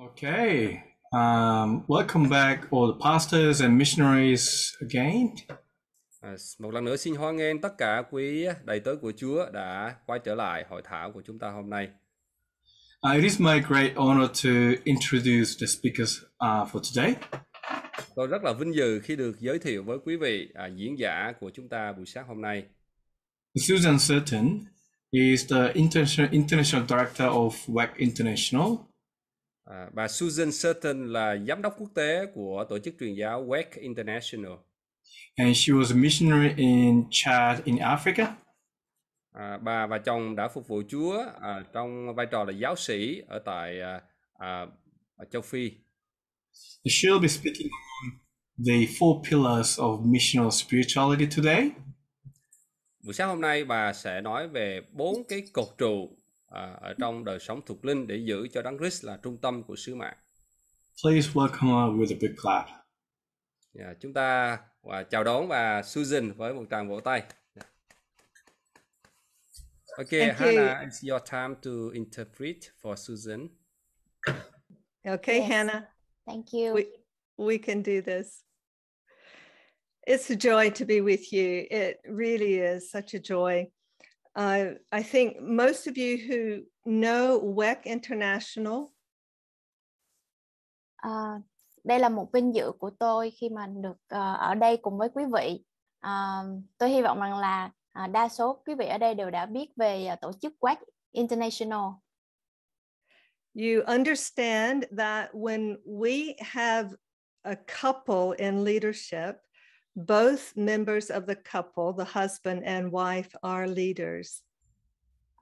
Okay. Um, welcome back all the pastors and missionaries again. À, một lần nữa xin hoan nghênh tất cả quý à, đầy tớ của Chúa đã quay trở lại hội thảo của chúng ta hôm nay. Uh, it is my great honor to introduce the speakers uh, for today. Tôi rất là vinh dự khi được giới thiệu với quý vị à, diễn giả của chúng ta buổi sáng hôm nay. Susan Sutton is the international, international director of WAC International. À, bà Susan Sutton là giám đốc quốc tế của tổ chức truyền giáo WEC International. And she was a missionary in Chad in Africa. À, bà và chồng đã phục vụ Chúa à, trong vai trò là giáo sĩ ở tại à, à, ở châu Phi. She'll be speaking on the four pillars of missional spirituality today. Buổi sáng hôm nay bà sẽ nói về bốn cái cột trụ à, ở trong đời sống thuộc linh để giữ cho Đấng Christ là trung tâm của sứ mạng. Please welcome on with a big clap. Yeah, dạ, chúng ta và chào đón bà Susan với một tràng vỗ tay. Okay, Thank Hannah, you. it's your time to interpret for Susan. Okay, yes. Hannah. Thank you. We, we can do this. It's a joy to be with you. It really is such a joy. Uh, I think most of you who know WEC International. À, đây là một vinh dự của tôi khi mà được uh, ở đây cùng với quý vị. Uh, tôi hy vọng rằng là uh, đa số quý vị ở đây đều đã biết về uh, tổ chức WEC International. You understand that when we have a couple in leadership, Both members of the couple, the husband and wife, are leaders.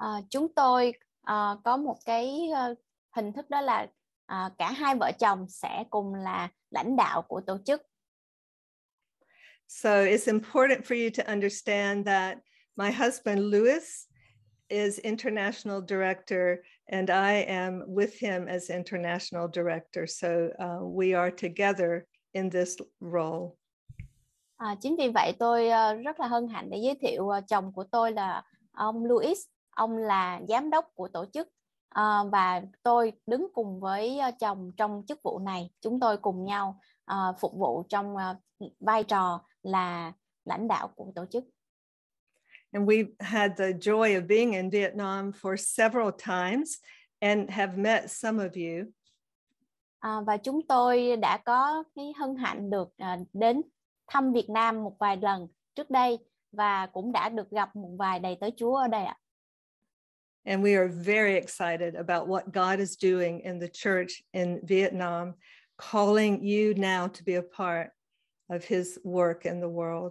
À, chúng tôi à, có một cái hình thức đó là à, cả hai vợ chồng sẽ cùng là lãnh đạo của tổ chức. So it's important for you to understand that my husband Lewis is international director and I am with him as international director. So uh, we are together in this role. À, chính vì vậy tôi ờ, rất là hân hạnh để giới thiệu ờ, chồng của tôi là ông Louis, ông là giám đốc của tổ chức à, và tôi đứng cùng với chồng trong chức vụ này. Chúng tôi cùng nhau à, phục vụ trong à, vai trò là lãnh đạo của tổ chức. And we had the joy of being in Vietnam for several times and have met some of you. À, và chúng tôi đã có cái hân hạnh được à, đến thăm Việt Nam một vài lần trước đây và cũng đã được gặp một vài đầy tới Chúa ở đây ạ. And we are very excited about what God is doing in the church in Vietnam, calling you now to be a part of his work in the world.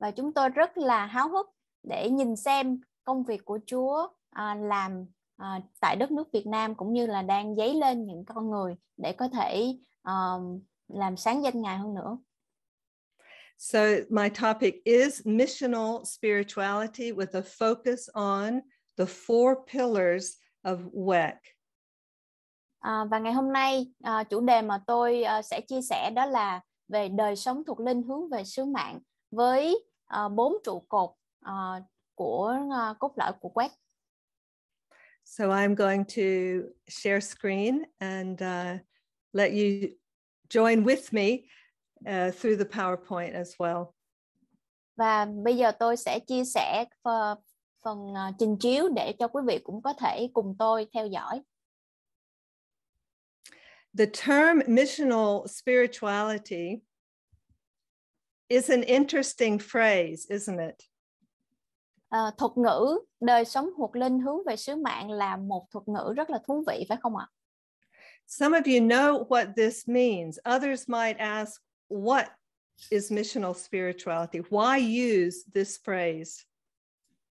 Và chúng tôi rất là háo hức để nhìn xem công việc của Chúa à, làm à, tại đất nước Việt Nam cũng như là đang dấy lên những con người để có thể um, làm sáng danh Ngài hơn nữa. So, my topic is missional spirituality with a focus on the four pillars of WEC. À, và ngày hôm nay à, chủ đề mà tôi à, sẽ chia sẻ đó là về đời sống thuộc linh hướng về sứ mạng với à, bốn trụ cột à, của à, cốt lõi của Quét. So I'm going to share screen and uh, let you join with me uh, through the PowerPoint as well. Và bây giờ tôi sẽ chia sẻ phần, ờ, trình chiếu để cho quý vị cũng có thể cùng tôi theo dõi. The term missional spirituality is an interesting phrase, isn't it? Uh, thuật ngữ đời sống thuộc linh hướng về sứ mạng là một thuật ngữ rất là thú vị phải không ạ? Some of you know what this means. Others might ask, what is missional spirituality? Why use this phrase?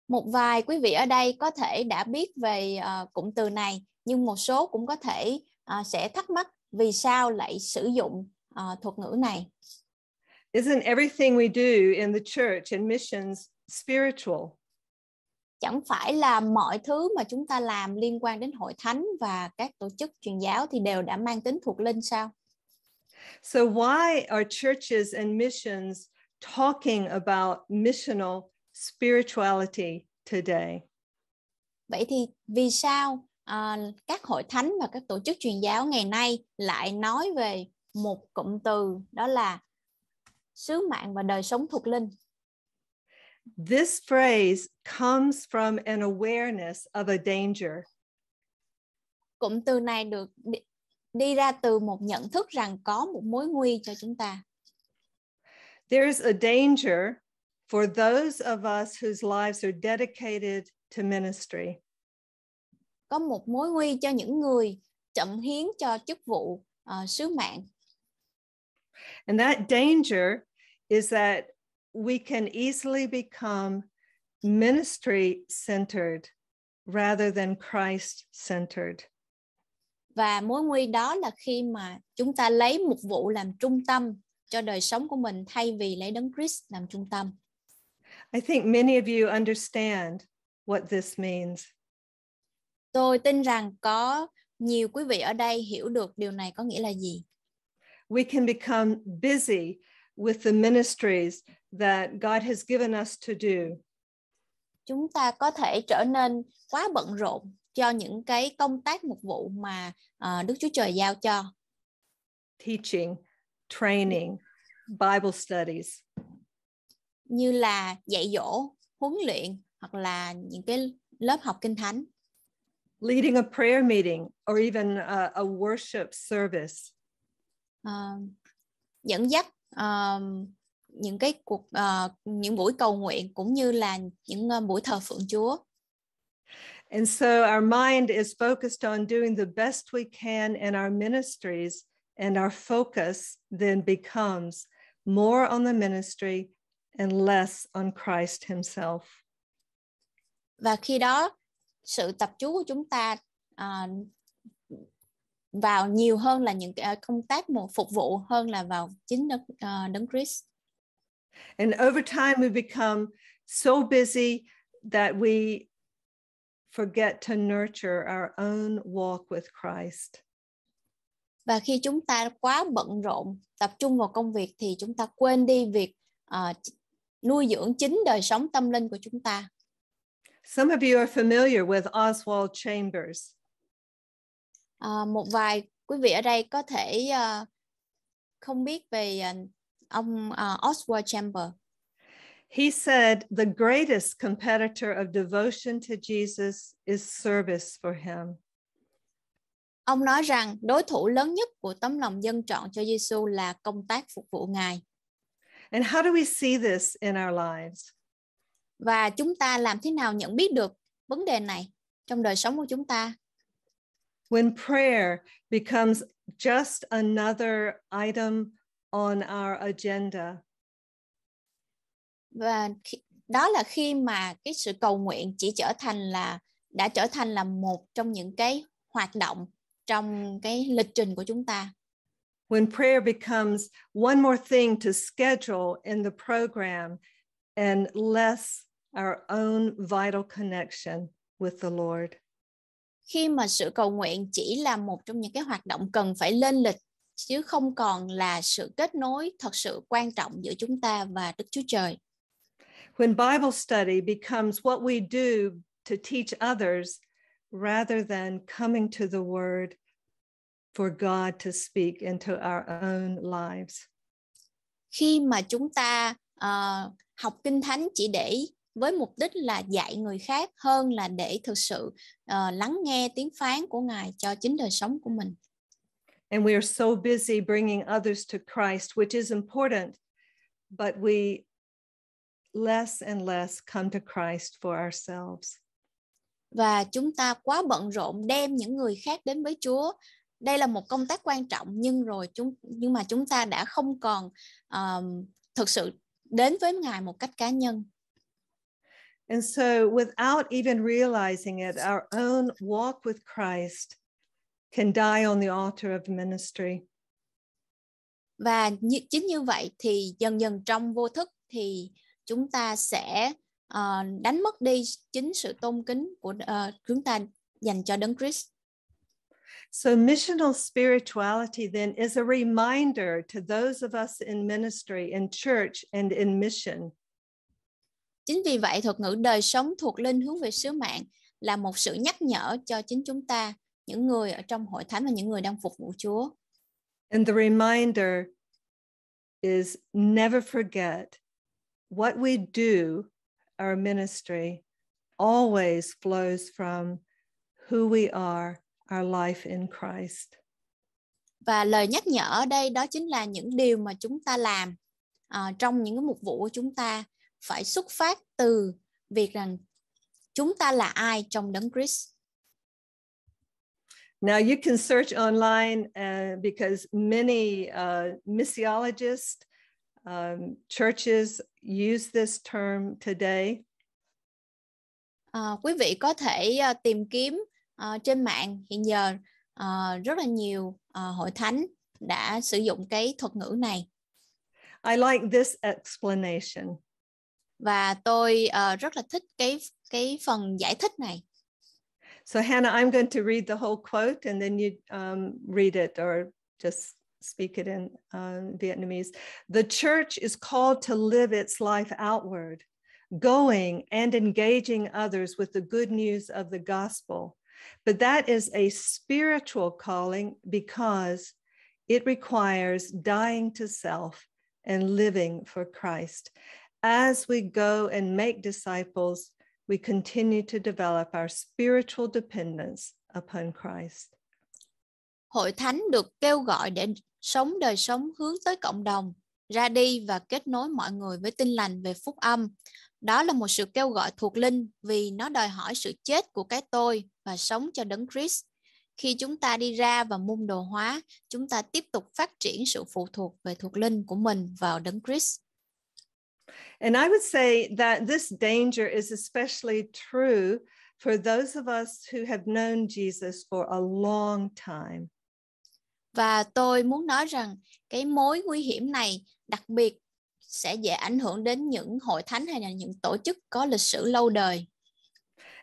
Một vài quý vị ở đây có thể đã biết về uh, cụm từ này, nhưng một số cũng có thể uh, sẽ thắc mắc vì sao lại sử dụng uh, thuật ngữ này. Isn't everything we do in the church and missions spiritual? Chẳng phải là mọi thứ mà chúng ta làm liên quan đến hội thánh và các tổ chức truyền giáo thì đều đã mang tính thuộc linh sao? So, why are churches and missions talking about missional spirituality today? Vậy thì vì sao uh, các hội thánh và các tổ chức truyền giáo ngày nay lại nói về một cụm từ đó là sứ mạng và đời sống thuộc linh? This phrase comes from an awareness of a danger. Cụm từ này được đi ra từ một nhận thức rằng có một mối nguy cho chúng ta. There's a danger for those of us whose lives are dedicated to ministry. Có một mối nguy cho những người chậm hiến cho chức vụ uh, sứ mạng. And that danger is that we can easily become ministry centered rather than Christ centered và mối nguy đó là khi mà chúng ta lấy mục vụ làm trung tâm cho đời sống của mình thay vì lấy đấng Christ làm trung tâm. I think many of you understand what this means. Tôi tin rằng có nhiều quý vị ở đây hiểu được điều này có nghĩa là gì. We can become busy with the ministries that God has given us to do. Chúng ta có thể trở nên quá bận rộn cho những cái công tác mục vụ mà uh, Đức Chúa Trời giao cho. Teaching, training, Bible studies. Như là dạy dỗ, huấn luyện hoặc là những cái lớp học kinh thánh. Leading a prayer meeting or even a, a worship service. Uh, dẫn dắt um, những cái cuộc uh, những buổi cầu nguyện cũng như là những uh, buổi thờ phượng Chúa. And so our mind is focused on doing the best we can in our ministries, and our focus then becomes more on the ministry and less on Christ himself. Và khi đó, sự tập trung của chúng ta uh, vào nhiều hơn là những uh, công tác một phục vụ hơn là vào chính đấng uh, đấng Christ. And over time we become so busy that we forget to nurture our own walk with Christ. Và khi chúng ta quá bận rộn, tập trung vào công việc thì chúng ta quên đi việc uh, nuôi dưỡng chính đời sống tâm linh của chúng ta. Some of you are familiar with Oswald Chambers. Uh, một vài quý vị ở đây có thể uh, không biết về uh, ông uh, Oswald Chambers. He said, The greatest competitor of devotion to Jesus is service for him. Ông nói rằng đối thủ lớn nhất của tấm lòng dân trọn cho Giêsu là công tác phục vụ Ngài. And how do we see this in our lives? Và chúng ta làm thế nào nhận biết được vấn đề này trong đời sống của chúng ta? When prayer becomes just another item on our agenda và khi, đó là khi mà cái sự cầu nguyện chỉ trở thành là đã trở thành là một trong những cái hoạt động trong cái lịch trình của chúng ta. When prayer becomes one more thing to schedule in the program and less our own vital connection with the Lord. Khi mà sự cầu nguyện chỉ là một trong những cái hoạt động cần phải lên lịch chứ không còn là sự kết nối thật sự quan trọng giữa chúng ta và Đức Chúa Trời. when Bible study becomes what we do to teach others rather than coming to the word for God to speak into our own lives. Khi mà chúng ta uh, học kinh thánh chỉ để với mục đích là dạy người khác hơn là để thực sự uh, lắng nghe tiếng phán của Ngài cho chính đời sống của mình. And we are so busy bringing others to Christ, which is important, but we less and less come to Christ for ourselves. Và chúng ta quá bận rộn đem những người khác đến với Chúa. Đây là một công tác quan trọng nhưng rồi chúng nhưng mà chúng ta đã không còn um, thực sự đến với Ngài một cách cá nhân. And so without even realizing it, our own walk with Christ can die on the altar of ministry. Và như, chính như vậy thì dần dần trong vô thức thì chúng ta sẽ uh, đánh mất đi chính sự tôn kính của uh, chúng ta dành cho Đấng Christ. So missional spirituality then is a reminder to those of us in ministry, in church and in mission. Chính vì vậy thuật ngữ đời sống thuộc linh hướng về sứ mạng là một sự nhắc nhở cho chính chúng ta, những người ở trong hội thánh và những người đang phục vụ Chúa. And the reminder is never forget what we do, our ministry, always flows from who we are, our life in Christ. Và lời nhắc nhở ở đây đó chính là những điều mà chúng ta làm uh, trong những cái mục vụ của chúng ta phải xuất phát từ việc rằng chúng ta là ai trong đấng Christ. Now you can search online uh, because many uh, missiologists um, churches use this term today? Uh, quý vị có thể uh, tìm kiếm uh, trên mạng hiện giờ uh, rất là nhiều uh, hội thánh đã sử dụng cái thuật ngữ này. I like this explanation. Và tôi uh, rất là thích cái cái phần giải thích này. So Hannah, I'm going to read the whole quote and then you um, read it or just speak it in uh, Vietnamese. The church is called to live its life outward, going and engaging others with the good news of the gospel. But that is a spiritual calling because it requires dying to self and living for Christ. As we go and make disciples, we continue to develop our spiritual dependence upon Christ. Hội thánh được kêu gọi để sống đời sống hướng tới cộng đồng, ra đi và kết nối mọi người với tinh lành về phúc âm. Đó là một sự kêu gọi thuộc linh vì nó đòi hỏi sự chết của cái tôi và sống cho đấng Christ. Khi chúng ta đi ra và môn đồ hóa, chúng ta tiếp tục phát triển sự phụ thuộc về thuộc linh của mình vào đấng Christ. And I would say that this danger is especially true for those of us who have known Jesus for a long time và tôi muốn nói rằng cái mối nguy hiểm này đặc biệt sẽ dễ ảnh hưởng đến những hội thánh hay là những tổ chức có lịch sử lâu đời.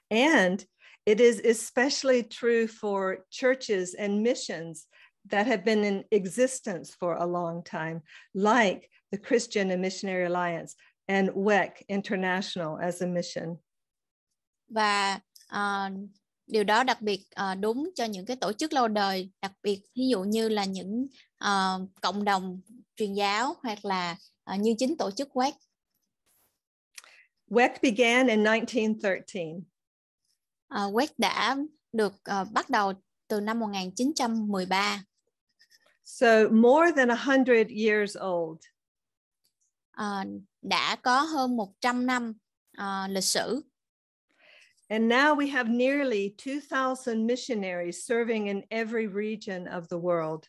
And it is especially true for churches and missions that have been in existence for a long time, like the Christian and Missionary Alliance and WEC International as a mission. Và uh, điều đó đặc biệt uh, đúng cho những cái tổ chức lâu đời đặc biệt ví dụ như là những uh, cộng đồng truyền giáo hoặc là uh, như chính tổ chức WEC. WEC began in 1913. Uh, WEC đã được uh, bắt đầu từ năm 1913. So more than 100 years old. Uh, đã có hơn 100 năm uh, lịch sử. And now we have nearly 2,000 missionaries serving in every region of the world.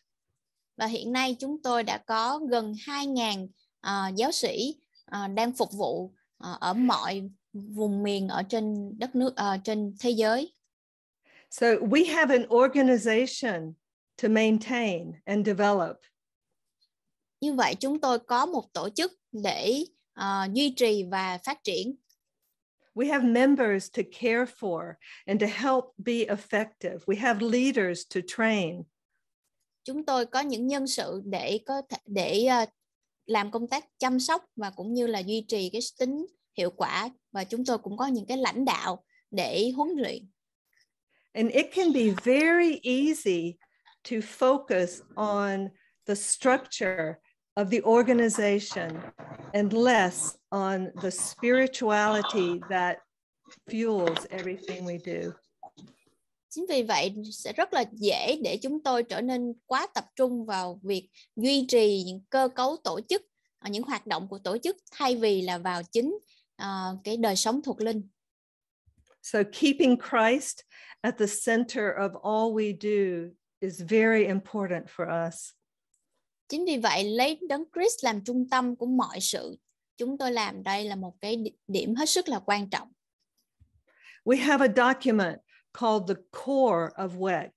Và hiện nay chúng tôi đã có gần 2.000 uh, ờ, giáo sĩ uh, đang phục vụ uh, ở mọi vùng miền ở trên đất nước uh, trên thế giới. So we have an organization to maintain and develop. Như vậy chúng tôi có một tổ chức để uh, duy trì và phát triển. We have members to care for and to help be effective. We have leaders to train. Chúng tôi có những nhân sự để có thể, để làm công tác chăm sóc và cũng như là duy trì cái tính hiệu quả và chúng tôi cũng có những cái lãnh đạo để huấn luyện. And it can be very easy to focus on the structure of the organization and less on the spirituality that fuels everything we do. Chính vì vậy sẽ rất là dễ để chúng tôi trở nên quá tập trung vào việc duy trì những cơ cấu tổ chức, những hoạt động của tổ chức thay vì là vào chính uh, cái đời sống thuộc linh. So keeping Christ at the center of all we do is very important for us. chính vì vậy lấy đấng Christ làm trung tâm của mọi sự chúng tôi làm đây là một cái điểm hết sức là quan trọng we have a document called the core of WEC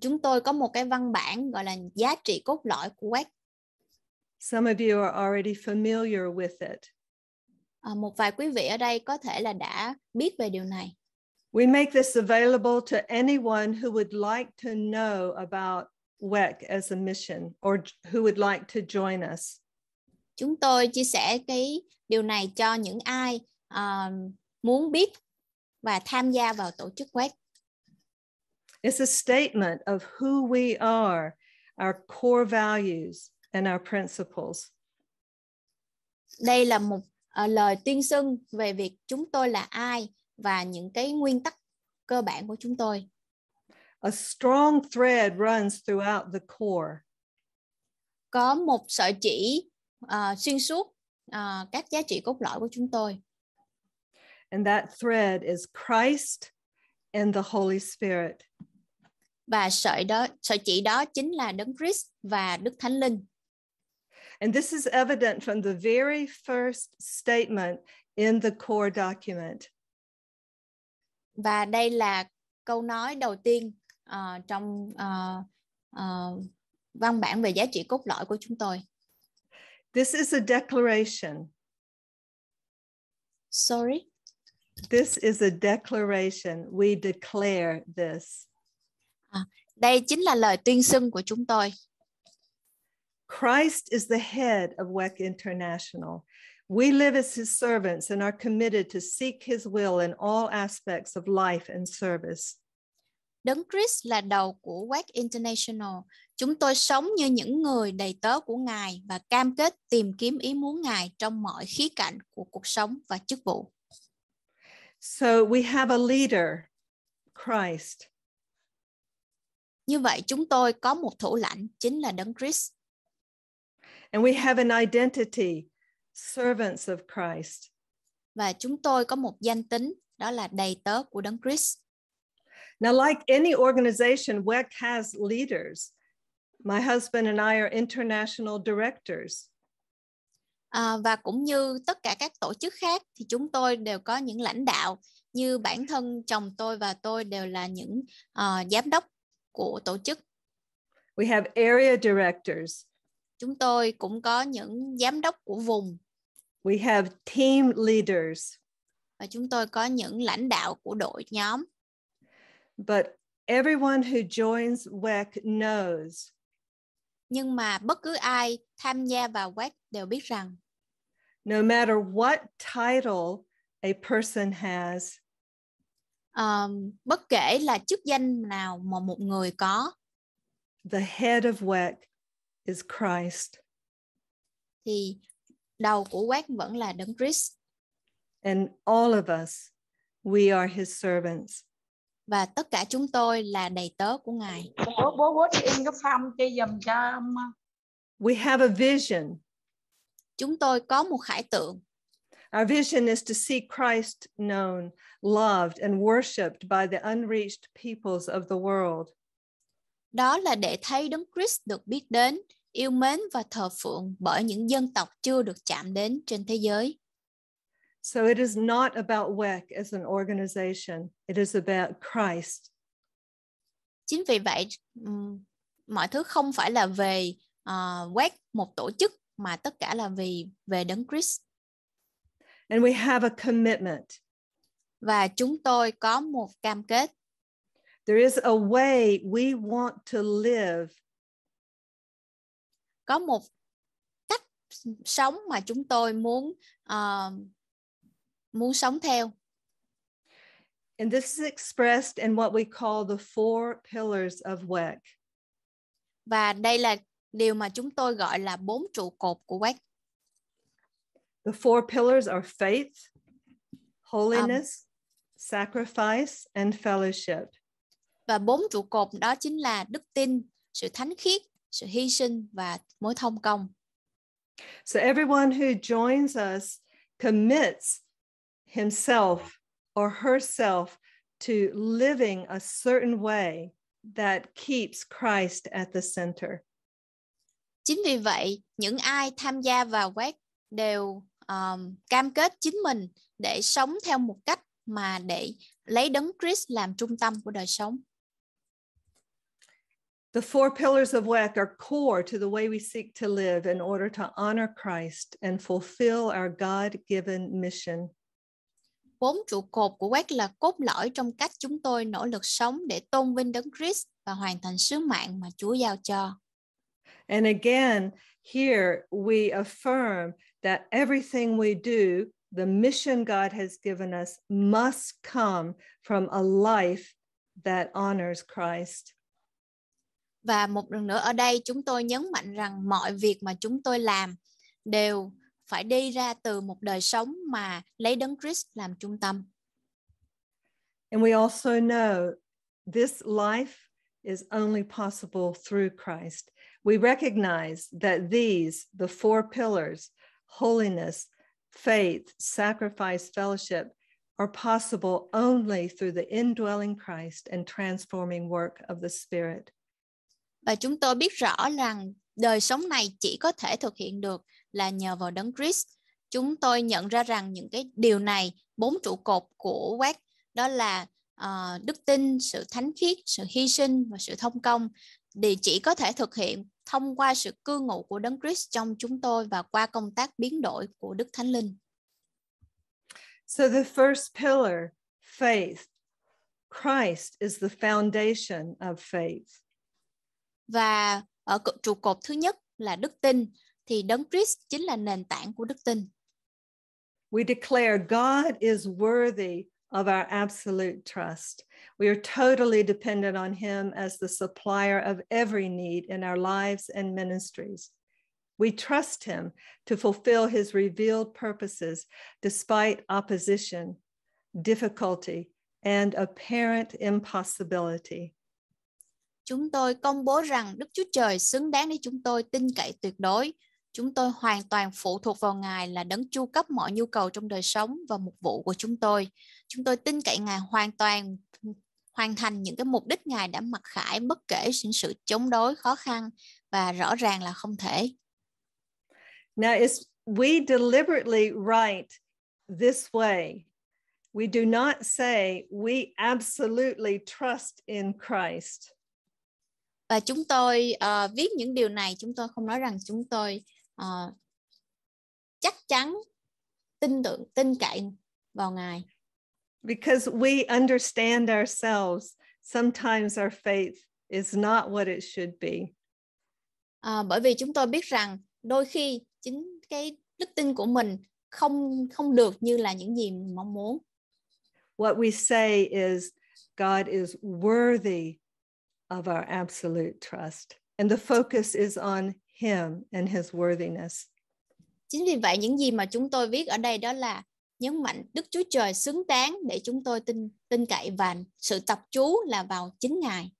chúng tôi có một cái văn bản gọi là giá trị cốt lõi của WEC some of you are already familiar with it à, một vài quý vị ở đây có thể là đã biết về điều này We make this available to anyone who would like to know about WEC as a mission or who would like to join us? Chúng tôi chia sẻ cái điều này cho những ai um, muốn biết và tham gia vào tổ chức WEC. It's a statement of who we are, our core values and our principles. Đây là một uh, lời tuyên xưng về việc chúng tôi là ai và những cái nguyên tắc cơ bản của chúng tôi. A strong thread runs throughout the core. Có một sợi chỉ uh, xuyên suốt uh, các giá trị cốt lõi của chúng tôi. And that thread is Christ and the Holy Spirit. Và sợi đó, sợi chỉ đó chính là Đấng Christ và Đức Thánh Linh. And this is evident from the very first statement in the core document. Và đây là câu nói đầu tiên uh, trong uh, uh, văn bản về giá trị cốt lõi của chúng tôi. This is a declaration. Sorry. This is a declaration. We declare this. À, đây chính là lời tuyên xưng của chúng tôi. Christ is the head of WEC International. We live as his servants and are committed to seek his will in all aspects of life and service. Đấng Christ là đầu của WAC International. Chúng tôi sống như những người đầy tớ của Ngài và cam kết tìm kiếm ý muốn Ngài trong mọi khía cạnh của cuộc sống và chức vụ. So we have a leader, Christ. Như vậy chúng tôi có một thủ lãnh chính là Đấng Christ. And we have an identity, servants of Christ. Và chúng tôi có một danh tính đó là đầy tớ của Đấng Christ. Now, like any organization, WEC has leaders. My husband and I are international directors. À, và cũng như tất cả các tổ chức khác thì chúng tôi đều có những lãnh đạo như bản thân chồng tôi và tôi đều là những uh, giám đốc của tổ chức. We have area directors. Chúng tôi cũng có những giám đốc của vùng. We have team leaders. Và chúng tôi có những lãnh đạo của đội nhóm but everyone who joins WEC knows. Nhưng mà bất cứ ai tham gia vào WEC đều biết rằng no matter what title a person has um, bất kể là chức danh nào mà một người có the head of WEC is Christ. Thì đầu của WEC vẫn là Đấng Christ. And all of us, we are his servants và tất cả chúng tôi là đầy tớ của Ngài. Um, We have a vision. Chúng tôi có một khải tượng. Our vision is to see Christ known, loved and worshipped by the unreached peoples of the world. Đó là để thấy Đấng Christ được biết đến, yêu mến và thờ phượng bởi những dân tộc chưa được chạm đến trên thế giới. So it is not about WEC as an organization, it is about Christ. Chính vì vậy, mọi thứ không phải là về uh, WEC một tổ chức mà tất cả là vì về đấng Christ. And we have a commitment. Và chúng tôi có một cam kết. There is a way we want to live. Có một cách sống mà chúng tôi muốn uh, muốn sống theo. And this is expressed in what we call the four pillars of WEC. Và đây là điều mà chúng tôi gọi là bốn trụ cột của WEC. The four pillars are faith, holiness, um, sacrifice and fellowship. Và bốn trụ cột đó chính là đức tin, sự thánh khiết, sự hy sinh và mối thông công. So everyone who joins us commits himself or herself to living a certain way that keeps Christ at the center. Chính vì vậy, những ai tham gia vào quét đều um, cam kết chính mình để sống theo một cách mà để lấy đấng Christ làm trung tâm của đời sống. The four pillars of WEC are core to the way we seek to live in order to honor Christ and fulfill our God given mission. Bốn trụ cột của Quét là cốt lõi trong cách chúng tôi nỗ lực sống để tôn vinh Đấng Christ và hoàn thành sứ mạng mà Chúa giao cho. And again, here we affirm that everything we do, the mission God has given us, must come from a life that honors Christ. Và một lần nữa ở đây chúng tôi nhấn mạnh rằng mọi việc mà chúng tôi làm đều phải đi ra từ một đời sống mà lấy đấng Christ làm trung tâm. And we also know this life is only possible through Christ. We recognize that these, the four pillars, holiness, faith, sacrifice, fellowship, are possible only through the indwelling Christ and transforming work of the Spirit. Và chúng tôi biết rõ rằng đời sống này chỉ có thể thực hiện được là nhờ vào đấng Christ. Chúng tôi nhận ra rằng những cái điều này, bốn trụ cột của WAC đó là uh, đức tin, sự thánh khiết, sự hy sinh và sự thông công thì chỉ có thể thực hiện thông qua sự cư ngụ của đấng Christ trong chúng tôi và qua công tác biến đổi của Đức Thánh Linh. So the first pillar, faith. Christ is the foundation of faith. Và ở trụ cột thứ nhất là đức tin thì đấng Christ chính là nền tảng của đức tin. We declare God is worthy of our absolute trust. We are totally dependent on Him as the supplier of every need in our lives and ministries. We trust Him to fulfill His revealed purposes despite opposition, difficulty, and apparent impossibility. Chúng tôi công bố rằng Đức Chúa Trời xứng đáng để chúng tôi tin cậy tuyệt đối Chúng tôi hoàn toàn phụ thuộc vào Ngài là đấng chu cấp mọi nhu cầu trong đời sống và mục vụ của chúng tôi. Chúng tôi tin cậy Ngài hoàn toàn hoàn thành những cái mục đích Ngài đã mặc khải bất kể những sự chống đối khó khăn và rõ ràng là không thể. Now it's we deliberately write this way. We do not say we absolutely trust in Christ. Và chúng tôi uh, viết những điều này chúng tôi không nói rằng chúng tôi uh, chắc chắn tin tưởng tin cậy vào ngài because we understand ourselves sometimes our faith is not what it should be uh, bởi vì chúng tôi biết rằng đôi khi chính cái đức tin của mình không không được như là những gì mình mong muốn what we say is God is worthy of our absolute trust. And the focus is on him and his worthiness. Chính vì vậy những gì mà chúng tôi viết ở đây đó là nhấn mạnh Đức Chúa Trời xứng đáng để chúng tôi tin tin cậy và sự tập chú là vào chính Ngài.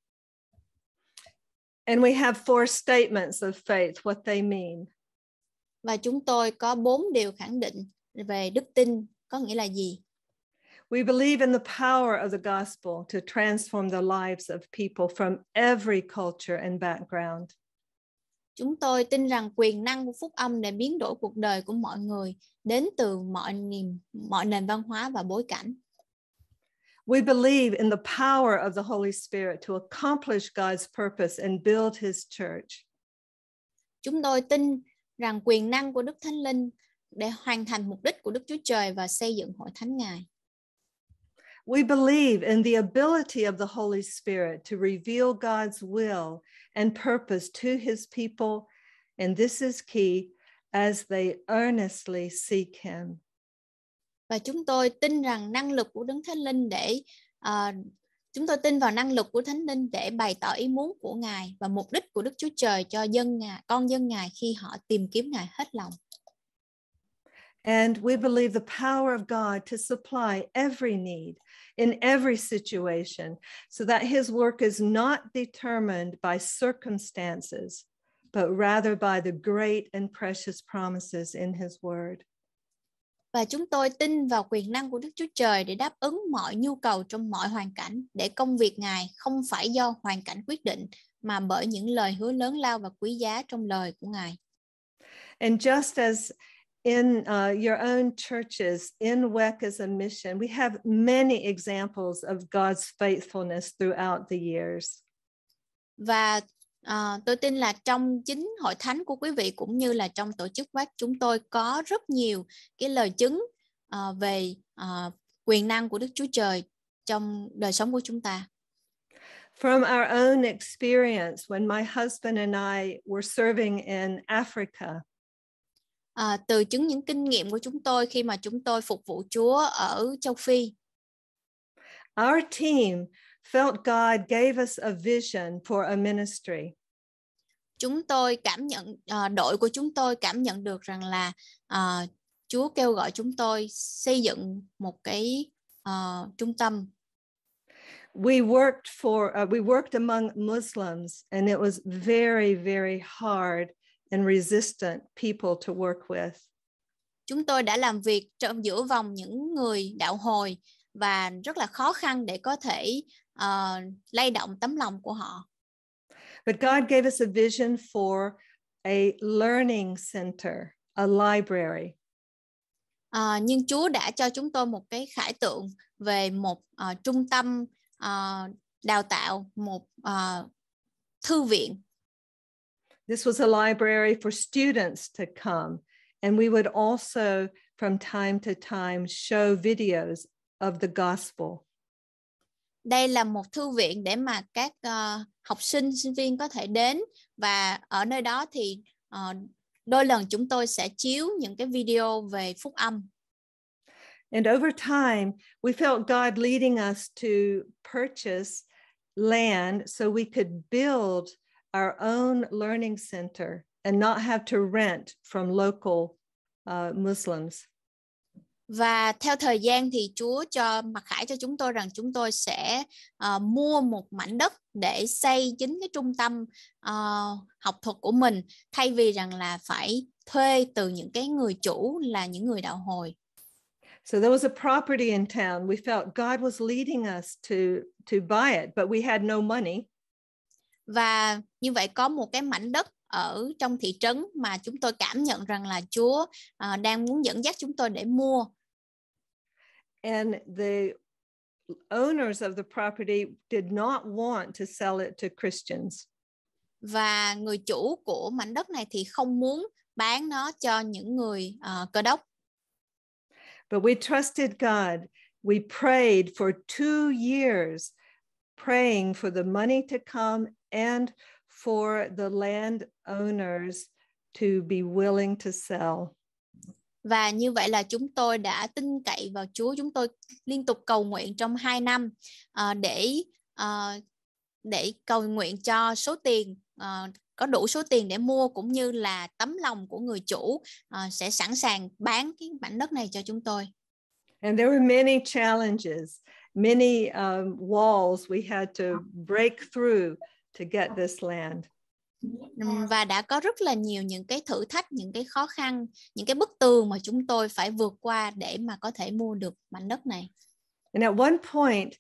And we have four statements of faith what they mean. Và chúng tôi có bốn điều khẳng định về đức tin có nghĩa là gì. We believe in the power of the gospel to transform the lives of people from every culture and background. Chúng tôi tin rằng quyền năng của phúc âm để biến đổi cuộc đời của mọi người đến từ mọi niềm mọi nền văn hóa và bối cảnh. We believe in the power of the Holy Spirit to accomplish God's purpose and build his church. Chúng tôi tin rằng quyền năng của Đức Thánh Linh để hoàn thành mục đích của Đức Chúa Trời và xây dựng hội thánh Ngài. We believe in the ability of the Holy Spirit to reveal God's will and purpose to his people, and this is key as they earnestly seek him. Và chúng tôi tin rằng năng lực của Đấng Thánh Linh để uh, chúng tôi tin vào năng lực của Thánh Linh để bày tỏ ý muốn của Ngài và mục đích của Đức Chúa Trời cho dân Ngài, con dân Ngài khi họ tìm kiếm Ngài hết lòng. And we believe the power of God to supply every need in every situation, so that his work is not determined by circumstances, but rather by the great and precious promises in his word. Và chúng tôi tin vào quyền năng của Đức Chúa Trời để đáp ứng mọi nhu cầu trong mọi hoàn cảnh, để công việc Ngài không phải do hoàn cảnh quyết định, mà bởi những lời hứa lớn lao và quý giá trong lời của Ngài. And just as in uh, your own churches, in WEC as a mission. We have many examples of God's faithfulness throughout the years. Và uh, tôi tin là trong chính hội thánh của quý vị cũng như là trong tổ chức WEC chúng tôi có rất nhiều cái lời chứng uh, về uh, quyền năng của Đức Chúa Trời trong đời sống của chúng ta. From our own experience, when my husband and I were serving in Africa, à, từ chứng những kinh nghiệm của chúng tôi khi mà chúng tôi phục vụ Chúa ở châu Phi. Our team felt God gave us a vision for a ministry. Chúng tôi cảm nhận uh, đội của chúng tôi cảm nhận được rằng là uh, Chúa kêu gọi chúng tôi xây dựng một cái uh, trung tâm. We worked for uh, we worked among Muslims and it was very very hard and resistant people to work with. Chúng tôi đã làm việc trong giữa vòng những người đạo hồi và rất là khó khăn để có thể uh, lay động tấm lòng của họ. But God gave us a vision for a learning center, a library. Uh, nhưng Chúa đã cho chúng tôi một cái khải tượng về một uh, trung tâm uh, đào tạo, một uh, thư viện. This was a library for students to come. And we would also, from time to time, show videos of the gospel. Đây là một thư viện để mà các uh, học sinh, sinh viên có thể đến và ở nơi đó thì uh, đôi lần chúng tôi sẽ chiếu những cái video về phúc âm. And over time, we felt God leading us to purchase land so we could build our own learning center and not have to rent from local uh, Muslims. Và theo thời gian thì Chúa cho mặc khải cho chúng tôi rằng chúng tôi sẽ uh, mua một mảnh đất để xây chính cái trung tâm uh, học thuật của mình thay vì rằng là phải thuê từ những cái người chủ là những người đạo hồi. So there was a property in town. We felt God was leading us to to buy it, but we had no money và như vậy có một cái mảnh đất ở trong thị trấn mà chúng tôi cảm nhận rằng là Chúa uh, đang muốn dẫn dắt chúng tôi để mua. And the owners of the property did not want to sell it to Christians. Và người chủ của mảnh đất này thì không muốn bán nó cho những người uh, cơ đốc. But we trusted God. We prayed for two years, praying for the money to come and for the land owners to be willing to sell. Và như vậy là chúng tôi đã tin cậy vào Chúa, chúng tôi liên tục cầu nguyện trong 2 năm uh, để uh, để cầu nguyện cho số tiền uh, có đủ số tiền để mua cũng như là tấm lòng của người chủ uh, sẽ sẵn sàng bán cái mảnh đất này cho chúng tôi. And there were many challenges, many um, walls we had to break through to get this land. Và đã có rất là nhiều những cái thử thách, những cái khó khăn, những cái bức tường mà chúng tôi phải vượt qua để mà có thể mua được mảnh đất này. And at one point,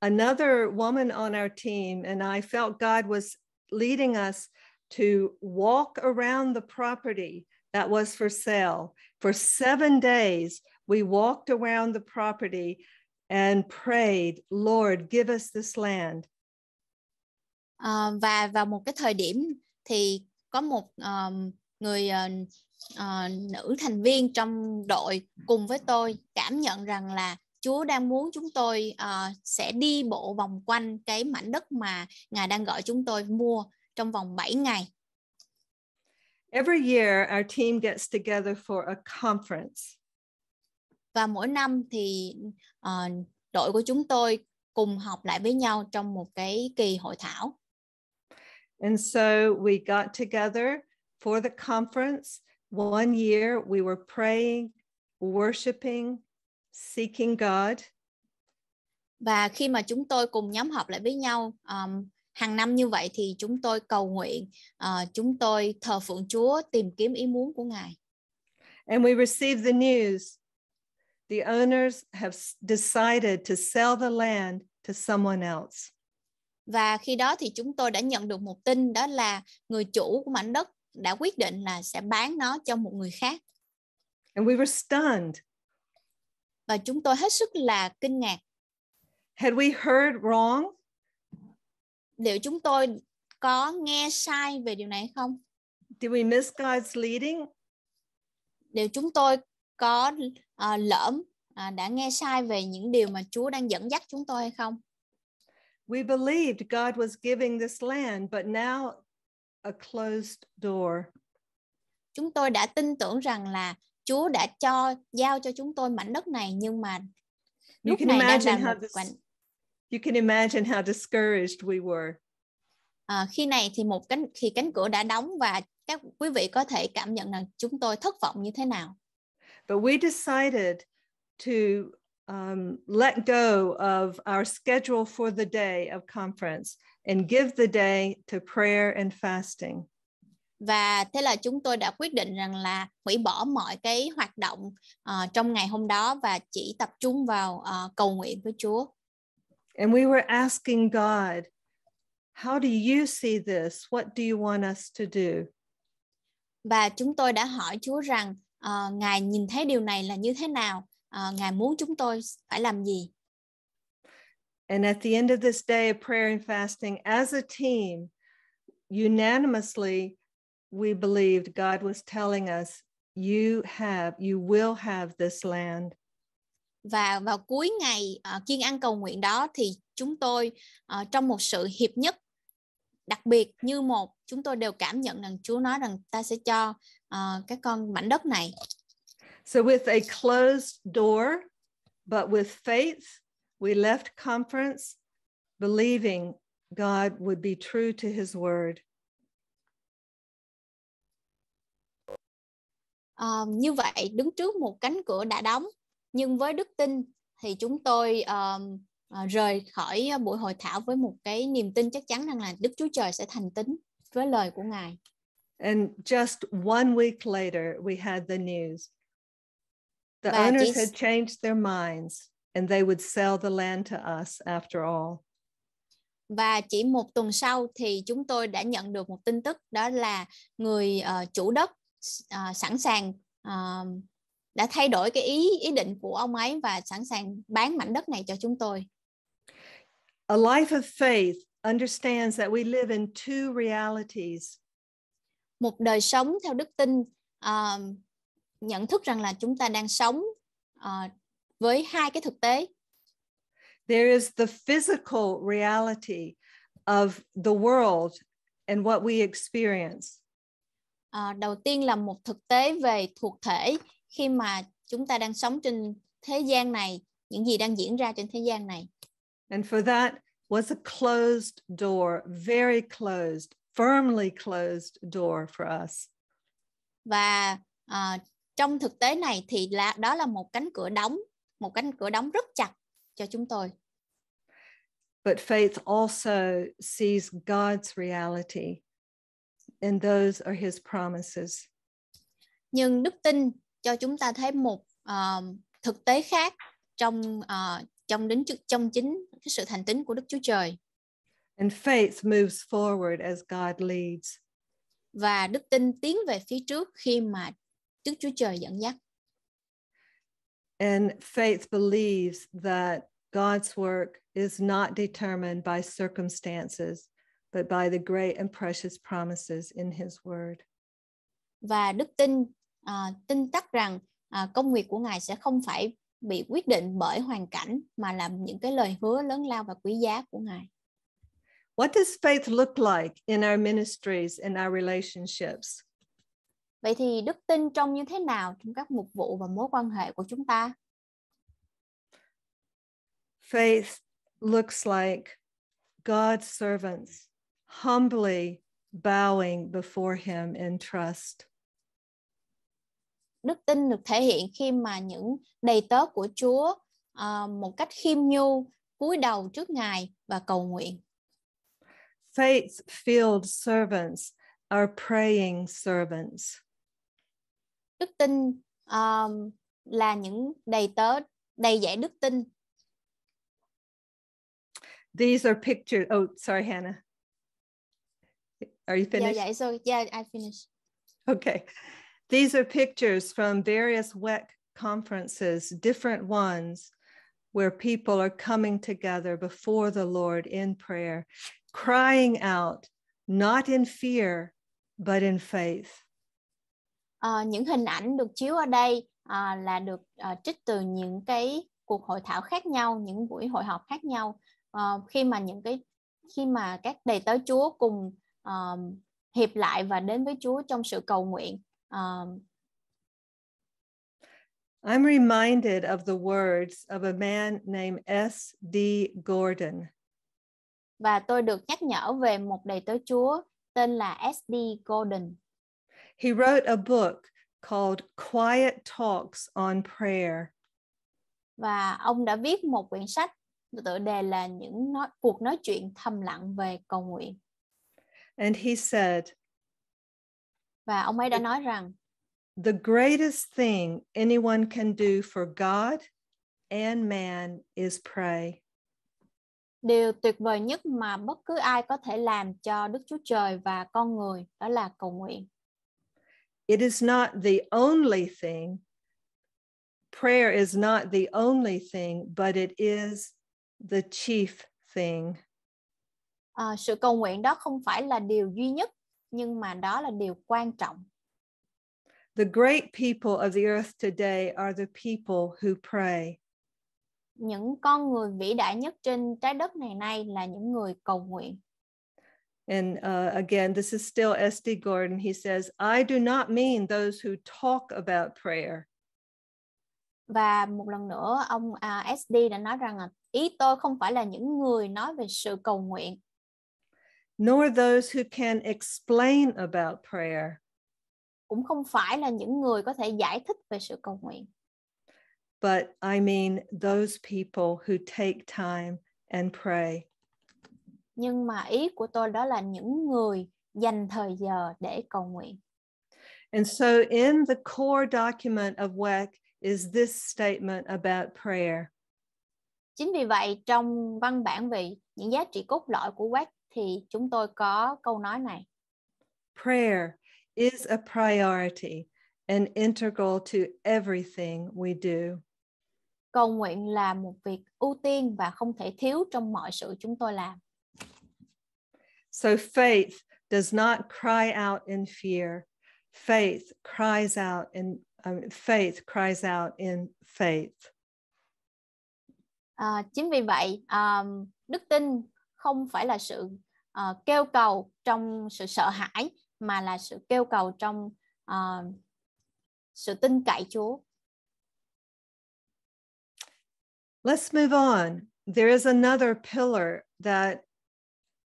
another woman on our team and I felt God was leading us to walk around the property that was for sale. For seven days, we walked around the property and prayed, Lord, give us this land. Ờ, và vào một cái thời điểm thì có một um, người uh, nữ thành viên trong đội cùng với tôi cảm nhận rằng là Chúa đang muốn chúng tôi uh, sẽ đi bộ vòng quanh cái mảnh đất mà Ngài đang gọi chúng tôi mua trong vòng 7 ngày. Every year our team gets together for a conference. Và mỗi năm thì uh, đội của chúng tôi cùng học lại với nhau trong một cái kỳ hội thảo. And so we got together for the conference. One year we were praying, worshiping, seeking God. Và khi mà chúng tôi cùng nhóm họp lại với nhau, um, hàng năm như vậy thì chúng tôi cầu nguyện, uh, chúng tôi thờ phượng Chúa, tìm kiếm ý muốn của Ngài. And we received the news. The owners have decided to sell the land to someone else. và khi đó thì chúng tôi đã nhận được một tin đó là người chủ của mảnh đất đã quyết định là sẽ bán nó cho một người khác. And we were stunned. Và chúng tôi hết sức là kinh ngạc. Had we heard wrong? Liệu chúng tôi có nghe sai về điều này không? Did we miss God's leading? Liệu chúng tôi có uh, lỡm uh, đã nghe sai về những điều mà Chúa đang dẫn dắt chúng tôi hay không? We believed God was giving this land, but now a closed door. Chúng tôi đã tin tưởng rằng là Chúa đã cho giao cho chúng tôi mảnh đất này nhưng mà lúc này đang là một quạnh. You can imagine how discouraged we were. À, khi này thì một cánh khi cánh cửa đã đóng và các quý vị có thể cảm nhận rằng chúng tôi thất vọng như thế nào. But we decided to um, let go of our schedule for the day of conference and give the day to prayer and fasting. Và thế là chúng tôi đã quyết định rằng là hủy bỏ mọi cái hoạt động uh, trong ngày hôm đó và chỉ tập trung vào uh, cầu nguyện với Chúa. And we were asking God, how do you see this? What do you want us to do? Và chúng tôi đã hỏi Chúa rằng uh, Ngài nhìn thấy điều này là như thế nào? uh, Ngài muốn chúng tôi phải làm gì. And at the end of this day of prayer and fasting, as a team, unanimously, we believed God was telling us, you have, you will have this land. Và vào cuối ngày uh, kiên ăn cầu nguyện đó thì chúng tôi uh, trong một sự hiệp nhất đặc biệt như một chúng tôi đều cảm nhận rằng Chúa nói rằng ta sẽ cho uh, các con mảnh đất này So, with a closed door, but with faith, we left conference believing God would be true to his word. Uh, như vậy, đứng trước một cánh cửa đã đóng, nhưng với đức tin thì chúng tôi um, rời khỏi buổi hội thảo với một cái niềm tin chắc chắn rằng là Đức Chúa Trời sẽ thành tín với lời của Ngài. And just one week later, we had the news. The và owners chỉ... had changed their minds and they would sell the land to us after all. Và chỉ một tuần sau thì chúng tôi đã nhận được một tin tức đó là người uh, chủ đất uh, sẵn sàng uh, đã thay đổi cái ý ý định của ông ấy và sẵn sàng bán mảnh đất này cho chúng tôi. A life of faith understands that we live in two realities. Một đời sống theo đức tin uh, nhận thức rằng là chúng ta đang sống uh, với hai cái thực tế. There is the physical reality of the world and what we experience. Uh, đầu tiên là một thực tế về thuộc thể khi mà chúng ta đang sống trên thế gian này, những gì đang diễn ra trên thế gian này. And for that was a closed door, very closed, firmly closed door for us. Và uh, trong thực tế này thì là đó là một cánh cửa đóng một cánh cửa đóng rất chặt cho chúng tôi but faith also sees God's reality and those are his promises nhưng đức tin cho chúng ta thấy một uh, thực tế khác trong uh, trong đến trong chính cái sự thành tín của Đức Chúa Trời. And faith moves forward as God leads. Và đức tin tiến về phía trước khi mà Đức Chúa Trời dẫn dắt. And faith believes that God's work is not determined by circumstances, but by the great and precious promises in His Word. Và đức tin uh, tin tắc rằng uh, công việc của Ngài sẽ không phải bị quyết định bởi hoàn cảnh mà là những cái lời hứa lớn lao và quý giá của Ngài. What does faith look like in our ministries and our relationships? Vậy thì đức tin trông như thế nào trong các mục vụ và mối quan hệ của chúng ta? Faith looks like God's servants humbly bowing before him in trust. Đức tin được thể hiện khi mà những đầy tớ của Chúa uh, một cách khiêm nhu cúi đầu trước Ngài và cầu nguyện. Faith-filled servants are praying servants. đức tin um, là những đầy tớ đầy dạy đức tin. These are pictures. Oh, sorry, Hannah. Are you finished? Yeah, yeah, so yeah, I finished. Okay. These are pictures from various WEC conferences, different ones where people are coming together before the Lord in prayer, crying out, not in fear, but in faith. À, những hình ảnh được chiếu ở đây à, là được à, trích từ những cái cuộc hội thảo khác nhau, những buổi hội họp khác nhau. À, khi mà những cái khi mà các đầy tớ Chúa cùng à, hiệp lại và đến với Chúa trong sự cầu nguyện. À, I'm reminded of the words of a man named S.D. Gordon. Và tôi được nhắc nhở về một đầy tớ Chúa tên là S.D. Gordon. He wrote a book called Quiet Talks on Prayer. Và ông đã viết một quyển sách tựa đề là những nói, cuộc nói chuyện thầm lặng về cầu nguyện. And he said, và ông ấy đã nói rằng, the greatest thing anyone can do for God and man is pray. Điều tuyệt vời nhất mà bất cứ ai có thể làm cho Đức Chúa Trời và con người đó là cầu nguyện. It is not the only thing. Prayer is not the only thing, but it is the chief thing. À, sự cầu nguyện đó không phải là điều duy nhất, nhưng mà đó là điều quan trọng. The great people of the earth today are the people who pray. Những con người vĩ đại nhất trên trái đất này nay là những người cầu nguyện. And uh, again, this is still S.D. Gordon. He says, I do not mean those who talk about prayer. Và một lần nữa, ông uh, SD đã nói rằng ý tôi không phải là những người nói về sự cầu nguyện. Nor those who can explain about prayer. Cũng không phải là những người có thể giải thích về sự cầu nguyện. But I mean those people who take time and pray. nhưng mà ý của tôi đó là những người dành thời giờ để cầu nguyện. And so in the core document of WEC is this statement about prayer. Chính vì vậy trong văn bản về những giá trị cốt lõi của WEC thì chúng tôi có câu nói này. Prayer is a priority and integral to everything we do. Cầu nguyện là một việc ưu tiên và không thể thiếu trong mọi sự chúng tôi làm. So faith does not cry out in fear. Faith cries out in um, faith cries out in faith. À, chính vì vậy, um, đức tin không phải là sự uh, kêu cầu trong sự sợ hãi mà là sự kêu cầu trong uh, sự tin cậy Chúa. Let's move on. There is another pillar that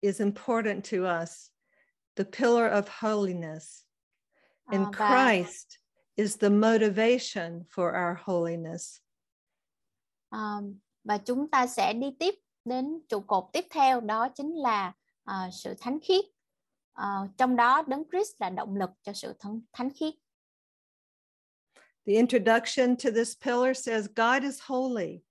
is important to us, the pillar of holiness. And oh, Christ is the motivation for our holiness. Um, và chúng ta sẽ đi tiếp đến trụ cột tiếp theo đó chính là uh, sự thánh khiết. Uh, trong đó đấng Christ là động lực cho sự thánh, thánh khiết. The introduction to this pillar says God is holy.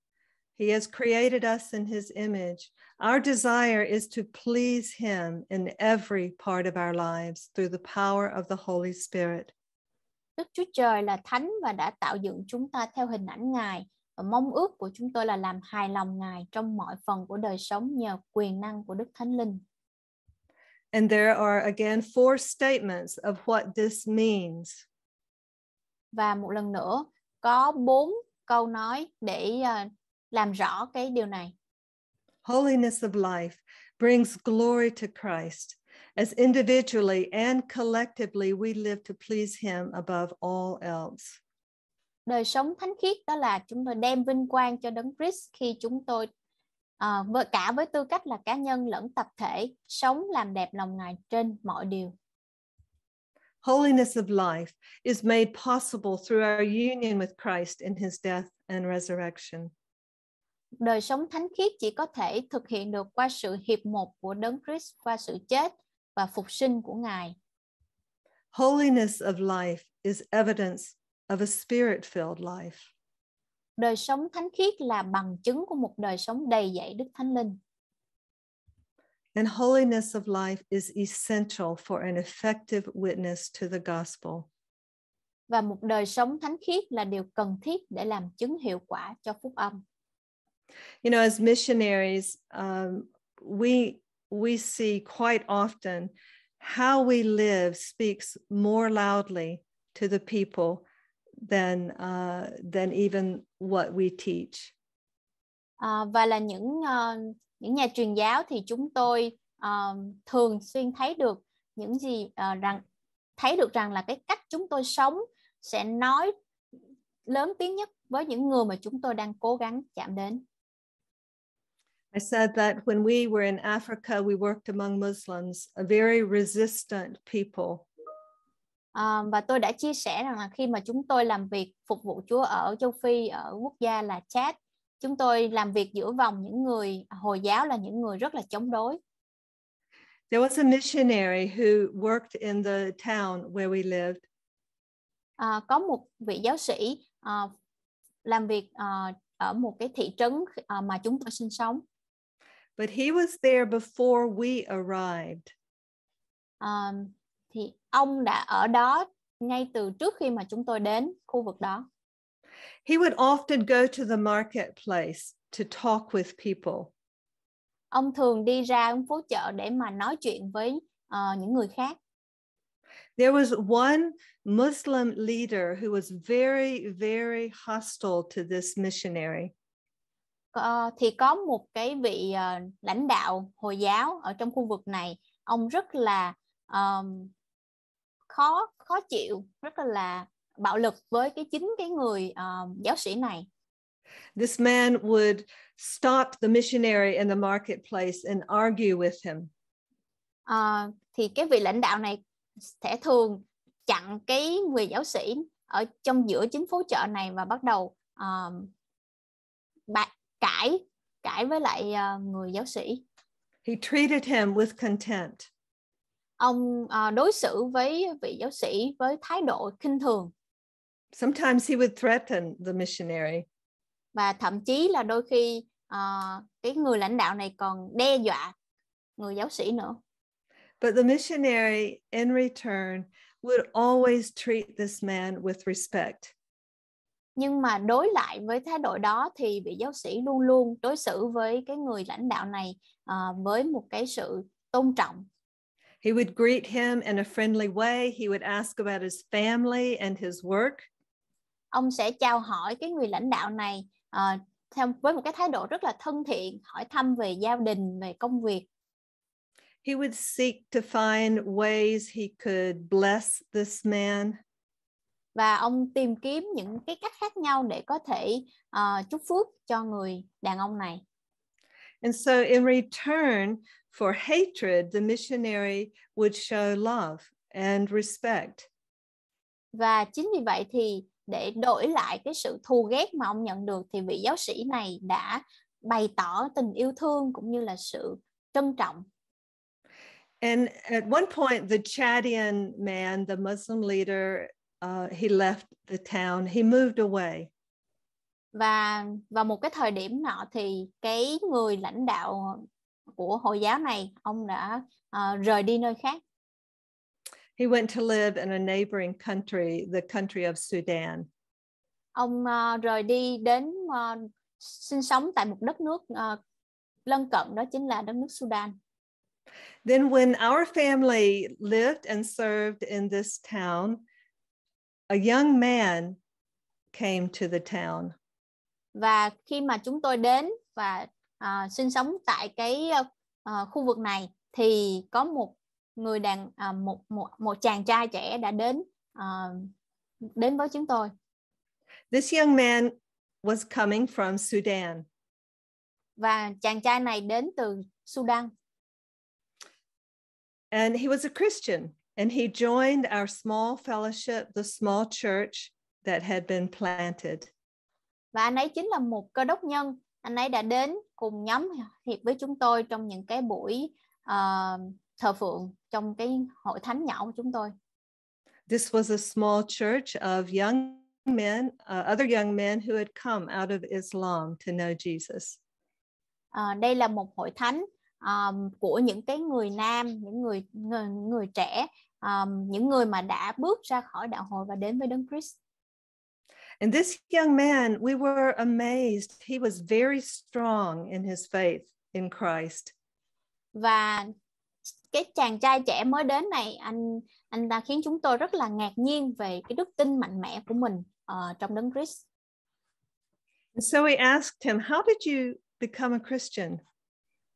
He has created us in his image. Our desire is to please Him in every part of our lives through the power of the Holy Spirit. Đức Chúa Trời là thánh và đã tạo dựng chúng ta theo hình ảnh Ngài và mong ước của chúng tôi là làm hài lòng Ngài trong mọi phần của đời sống nhờ quyền năng của Đức Thánh Linh. And there are again four statements of what this means. Và một lần nữa có bốn câu nói để uh, làm rõ cái điều này. holiness of life brings glory to Christ as individually and collectively we live to please him above all else. Đời sống thánh khiết đó là chúng tôi đem vinh quang cho đấng Christ khi chúng tôi uh, cả với tư cách là cá nhân lẫn tập thể sống làm đẹp lòng Ngài trên mọi điều. Holiness of life is made possible through our union with Christ in his death and resurrection. đời sống thánh khiết chỉ có thể thực hiện được qua sự hiệp một của Đấng Christ qua sự chết và phục sinh của Ngài. Holiness of life is evidence of a spirit-filled life. Đời sống thánh khiết là bằng chứng của một đời sống đầy dạy Đức Thánh Linh. And holiness of life is essential for an effective witness to the gospel. Và một đời sống thánh khiết là điều cần thiết để làm chứng hiệu quả cho phúc âm. You know, as missionaries, um, we we see quite often how we live speaks more loudly to the people than uh, than even what we teach. Uh, và là những uh, những nhà truyền giáo thì chúng tôi uh, thường xuyên thấy được những gì uh, rằng thấy được rằng là cái cách chúng tôi sống sẽ nói lớn tiếng nhất với những người mà chúng tôi đang cố gắng chạm đến. I said that when we were in Africa, we worked among Muslims, a very resistant people. Um, và tôi đã chia sẻ rằng là khi mà chúng tôi làm việc phục vụ Chúa ở châu Phi ở quốc gia là Chad, chúng tôi làm việc giữa vòng những người hồi giáo là những người rất là chống đối. There was a missionary who worked in the town where we lived. Uh, có một vị giáo sĩ uh, làm việc uh, ở một cái thị trấn uh, mà chúng tôi sinh sống. But he was there before we arrived. Um, thì ông đã ở đó ngay từ trước khi mà chúng tôi đến khu vực đó. He would often go to the marketplace to talk with people. Ông thường đi ra ông phố chợ để mà nói chuyện với uh, những người khác. There was one Muslim leader who was very, very hostile to this missionary. uh, thì có một cái vị uh, lãnh đạo hồi giáo ở trong khu vực này ông rất là um, khó khó chịu rất là bạo lực với cái chính cái người um, giáo sĩ này This man would stop the missionary in the marketplace and argue with him. Uh, thì cái vị lãnh đạo này sẽ thường chặn cái người giáo sĩ ở trong giữa chính phố chợ này và bắt đầu um, bà, cãi cãi với lại uh, người giáo sĩ. He treated him with contempt. Ông uh, đối xử với vị giáo sĩ với thái độ khinh thường. Sometimes he would threaten the missionary. Và thậm chí là đôi khi uh, cái người lãnh đạo này còn đe dọa người giáo sĩ nữa. But the missionary in return would always treat this man with respect nhưng mà đối lại với thái độ đó thì vị giáo sĩ luôn luôn đối xử với cái người lãnh đạo này uh, với một cái sự tôn trọng He would greet him in a friendly way. He would ask about his family and his work. Ông sẽ chào hỏi cái người lãnh đạo này uh, theo với một cái thái độ rất là thân thiện, hỏi thăm về gia đình, về công việc. He would seek to find ways he could bless this man và ông tìm kiếm những cái cách khác nhau để có thể uh, chúc phước cho người đàn ông này. And so in return for hatred, the missionary would show love and respect. Và chính vì vậy thì để đổi lại cái sự thù ghét mà ông nhận được thì vị giáo sĩ này đã bày tỏ tình yêu thương cũng như là sự trân trọng. And at one point, the Chadian man, the Muslim leader, Uh, he left the town, he moved away. Và vào một cái thời điểm nọ thì cái người lãnh đạo của hồi giáo này ông đã uh, rời đi nơi khác. He went to live in a neighboring country, the country of Sudan. Ông uh, rời đi đến uh, sinh sống tại một đất nước uh, lân cận đó chính là đất nước Sudan. Then when our family lived and served in this town, a young man came to the town. Và khi mà chúng tôi đến và uh, sinh sống tại cái uh, khu vực này thì có một người đàn uh, một một một chàng trai trẻ đã đến uh, đến với chúng tôi. This young man was coming from Sudan. Và chàng trai này đến từ Sudan. And he was a Christian. And he joined our small fellowship, the small church that had been planted. Và anh ấy chính là một cơ đốc nhân. Anh ấy đã đến cùng nhóm hiệp với chúng tôi trong những cái buổi uh, thờ phượng trong cái hội thánh nhỏ của chúng tôi. This was a small church of young men, uh, other young men who had come out of Islam to know Jesus. Uh, đây là một hội thánh um, của những cái người nam, những người người, người trẻ um, những người mà đã bước ra khỏi đạo hội và đến với Đấng Christ. And this young man, we were amazed. He was very strong in his faith in Christ. Và cái chàng trai trẻ mới đến này anh anh ta khiến chúng tôi rất là ngạc nhiên về cái đức tin mạnh mẽ của mình uh, trong đấng Christ. And so we asked him, how did you become a Christian?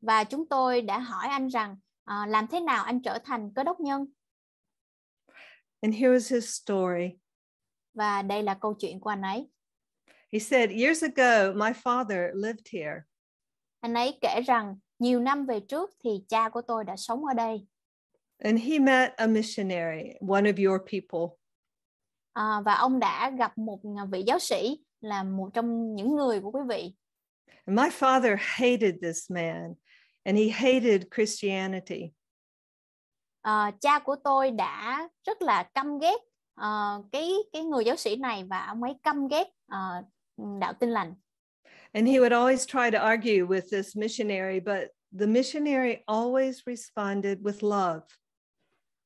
Và chúng tôi đã hỏi anh rằng uh, làm thế nào anh trở thành cơ đốc nhân? And here is his story. Và đây là câu chuyện của anh ấy. He said, years ago, my father lived here. Anh ấy kể rằng nhiều năm về trước thì cha của tôi đã sống ở đây. And he met a missionary, one of your people. À, và ông đã gặp một vị giáo sĩ là một trong những người của quý vị. And my father hated this man and he hated Christianity. uh, cha của tôi đã rất là căm ghét uh, cái cái người giáo sĩ này và ông ấy căm ghét uh, đạo tin lành. And he would always try to argue with this missionary, but the missionary always responded with love.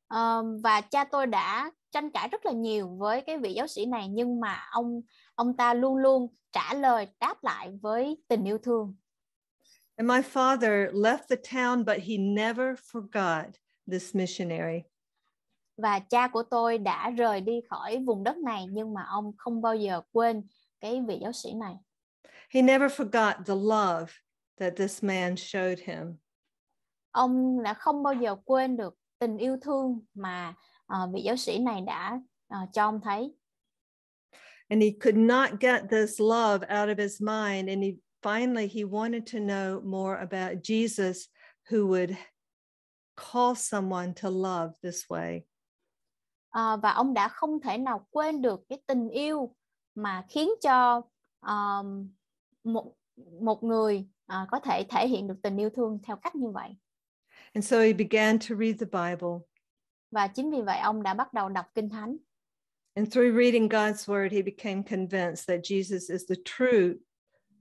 Um, và cha tôi đã tranh cãi rất là nhiều với cái vị giáo sĩ này nhưng mà ông ông ta luôn luôn trả lời đáp lại với tình yêu thương. And my father left the town but he never forgot this missionary. Và cha của tôi đã rời đi khỏi vùng đất này nhưng mà ông không bao giờ quên cái vị giáo sĩ này. He never forgot the love that this man showed him. Ông đã không bao giờ quên được tình yêu thương mà uh, vị giáo sĩ này đã uh, cho ông thấy. And he could not get this love out of his mind and he finally he wanted to know more about Jesus who would call someone to love this way. và ông đã không thể nào quên được cái tình yêu mà khiến cho um, một một người uh, có thể thể hiện được tình yêu thương theo cách như vậy. And so he began to read the Bible. Và chính vì vậy ông đã bắt đầu đọc kinh thánh. And through reading God's word, he became convinced that Jesus is the true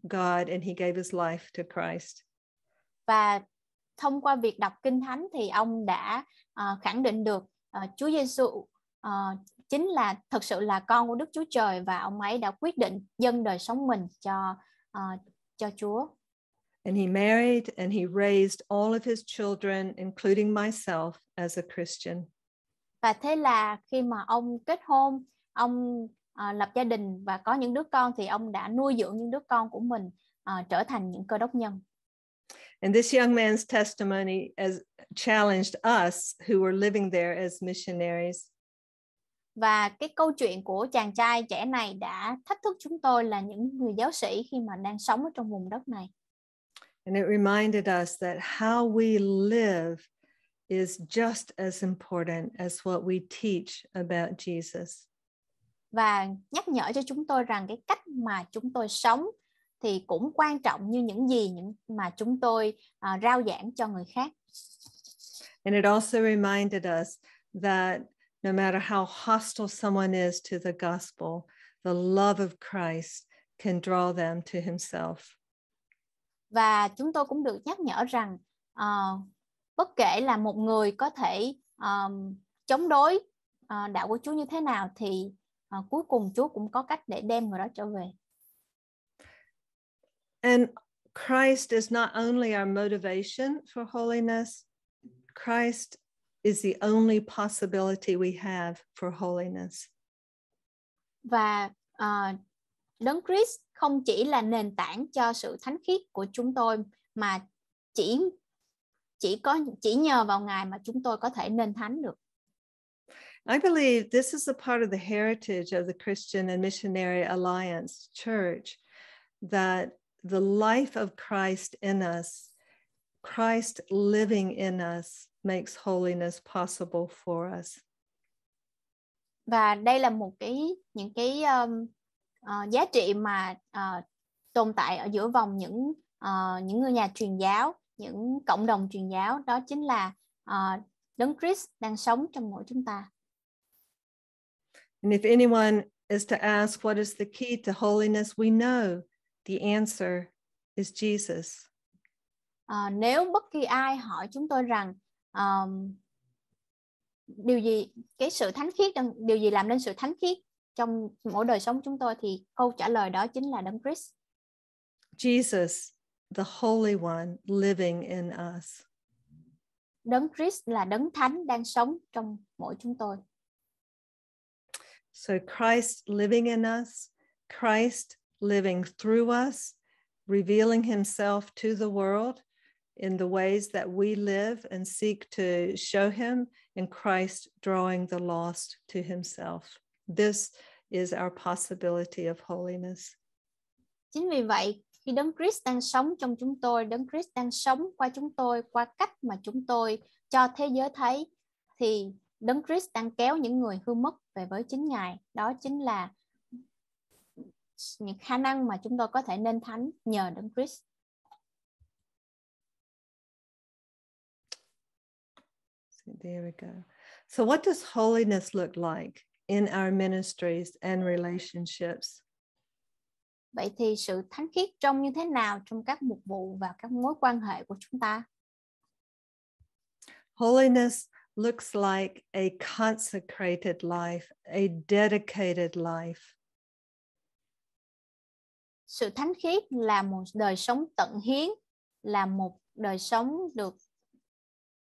God and he gave his life to Christ. Và thông qua việc đọc kinh thánh thì ông đã uh, khẳng định được uh, Chúa Giêsu uh, ờ, chính là thật sự là con của Đức Chúa Trời và ông ấy đã quyết định dâng đời sống mình cho uh, cho Chúa. And he married and he raised all of his children, including myself, as a Christian. Và thế là khi mà ông kết hôn, ông uh, lập gia đình và có những đứa con thì ông đã nuôi dưỡng những đứa con của mình uh, trở thành những cơ đốc nhân. And this young man's testimony as challenged us who were living there as missionaries. Và cái câu chuyện của chàng trai trẻ này đã thách thức chúng tôi là những người giáo sĩ khi mà đang sống ở trong vùng đất này. And it reminded us that how we live is just as important as what we teach about Jesus. Và nhắc nhở cho chúng tôi rằng cái cách mà chúng tôi sống thì cũng quan trọng như những gì những mà chúng tôi uh, rao giảng cho người khác. And it also reminded us that no matter how hostile someone is to the gospel, the love of Christ can draw them to himself. Và chúng tôi cũng được nhắc nhở rằng uh, bất kể là một người có thể um, chống đối uh, đạo của Chúa như thế nào thì uh, cuối cùng Chúa cũng có cách để đem người đó trở về. And Christ is not only our motivation for holiness, Christ is the only possibility we have for holiness. Và uh, Đấng Christ không chỉ là nền tảng cho sự thánh khiết của chúng tôi mà chỉ chỉ có chỉ nhờ vào Ngài mà chúng tôi có thể nên thánh được. I believe this is a part of the heritage of the Christian and Missionary Alliance Church that the life of Christ in us, Christ living in us makes holiness possible for us. Và đây là một cái những cái um, uh, giá trị mà uh, tồn tại ở giữa vòng những uh, những người nhà truyền giáo, những cộng đồng truyền giáo đó chính là uh, Đấng Christ đang sống trong mỗi chúng ta. And if anyone is to ask what is the key to holiness, we know The answer is Jesus. À, nếu bất kỳ ai hỏi chúng tôi rằng um, điều gì cái sự thánh khiết điều gì làm nên sự thánh khiết trong mỗi đời sống chúng tôi thì câu trả lời đó chính là đấng Christ. Jesus, the Holy One living in us. Đấng Christ là đấng thánh đang sống trong mỗi chúng tôi. So Christ living in us, Christ living through us, revealing himself to the world in the ways that we live and seek to show him, and Christ drawing the lost to himself. This is our possibility of holiness. Chính vì vậy, khi Đấng Christ đang sống trong chúng tôi, Đấng Christ đang sống qua chúng tôi, qua cách mà chúng tôi cho thế giới thấy, thì Đấng Christ đang kéo những người hư mất về với chính Ngài. Đó chính là những khả năng mà chúng tôi có thể nên thánh nhờ Đấng Christ. So there we go. So what does holiness look like in our ministries and relationships? Vậy thì sự thánh khiết trông như thế nào trong các mục vụ và các mối quan hệ của chúng ta? Holiness looks like a consecrated life, a dedicated life sự thánh khiết là một đời sống tận hiến là một đời sống được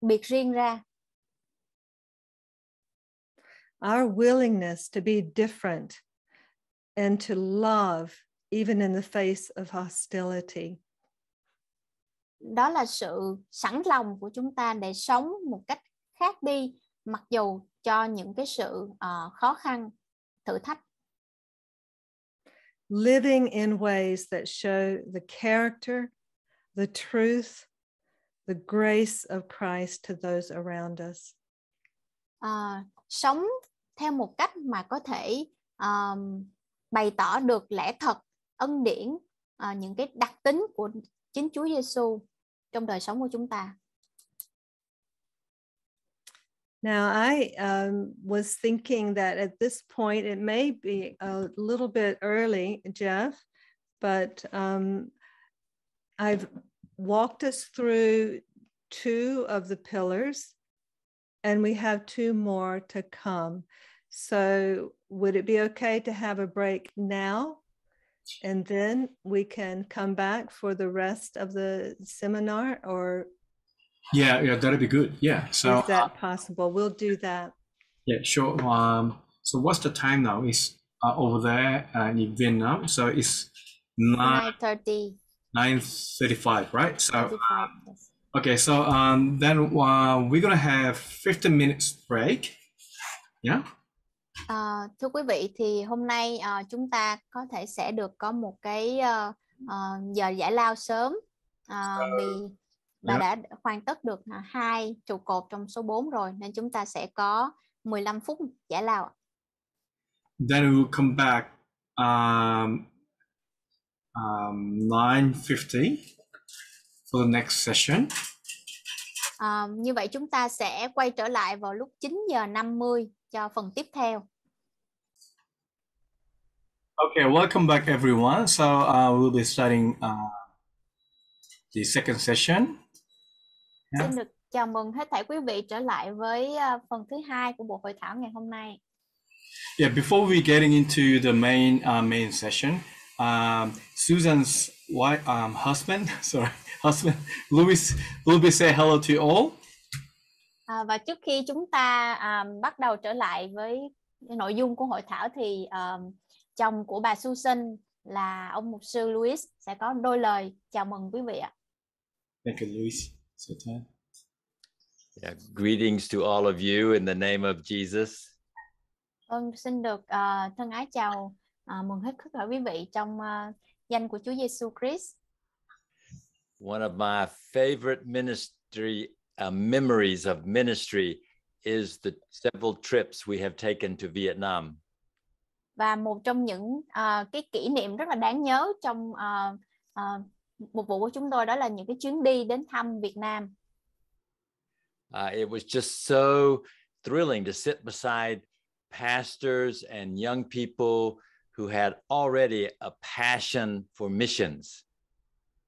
biệt riêng ra our willingness to be different and to love even in the face of hostility. Đó là sự sẵn lòng của chúng ta để sống một cách khác đi mặc dù cho những cái sự uh, khó khăn, thử thách living in ways that show the character, the truth, the grace of Christ to those around us. Uh, sống theo một cách mà có thể um, bày tỏ được lẽ thật, ân điển, uh, những cái đặc tính của chính Chúa Giêsu trong đời sống của chúng ta. Now, I um, was thinking that at this point, it may be a little bit early, Jeff, but um, I've walked us through two of the pillars, and we have two more to come. So, would it be okay to have a break now? And then we can come back for the rest of the seminar, or Yeah, yeah, that'd be good. Yeah. So is that possible? We'll do that. Yeah, sure. Um, so what's the time now? It's uh, over there uh, in Vietnam. So it's nine thirty. Nine thirty-five, right? So. Um, okay, so um, then uh, we're gonna have fifteen minutes break. Yeah. Uh, thưa quý vị thì hôm nay uh, chúng ta có thể sẽ được có một cái uh, uh, giờ giải lao sớm uh, so, vì và đã hoàn tất được à, hai trụ cột trong số 4 rồi nên chúng ta sẽ có 15 phút giải lao. Then we will come back um, um, 9 for the next session. Um, như vậy chúng ta sẽ quay trở lại vào lúc 9 giờ 50 cho phần tiếp theo. Okay, welcome back everyone. So uh, we'll be starting uh, the second session. Dạ. xin được chào mừng hết thảy quý vị trở lại với ờ, phần thứ hai của buổi hội thảo ngày hôm nay. Yeah, before we getting into the main uh, main session, um, Susan's wife, um, husband, sorry, husband, Louis, Louis say hello to all. À, và trước khi chúng ta um, bắt đầu trở lại với nội dung của hội thảo thì um, chồng của bà Susan là ông mục sư Louis sẽ có đôi lời chào mừng quý vị ạ. Thank you, Louis. Satan. Yeah, greetings to all of you in the name of Jesus. Con vâng, xin được uh, thân ái chào uh, mừng hết tất cả quý vị trong uh, danh của Chúa Giêsu Christ. One of my favorite ministry uh, memories of ministry is the several trips we have taken to Vietnam. Và một trong những uh, cái kỷ niệm rất là đáng nhớ trong uh, uh, mục vụ của chúng tôi đó là những cái chuyến đi đến thăm Việt Nam. Uh, it was just so thrilling to sit beside pastors and young people who had already a passion for missions.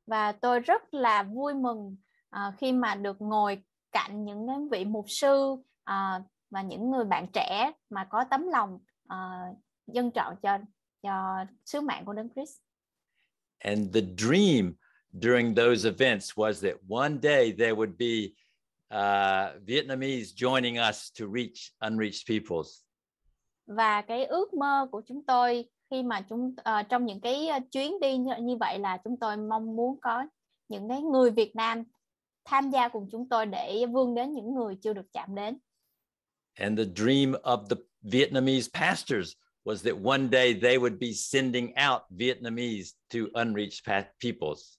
Và tôi rất là vui mừng uh, khi mà được ngồi cạnh những vị mục sư uh, và những người bạn trẻ mà có tấm lòng uh, dân trọn cho cho sứ mạng của Đấng Christ. And the dream during those events was that one day there would be uh, Vietnamese joining us to reach unreached peoples. Và cái ước mơ của chúng tôi khi mà chúng uh, trong những cái chuyến đi như, như vậy là chúng tôi mong muốn có những cái người Việt Nam tham gia cùng chúng tôi để vươn đến những người chưa được chạm đến. And the dream of the Vietnamese pastors was that one day they would be sending out Vietnamese to unreached peoples.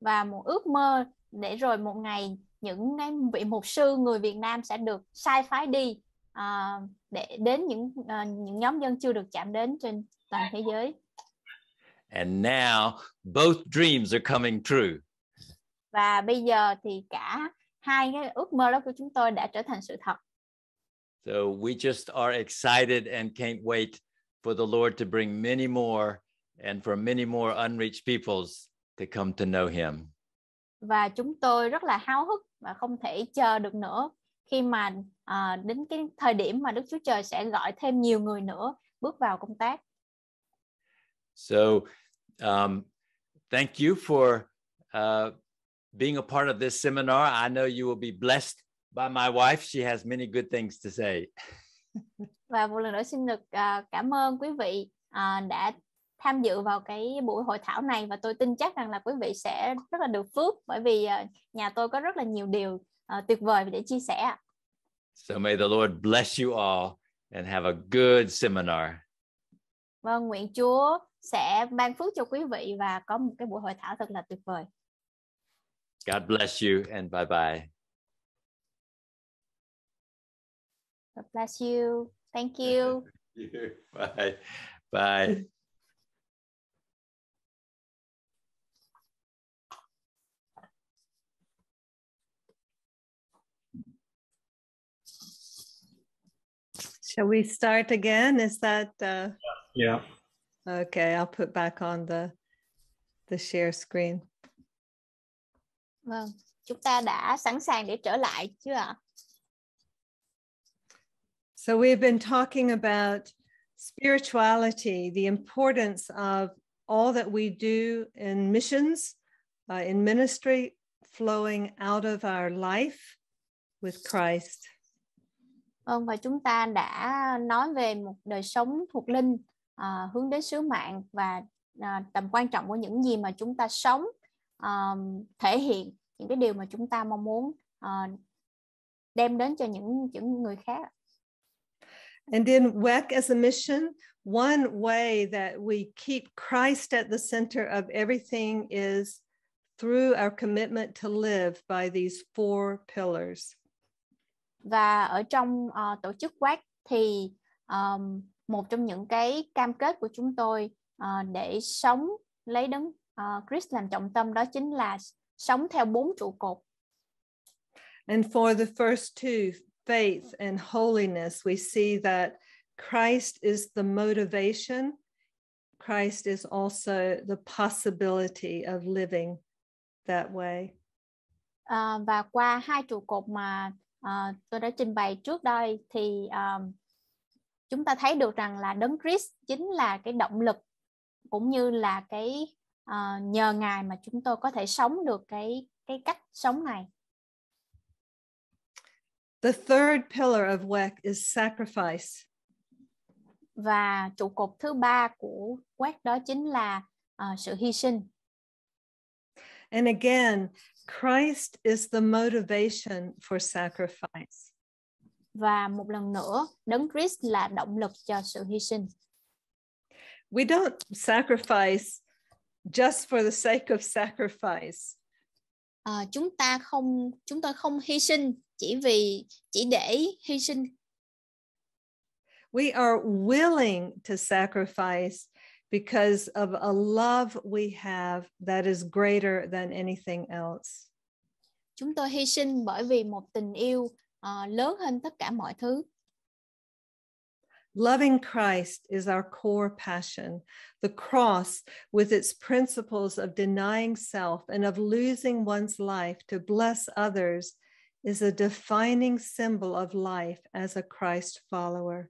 Và một ước mơ để rồi một ngày những cái vị mục sư người Việt Nam sẽ được sai phái đi uh, để đến những uh, những nhóm dân chưa được chạm đến trên toàn thế giới. And now both dreams are coming true. Và bây giờ thì cả hai cái ước mơ đó của chúng tôi đã trở thành sự thật. So we just are excited and can't wait for the Lord to bring many more and for many more unreached peoples to come to know him. Và chúng tôi rất là háo hức và không thể chờ được nữa khi mà à, đến cái thời điểm mà Đức Chúa Trời sẽ gọi thêm nhiều người nữa bước vào công tác. So um, thank you for uh, being a part of this seminar. I know you will be blessed But my wife, she has many good things to say. và một lần nữa xin được uh, cảm ơn quý vị uh, đã tham dự vào cái buổi hội thảo này và tôi tin chắc rằng là quý vị sẽ rất là được phước bởi vì uh, nhà tôi có rất là nhiều điều uh, tuyệt vời để chia sẻ. So may the Lord bless you all and have a good seminar. Vâng, nguyện Chúa sẽ ban phước cho quý vị và có một cái buổi hội thảo thật là tuyệt vời. God bless you and bye bye. God bless you. Thank you. Bye. Bye. Shall we start again? Is that? Uh... Yeah. Okay, I'll put back on the the share screen. Vâng, chúng ta đã sẵn sàng để trở lại chưa ạ? So, we've been talking about spirituality, the importance of all that we do in missions, uh, in ministry, flowing out of our life with Christ. Vâng, và chúng ta đã nói về một đời sống thuộc linh uh, hướng đến sứ mạng và uh, tầm quan trọng của những gì mà chúng ta sống uh, thể hiện những cái điều mà chúng ta mong muốn uh, đem đến cho những những người khác. And in WEC as a mission, one way that we keep Christ at the center of everything is through our commitment to live by these four pillars. Và ở trong uh, tổ chức WEC thì um, một trong những cái cam kết của chúng tôi uh, để sống lấy đấng uh, Christ làm trọng tâm đó chính là sống theo bốn trụ cột. And for the first two, faith and holiness, we see that Christ is the motivation. Christ is also the possibility of living that way. Uh, và qua hai trụ cột mà uh, tôi đã trình bày trước đây thì um, chúng ta thấy được rằng là đấng Christ chính là cái động lực cũng như là cái uh, nhờ ngài mà chúng tôi có thể sống được cái cái cách sống này. The third pillar of WEC is sacrifice. Và trụ cột thứ ba của WEC đó chính là uh, sự hy sinh. And again, Christ is the motivation for sacrifice. Và một lần nữa, Đấng Christ là động lực cho sự hy sinh. We don't sacrifice just for the sake of sacrifice. À, chúng ta không chúng tôi không hy sinh chỉ vì chỉ để hy sinh we are willing to sacrifice because of a love we have that is greater than anything else chúng tôi hy sinh bởi vì một tình yêu uh, lớn hơn tất cả mọi thứ Loving Christ is our core passion. The cross, with its principles of denying self and of losing one's life to bless others, is a defining symbol of life as a Christ follower.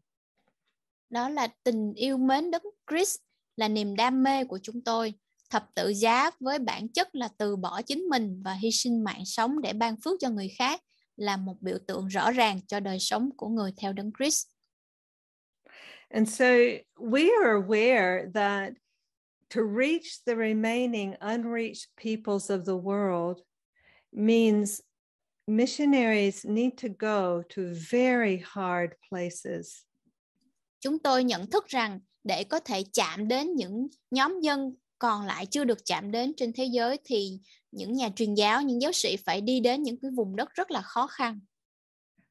Đó là tình yêu mến Đức Christ là niềm đam mê của chúng tôi. Thập tự giá với bản chất là từ bỏ chính mình và hy sinh mạng sống để ban phước cho người khác là một biểu tượng rõ ràng cho đời sống của người theo Đấng Christ. And so we are aware that to reach the remaining unreached peoples of the world means missionaries need to go to very hard places. Chúng tôi nhận thức rằng để có thể chạm đến những nhóm dân còn lại chưa được chạm đến trên thế giới thì những nhà truyền giáo, những giáo sĩ phải đi đến những cái vùng đất rất là khó khăn.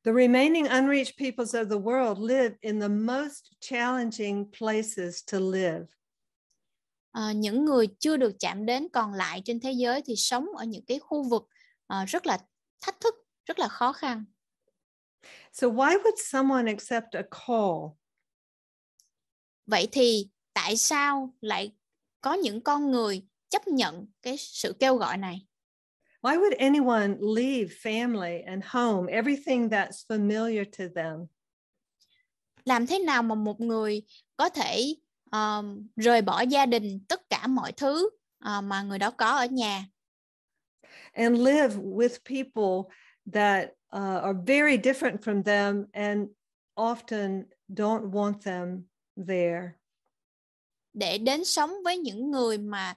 The remaining unreached peoples of the world live in the most challenging places to live. Uh, những người chưa được chạm đến còn lại trên thế giới thì sống ở những cái khu vực uh, rất là thách thức rất là khó khăn so why would someone accept a call vậy thì tại sao lại có những con người chấp nhận cái sự kêu gọi này why would anyone leave family and home everything that's familiar to them làm thế nào mà một người có thể um, rời bỏ gia đình tất cả mọi thứ uh, mà người đó có ở nhà and live with people that uh, are very different from them and often don't want them there. Để đến sống với những người mà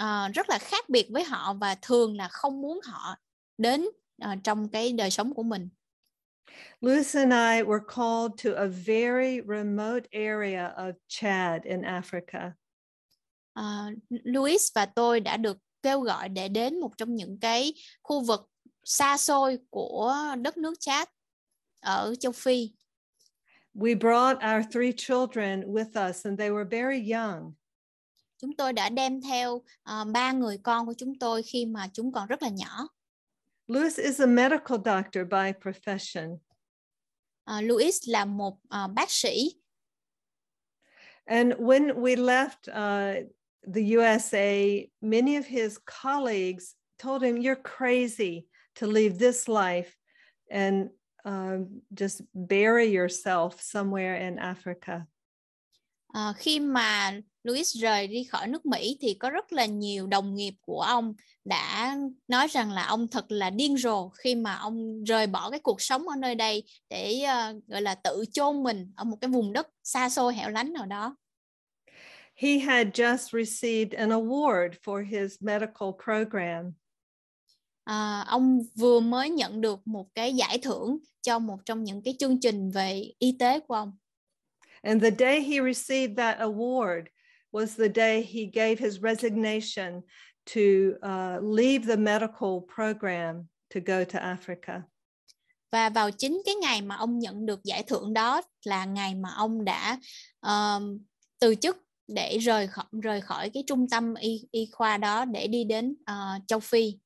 uh, rất là khác biệt với họ và thường là không muốn họ đến uh, trong cái đời sống của mình. Luis and I were called to a very remote area of Chad in Africa. Uh, ờ, Luis và tôi đã được kêu gọi để đến một trong những cái khu vực xa xôi của đất nước Chad ở châu Phi. We brought our three children with us and they were very young. Chúng tôi đã đem theo à, ba người con của chúng tôi khi mà chúng còn rất là nhỏ. Louis is a medical doctor by profession. Uh, Louis là một uh, bác sĩ. And when we left uh, the USA, many of his colleagues told him, You're crazy to leave this life and um, just bury yourself somewhere in Africa. À, khi mà Louis rời đi khỏi nước Mỹ thì có rất là nhiều đồng nghiệp của ông đã nói rằng là ông thật là điên rồ khi mà ông rời bỏ cái cuộc sống ở nơi đây để uh, gọi là tự chôn mình ở một cái vùng đất xa xôi hẻo lánh nào đó. He had just received an award for his medical program. À, ông vừa mới nhận được một cái giải thưởng cho một trong những cái chương trình về y tế của ông. And the day he received that award was the day he gave his resignation to uh, leave the medical program to go to Africa. Và vào chính cái ngày mà ông nhận được giải thưởng đó là ngày mà ông đã um, từ chức để rời khỏi rời khỏi cái trung tâm y y khoa đó để đi đến uh, châu Phi.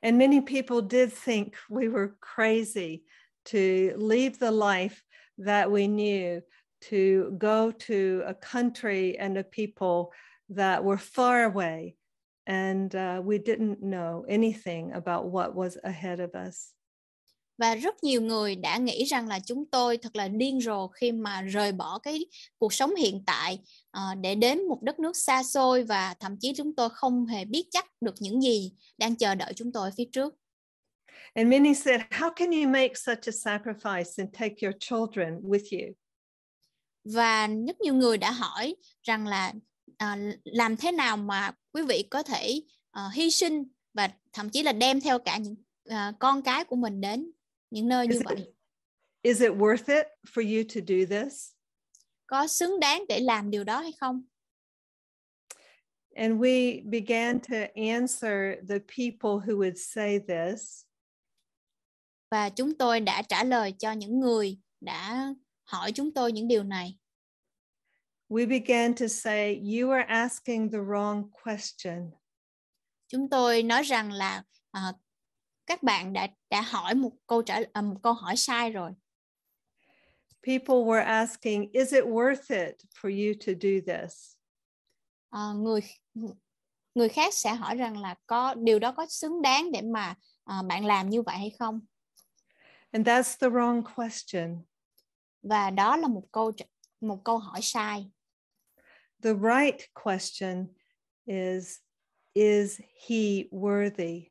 And many people did think we were crazy to leave the life that we knew to go to a country and a people that were far away and uh, we didn't know anything about what was ahead of us. và rất nhiều người đã nghĩ rằng là chúng tôi thật là điên rồ khi mà rời bỏ cái cuộc sống hiện tại ờ, để đến một đất nước xa xôi và thậm chí chúng tôi không hề biết chắc được những gì đang chờ đợi chúng tôi ở phía trước. And many said, how can you make such a sacrifice and take your children with you? Và rất nhiều người đã hỏi rằng là à, làm thế nào mà quý vị có thể à, hy sinh và thậm chí là đem theo cả những à, con cái của mình đến những nơi is như it, vậy is it worth it for you to do this có xứng đáng để làm điều đó hay không and we began to answer the people who would say this và chúng tôi đã trả lời cho những người đã hỏi chúng tôi những điều này we began to say you are asking the wrong question chúng tôi nói rằng là uh, các bạn đã đã hỏi một câu trả à, một câu hỏi sai rồi. People were asking, is it worth it for you to do this? À, người người khác sẽ hỏi rằng là có điều đó có xứng đáng để mà à, bạn làm như vậy hay không? And that's the wrong question. Và đó là một câu một câu hỏi sai. The right question is is he worthy?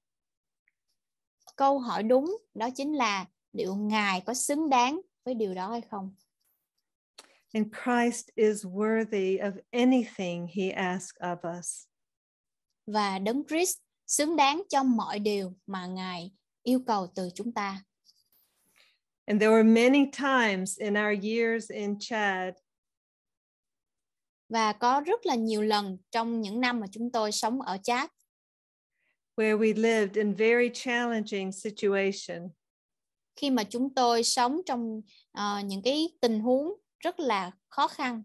câu hỏi đúng đó chính là liệu ngài có xứng đáng với điều đó hay không? And Christ is worthy of anything he asks of us. Và Đấng Christ xứng đáng cho mọi điều mà ngài yêu cầu từ chúng ta. And there were many times in our years in Chad và có rất là nhiều lần trong những năm mà chúng tôi sống ở Chad where we lived in very challenging situation. Khi mà chúng tôi sống trong uh, những cái tình huống rất là khó khăn.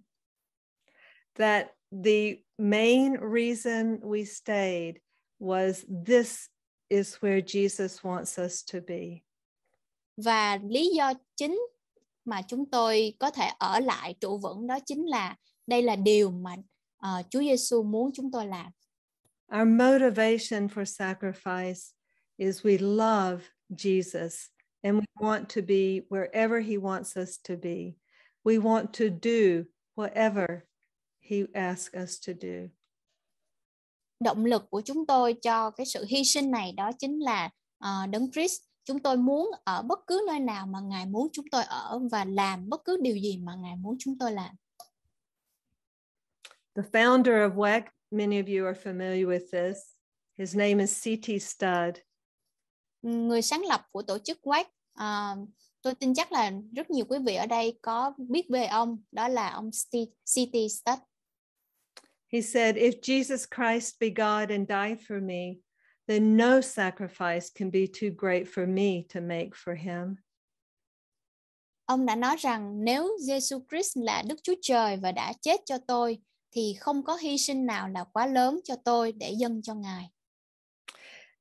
That the main reason we stayed was this is where Jesus wants us to be. Và lý do chính mà chúng tôi có thể ở lại trụ vững đó chính là đây là điều mà uh, Chúa Giêsu muốn chúng tôi làm. Our motivation for sacrifice is we love Jesus and we want to be wherever he wants us to be. We want to do whatever he asks us to do. Động lực của chúng tôi cho cái sự hy sinh này đó chính là uh, Đấng Christ. Chúng tôi muốn ở bất cứ nơi nào mà Ngài muốn chúng tôi ở và làm bất cứ điều gì mà Ngài muốn chúng tôi làm. The founder of WAC many of you are familiar with this. His name is C.T. Người sáng lập của tổ chức WAC, uh, ờ, tôi tin chắc là rất nhiều quý vị ở đây có biết về ông, đó là ông C.T. Stud. He said, if Jesus Christ be God and died for me, then no sacrifice can be too great for me to make for him. Ông đã nói rằng nếu Jesus Christ là Đức Chúa Trời và đã chết cho tôi thì không có hy sinh nào là quá lớn cho tôi để dâng cho Ngài.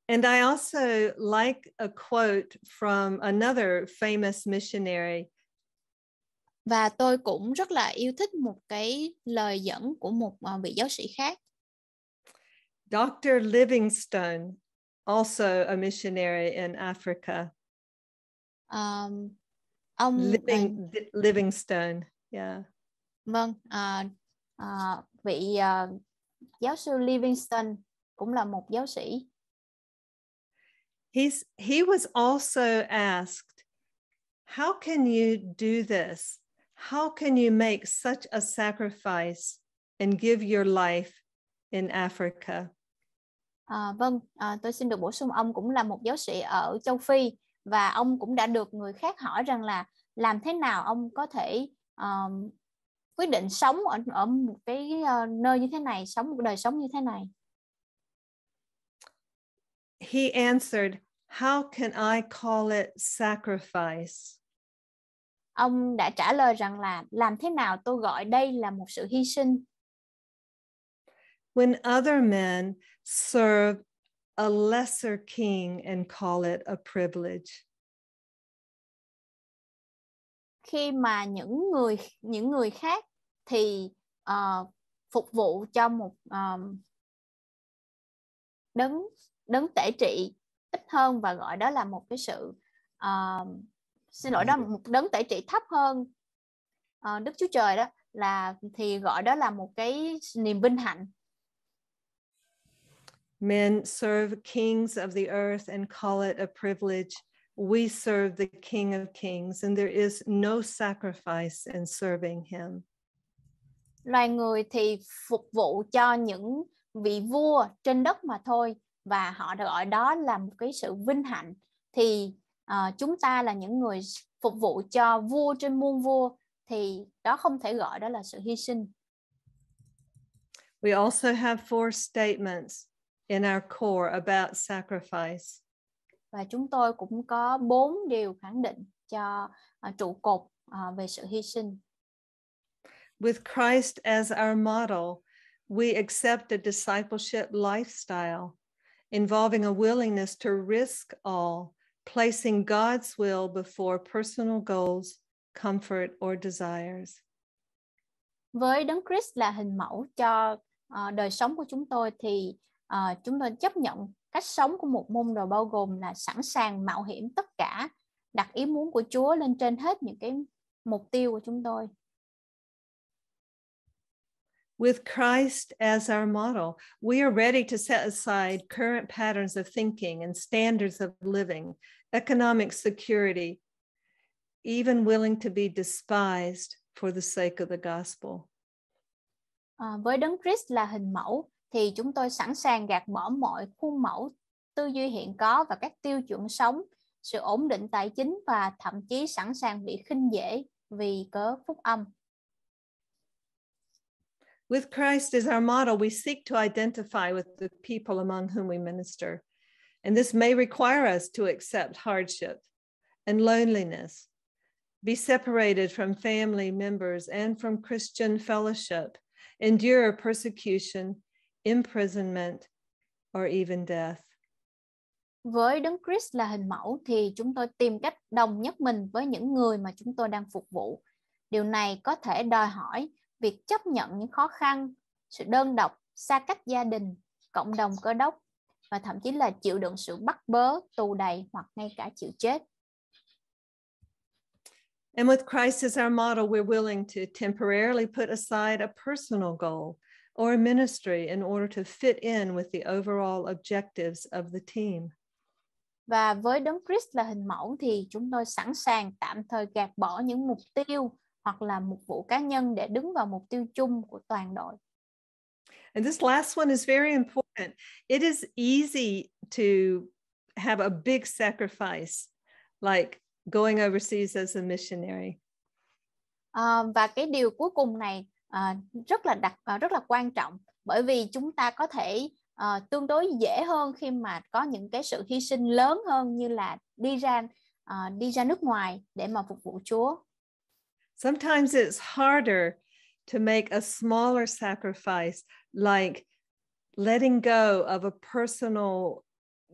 And I also like a quote from another famous missionary. Và tôi cũng rất là yêu thích một cái lời dẫn của một à, vị giáo sĩ khác. Dr. Livingstone, also a missionary in Africa. Um, ông Living, uh, Livingstone, yeah. Vâng, uh, à, vị à, giáo sư Livingston cũng là một giáo sĩ. He's, he was also asked, how can you do this? How can you make such a sacrifice and give your life in Africa? À, vâng, à, tôi xin được bổ sung ông cũng là một giáo sĩ ở châu Phi và ông cũng đã được người khác hỏi rằng là làm thế nào ông có thể um, quyết định sống ở ở một cái ờ, nơi như thế này, sống một đời sống như thế này? He answered, how can I call it sacrifice? Ông đã trả lời rằng là làm thế nào tôi gọi đây là một sự hy sinh? When other men serve a lesser king and call it a privilege. Khi mà những người những người khác thì uh, phục vụ cho một um, đấng đấng tể trị ít hơn và gọi đó là một cái sự uh, xin lỗi đó một đấng tể trị thấp hơn uh, Đức Chúa Trời đó là thì gọi đó là một cái niềm vinh hạnh. Men serve kings of the earth and call it a privilege. We serve the King of Kings, and there is no sacrifice in serving him loài người thì phục vụ cho những vị vua trên đất mà thôi và họ gọi đó là một cái sự vinh hạnh thì uh, chúng ta là những người phục vụ cho vua trên muôn vua thì đó không thể gọi đó là sự hy sinh. We also have four statements in our core about sacrifice. Và chúng tôi cũng có bốn điều khẳng định cho uh, trụ cột uh, về sự hy sinh. With Christ as our model, we accept a discipleship lifestyle involving a willingness to risk all, placing God's will before personal goals, comfort, or desires. Với Đấng Christ là hình mẫu cho uh, đời sống của chúng tôi thì uh, chúng tôi chấp nhận cách sống của một môn đồ bao gồm là sẵn sàng mạo hiểm tất cả đặt ý muốn của Chúa lên trên hết những cái mục tiêu của chúng tôi. With Christ as our model, we are ready to set aside current patterns of thinking and standards of living, economic security, even willing to be despised for the sake of the gospel. À, với Đấng Christ là hình mẫu thì chúng tôi sẵn sàng gạt bỏ mọi khuôn mẫu tư duy hiện có và các tiêu chuẩn sống, sự ổn định tài chính và thậm chí sẵn sàng bị khinh dễ vì cớ phúc âm. With Christ as our model, we seek to identify with the people among whom we minister. And this may require us to accept hardship and loneliness, be separated from family members and from Christian fellowship, endure persecution, imprisonment, or even death. Với Đấng Christ là hình mẫu thì chúng tôi tìm cách đồng nhất mình với những người mà chúng tôi đang phục vụ. Điều này có thể đòi hỏi việc chấp nhận những khó khăn sự đơn độc xa cách gia đình cộng đồng cơ đốc và thậm chí là chịu đựng sự bắt bớ tù đầy hoặc ngay cả chịu chết And with Christ as our model, we're willing to temporarily put aside a personal goal or a ministry in order to fit in with the overall objectives of the team. Và với Đấng Christ là hình mẫu thì chúng tôi sẵn sàng tạm thời gạt bỏ những mục tiêu hoặc là mục vụ cá nhân để đứng vào mục tiêu chung của toàn đội. And this last one is very important. It is easy to have a big sacrifice like going overseas as a missionary. Uh, và cái điều cuối cùng này uh, rất là đặc uh, rất là quan trọng bởi vì chúng ta có thể uh, tương đối dễ hơn khi mà có những cái sự hy sinh lớn hơn như là đi ra uh, đi ra nước ngoài để mà phục vụ Chúa. Sometimes it's harder to make a smaller sacrifice, like letting go of a personal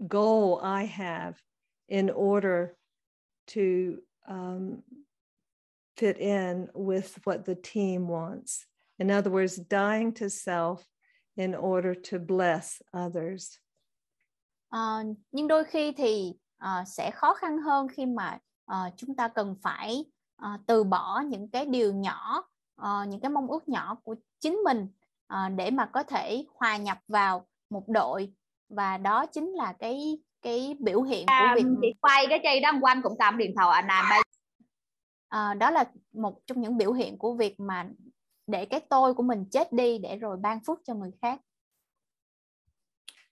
goal I have in order to um, fit in with what the team wants. In other words, dying to self in order to bless others. À, nhưng đôi khi thì sẽ khó khăn hơn khi mà chúng ta cần phải uh, từ bỏ những cái điều nhỏ uh, những cái mong ước nhỏ của chính mình uh, để mà có thể hòa nhập vào một đội và đó chính là cái cái biểu hiện của à, việc chị quay cái dây đang quanh cũng cầm điện thoại anh nam đây à, đó là một trong những biểu hiện của việc mà để cái tôi của mình chết đi để rồi ban phúc cho người khác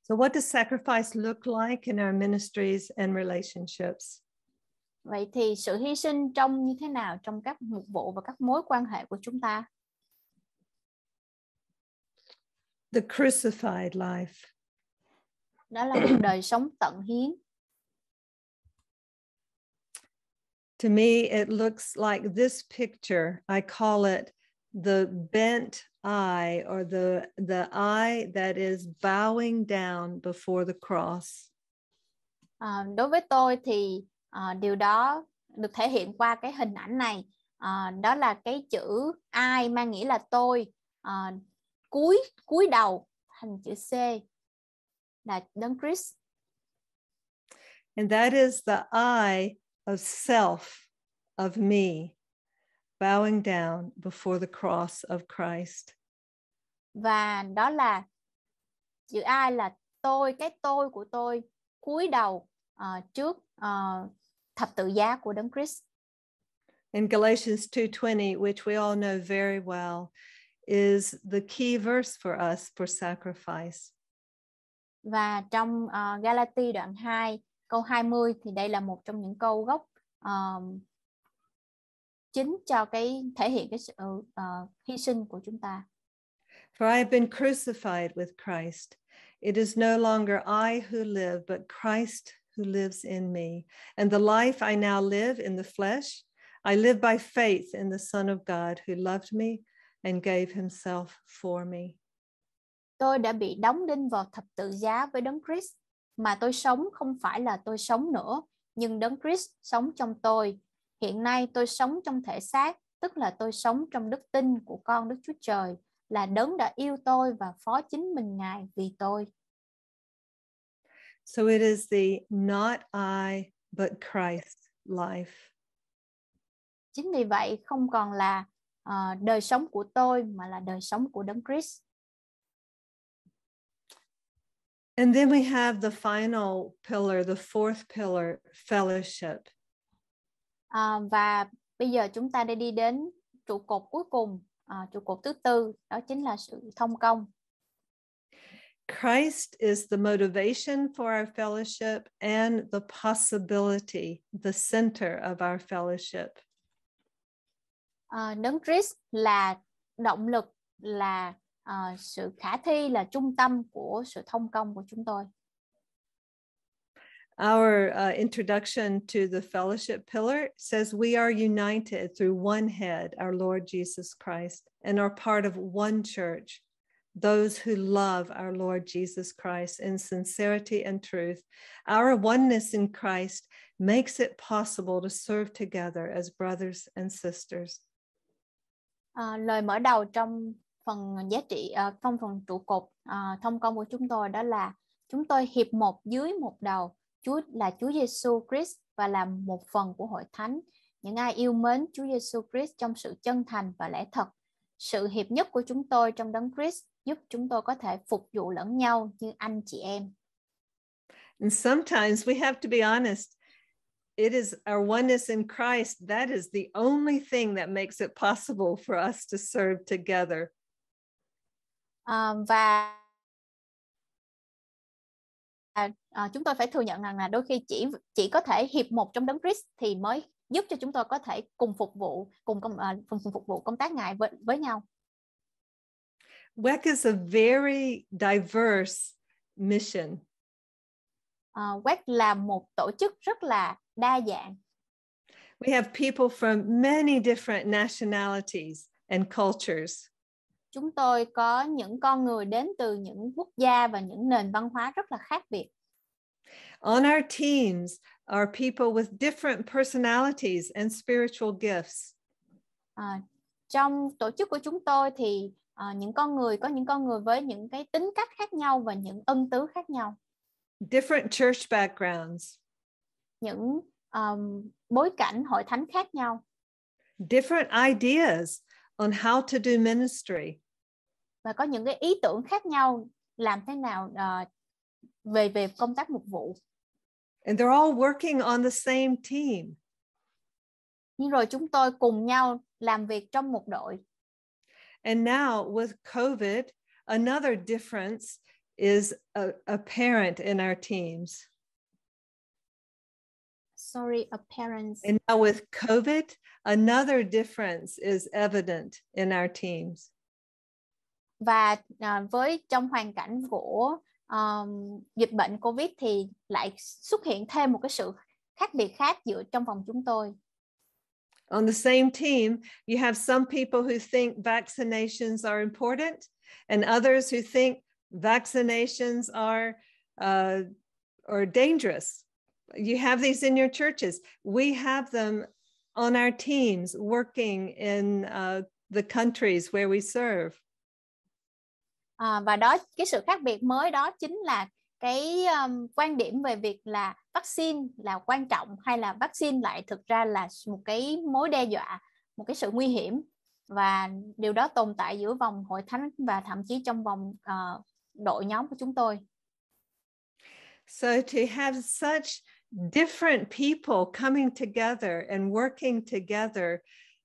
So what does sacrifice look like in our ministries and relationships? vậy thì sự hy sinh trông như thế nào trong các mục vụ và các mối quan hệ của chúng ta the crucified life đó là một đời sống tận hiến to me, it looks like this picture. I call it the bent eye or the, the eye that is bowing down before the cross. À, đối với tôi thì à, điều đó được thể hiện qua cái hình ảnh này à, đó là cái chữ ai mang nghĩa là tôi à, cuối cuối đầu thành chữ C là đấng Christ. And that is the I of self, of me, bowing down before the cross of Christ. Và đó là chữ ai là tôi, cái tôi của tôi cúi đầu uh, trước uh, thập tự giá của Đấng Christ. In Galatians 2:20, which we all know very well, is the key verse for us for sacrifice. Và trong uh, Galati đoạn 2 câu 20 thì đây là một trong những câu gốc um, chính cho cái thể hiện cái sự uh, hy sinh của chúng ta. For I have been crucified with Christ. It is no longer I who live, but Christ who lives in me. And the life I now live in the flesh, I live by faith in the Son of God who loved me and gave himself for me. Tôi đã bị đóng đinh vào thập tự giá với Đấng Christ, mà tôi sống không phải là tôi sống nữa, nhưng Đấng Christ sống trong tôi. Hiện nay tôi sống trong thể xác, tức là tôi sống trong đức tin của con Đức Chúa Trời, là Đấng đã yêu tôi và phó chính mình Ngài vì tôi. So it is the not I but Christ life. Chính vì vậy không còn là uh, đời sống của tôi mà là đời sống của Đấng Christ. And then we have the final pillar, the fourth pillar, fellowship. Uh, và bây giờ chúng ta đã đi đến trụ cột cuối cùng, uh, trụ cột thứ tư, đó chính là sự thông công. Christ is the motivation for our fellowship and the possibility, the center of our fellowship. Uh, Đấng Christ là động lực, là uh, sự khả thi, là trung tâm của sự thông công của chúng tôi. Our uh, introduction to the fellowship pillar says we are united through one head, our Lord Jesus Christ, and are part of one church, those who love our Lord Jesus Christ in sincerity and truth. Our oneness in Christ makes it possible to serve together as brothers and sisters. À, lời mở đầu trong phần giá trị à, trong phần trụ cột à, thông công của chúng tôi đó là chúng tôi hiệp một dưới một đầu Chúa là Chúa Giêsu Christ và là một phần của hội thánh. Những ai yêu mến Chúa Giêsu Christ trong sự chân thành và lẽ thật sự hiệp nhất của chúng tôi trong đấng Christ giúp chúng tôi có thể phục vụ lẫn nhau như anh chị em. And sometimes we have to be honest. It is our oneness in Christ that is the only thing that makes it possible for us to serve together. Um, và à, à, chúng tôi phải thừa nhận rằng là đôi khi chỉ chỉ có thể hiệp một trong đấng Christ thì mới giúp cho chúng tôi có thể cùng phục vụ cùng công à, cùng, cùng phục vụ công tác ngài với, với nhau. WEC is a very diverse mission. Uh, WEC là một tổ chức rất là đa dạng. We have people from many different nationalities and cultures. Chúng tôi có những con người đến từ những quốc gia và những nền văn hóa rất là khác biệt. On our teams are people with different personalities and spiritual gifts. À, trong tổ chức của chúng tôi thì à, những con người có những con người với những cái tính cách khác nhau và những âm tứ khác nhau. Different church backgrounds. Những um, bối cảnh hội thánh khác nhau. Different ideas on how to do ministry. Và có những cái ý tưởng khác nhau làm thế nào uh, về về công tác mục vụ. And they're all working on the same team. Nhưng rồi chúng tôi cùng nhau làm việc trong một đội. And now with COVID, another difference is apparent in our teams. Sorry, apparent. And now with COVID, another difference is evident in our teams. Và với trong hoàn cảnh của um, dịch bệnh Covid thì lại xuất hiện thêm một cái sự khác biệt khác giữa trong phòng chúng tôi on the same team, you have some people who think vaccinations are important and others who think vaccinations are uh, or dangerous. You have these in your churches. We have them on our teams working in uh, the countries where we serve. À, và đó cái sự khác biệt mới đó chính là cái um, quan điểm về việc là vaccine là quan trọng hay là vaccine lại thực ra là một cái mối đe dọa một cái sự nguy hiểm và điều đó tồn tại giữa vòng hội thánh và thậm chí trong vòng uh, đội nhóm của chúng tôi. So to have such different people coming together and working together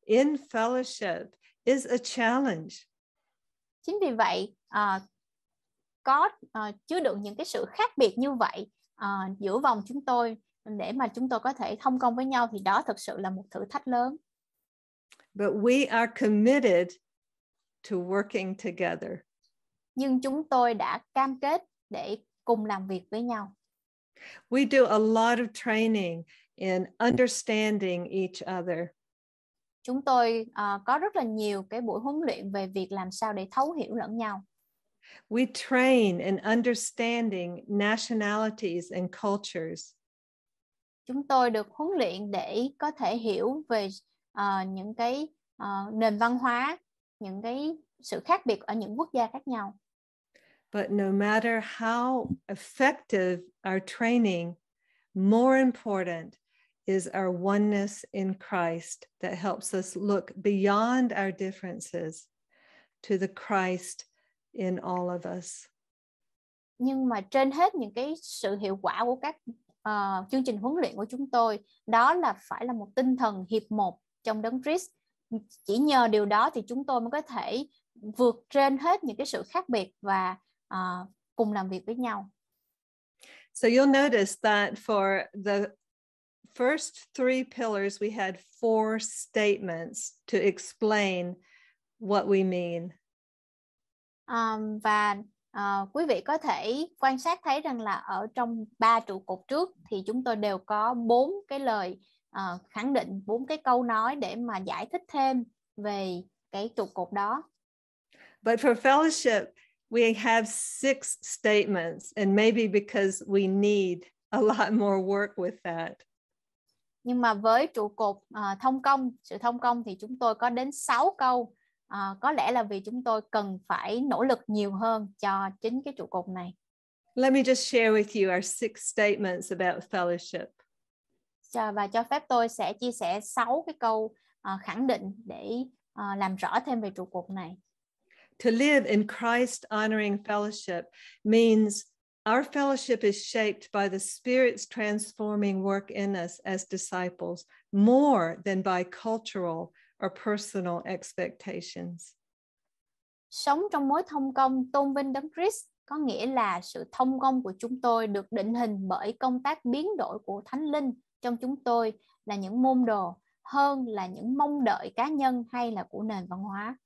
in fellowship is a challenge. Chính vì vậy uh, có uh, chứa đựng những cái sự khác biệt như vậy uh, giữa vòng chúng tôi để mà chúng tôi có thể thông công với nhau thì đó thực sự là một thử thách lớn. But we are committed to working together. Nhưng chúng tôi đã cam kết để cùng làm việc với nhau. We do a lot of training in understanding each other. Chúng tôi uh, có rất là nhiều cái buổi huấn luyện về việc làm sao để thấu hiểu lẫn nhau. We train in understanding nationalities and cultures. Chúng tôi được huấn luyện để có thể hiểu về uh, những cái uh, nền văn hóa, những cái sự khác biệt ở những quốc gia khác nhau. But no matter how effective our training, more important is our oneness in Christ that helps us look beyond our differences to the Christ in all of us. Nhưng mà trên hết những cái sự hiệu quả của các uh, chương trình huấn luyện của chúng tôi đó là phải là một tinh thần hiệp một trong đấng Christ. Chỉ nhờ điều đó thì chúng tôi mới có thể vượt trên hết những cái sự khác biệt và uh, cùng làm việc với nhau. So you'll notice that for the first three pillars, we had four statements to explain what we mean và uh, quý vị có thể quan sát thấy rằng là ở trong ba trụ cột trước thì chúng tôi đều có bốn cái lời uh, khẳng định bốn cái câu nói để mà giải thích thêm về cái trụ cột đó. But for fellowship, we have six statements and maybe because we need a lot more work with that. Nhưng mà với trụ cột uh, thông công, sự thông công thì chúng tôi có đến sáu câu à, có lẽ là vì chúng tôi cần phải nỗ lực nhiều hơn cho chính cái trụ cột này Let me just share with you our six statements about fellowship. Chà, và cho phép tôi sẽ chia sẻ sáu cái câu uh, khẳng định để uh, làm rõ thêm về trụ cột này. To live in Christ honoring fellowship means our fellowship is shaped by the Spirit's transforming work in us as disciples more than by cultural or personal expectations. Sống trong mối thông công tôn vinh đấng Christ có nghĩa là sự thông công của chúng tôi được định hình bởi công tác biến đổi của Thánh Linh trong chúng tôi là những môn đồ hơn là những mong đợi cá nhân hay là của nền văn hóa.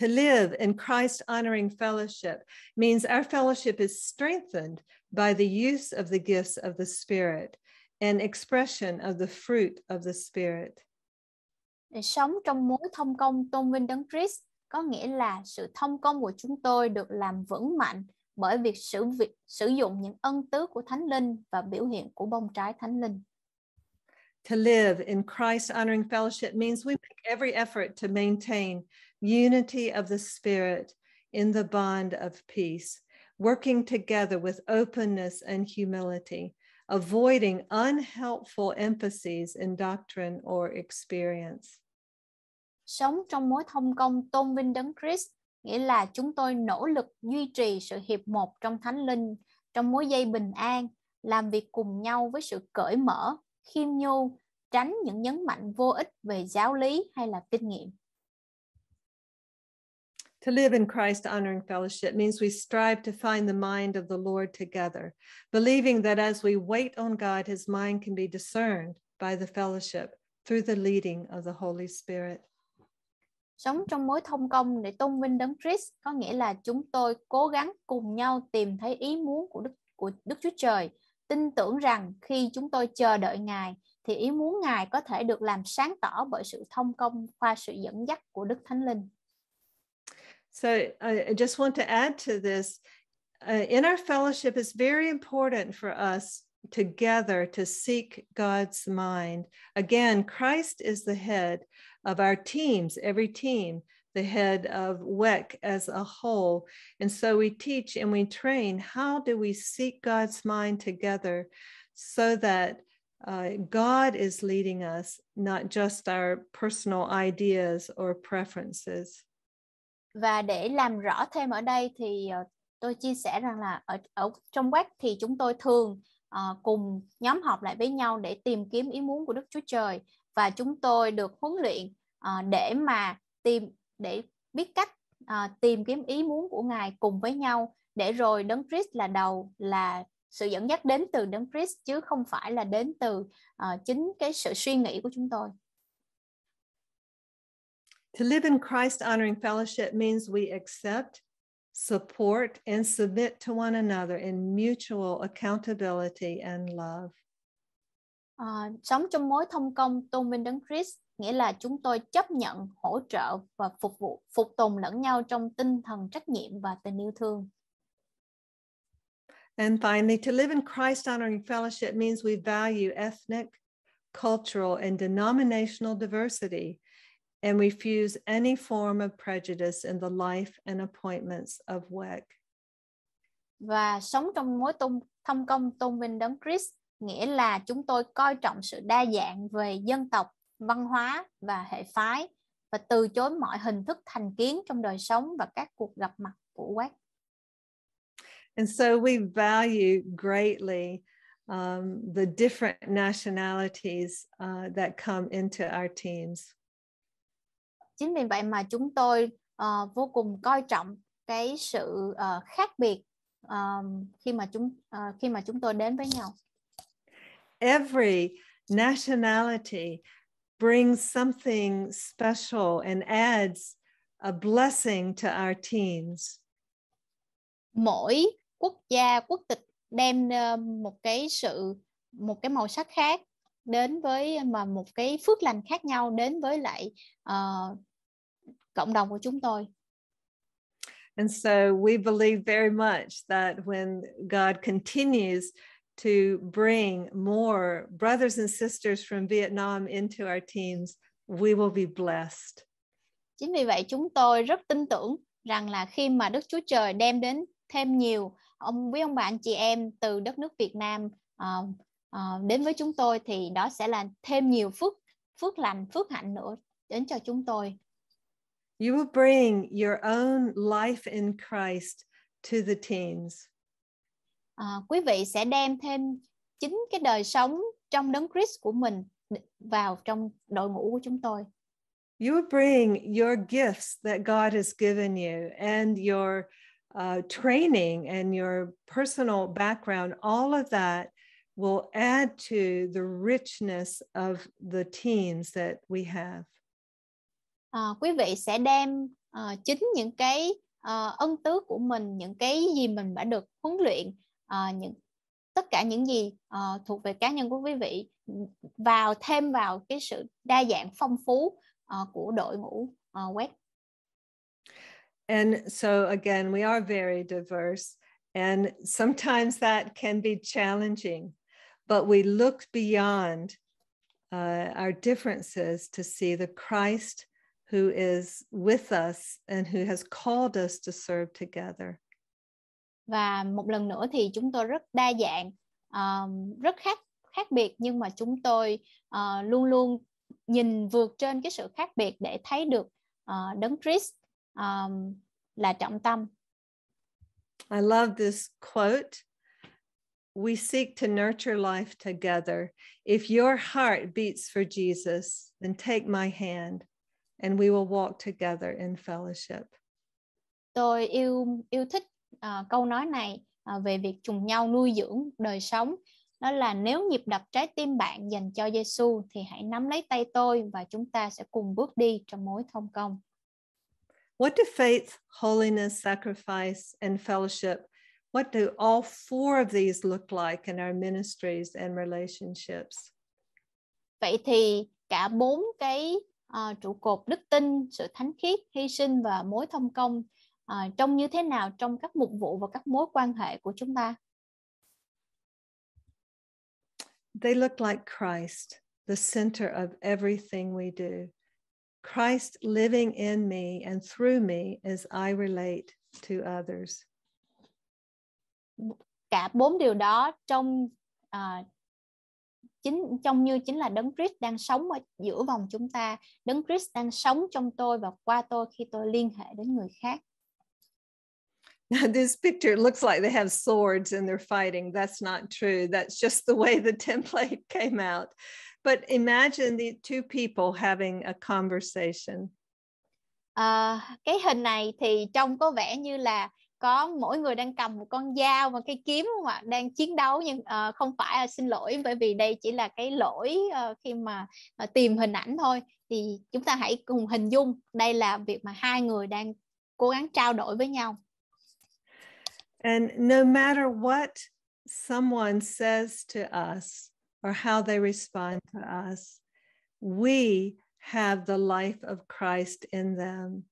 To live in Christ honoring fellowship means our fellowship is strengthened by the use of the gifts of the Spirit and expression of the fruit of the Spirit sống trong mối thông công tôn vinh đấng Christ có nghĩa là sự thông công của chúng tôi được làm vững mạnh bởi việc sử việc sử dụng những ân tứ của thánh linh và biểu hiện của bông trái thánh linh. To live in Christ honoring fellowship means we make every effort to maintain unity of the spirit in the bond of peace, working together with openness and humility, avoiding unhelpful emphases in doctrine or experience sống trong mối thông công tôn vinh đấng Christ nghĩa là chúng tôi nỗ lực duy trì sự hiệp một trong thánh linh trong mối dây bình an làm việc cùng nhau với sự cởi mở khiêm nhu tránh những nhấn mạnh vô ích về giáo lý hay là kinh nghiệm To live in Christ honoring fellowship means we strive to find the mind of the Lord together, believing that as we wait on God, his mind can be discerned by the fellowship through the leading of the Holy Spirit sống trong mối thông công để tôn vinh đấng Christ có nghĩa là chúng tôi cố gắng cùng nhau tìm thấy ý muốn của Đức của Đức Chúa Trời, tin tưởng rằng khi chúng tôi chờ đợi Ngài thì ý muốn Ngài có thể được làm sáng tỏ bởi sự thông công qua sự dẫn dắt của Đức Thánh Linh. So I, just want to add to this uh, in our fellowship it's very important for us together to seek God's mind. Again, Christ is the head of our teams, every team, the head of WEC as a whole. And so we teach and we train how do we seek God's mind together so that uh, God is leading us, not just our personal ideas or preferences. Và để làm rõ thêm ở đây thì tôi chia sẻ rằng là ở, ở trong WEC thì chúng tôi thường uh, cùng nhóm họp lại với nhau để tìm kiếm ý muốn của Đức Chúa Trời và chúng tôi được huấn luyện uh, để mà tìm để biết cách uh, tìm kiếm ý muốn của ngài cùng với nhau để rồi đấng Christ là đầu là sự dẫn dắt đến từ đấng Christ chứ không phải là đến từ uh, chính cái sự suy nghĩ của chúng tôi. To live in Christ honoring fellowship means we accept, support and submit to one another in mutual accountability and love. À, sống trong mối thông công tôn minh đấng Chris nghĩa là chúng tôi chấp nhận, hỗ trợ và phục vụ phục tùng lẫn nhau trong tinh thần trách nhiệm và tình yêu thương. And finally, to live in Christ honoring fellowship means we value ethnic, cultural, and denominational diversity and refuse any form of prejudice in the life and appointments of WEC. Và sống trong mối tôn, thông công tôn vinh đấng Christ nghĩa là chúng tôi coi trọng sự đa dạng về dân tộc văn hóa và hệ phái và từ chối mọi hình thức thành kiến trong đời sống và các cuộc gặp mặt của quát And so we value greatly um, the different nationalities uh, that come into our teams. Chính vì vậy mà chúng tôi uh, vô cùng coi trọng cái sự uh, khác biệt um, khi mà chúng uh, khi mà chúng tôi đến với nhau. every nationality brings something special and adds a blessing to our teens. Mỗi quốc gia, quốc tịch đem một cái sự một cái màu sắc khác đến với mà một cái phước lành khác nhau đến với lại uh, cộng đồng của chúng tôi. And so we believe very much that when God continues to bring more brothers and sisters from Vietnam into our teams, we will be blessed. Chính vì vậy chúng tôi rất tin tưởng rằng là khi mà Đức Chúa Trời đem đến thêm nhiều ông quý ông bà anh chị em từ đất nước Việt Nam uh, uh, đến với chúng tôi thì đó sẽ là thêm nhiều phước phước lành phước hạnh nữa đến cho chúng tôi. You will bring your own life in Christ to the teens à, quý vị sẽ đem thêm chính cái đời sống trong đấng Christ của mình vào trong đội ngũ của chúng tôi. You bring your gifts that God has given you and your uh, training and your personal background, all of that will add to the richness of the teams that we have. À, quý vị sẽ đem uh, chính những cái uh, ân tứ của mình, những cái gì mình đã được huấn luyện những tất cả những gì uh, thuộc về cá nhân của quý vị vào thêm vào cái sự đa dạng phong phú uh, của đội ngũ uh, web. And so again, we are very diverse and sometimes that can be challenging, but we look beyond uh, our differences to see the Christ who is with us and who has called us to serve together. và một lần nữa thì chúng tôi rất đa dạng uh, rất khác khác biệt nhưng mà chúng tôi uh, luôn luôn nhìn vượt trên cái sự khác biệt để thấy được uh, đấng Christ um, là trọng tâm. I love this quote. We seek to nurture life together. If your heart beats for Jesus, then take my hand and we will walk together in fellowship. Tôi yêu yêu thích à, câu nói này à, về việc trùng nhau nuôi dưỡng đời sống đó là nếu nhịp đập trái tim bạn dành cho Giêsu thì hãy nắm lấy tay tôi và chúng ta sẽ cùng bước đi trong mối thông công. What do faith, holiness, sacrifice and fellowship what do all four of these look like in our ministries and relationships? Vậy thì cả bốn cái uh, trụ cột đức tin, sự thánh khiết, hy sinh và mối thông công à, trông như thế nào trong các mục vụ và các mối quan hệ của chúng ta? They look like Christ, the center of everything we do. Christ living in me and through me as I relate to others. Cả bốn điều đó trong uh, ờ, chính trong như chính là đấng Christ đang sống ở giữa vòng chúng ta, đấng Christ đang sống trong tôi và qua tôi khi tôi liên hệ đến người khác. this picture looks like they have swords and they're fighting. That's not true. That's just the way the template came out. But imagine the two people having a conversation. À, cái hình này thì trông có vẻ như là có mỗi người đang cầm một con dao và cái kiếm không ạ đang chiến đấu nhưng uh, không phải uh, xin lỗi bởi vì đây chỉ là cái lỗi uh, khi mà uh, tìm hình ảnh thôi thì chúng ta hãy cùng hình dung đây là việc mà hai người đang cố gắng trao đổi với nhau And no matter what someone says to us or how they respond to us, we have the life of Christ in them.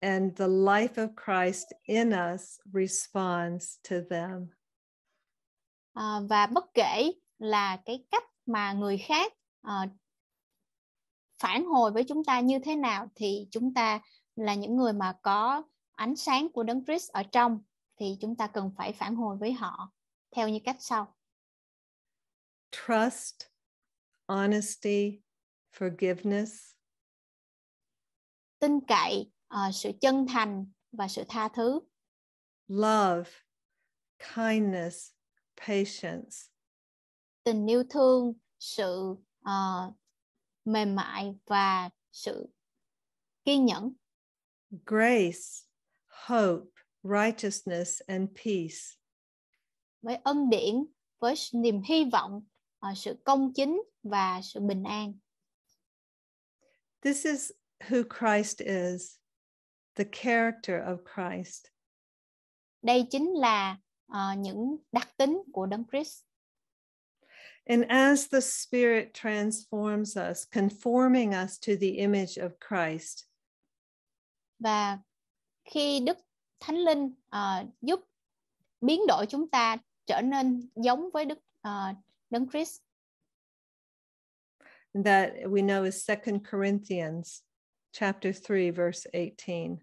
And the life of Christ in us responds to them. À, và bất kể là cái cách mà người khác à, phản hồi với chúng ta như thế nào thì chúng ta là những người mà có ánh sáng của Đấng Christ ở trong thì chúng ta cần phải phản hồi với họ theo như cách sau. Trust, honesty, forgiveness. Tin cậy, uh, sự chân thành và sự tha thứ. Love, kindness, patience. Tình yêu thương, sự uh, mềm mại và sự kiên nhẫn. Grace, hope, righteousness and peace. Với ân điển, với niềm hy vọng, ờ, sự công chính và sự bình an. This is who Christ is, the character of Christ. Đây chính là uh, những đặc tính của Đấng Christ. And as the Spirit transforms us, conforming us to the image of Christ. Và khi Đức thánh linh uh, giúp biến đổi chúng ta trở nên giống với đức uh, đấng Christ. that we know is Second Corinthians chapter 3 verse 18.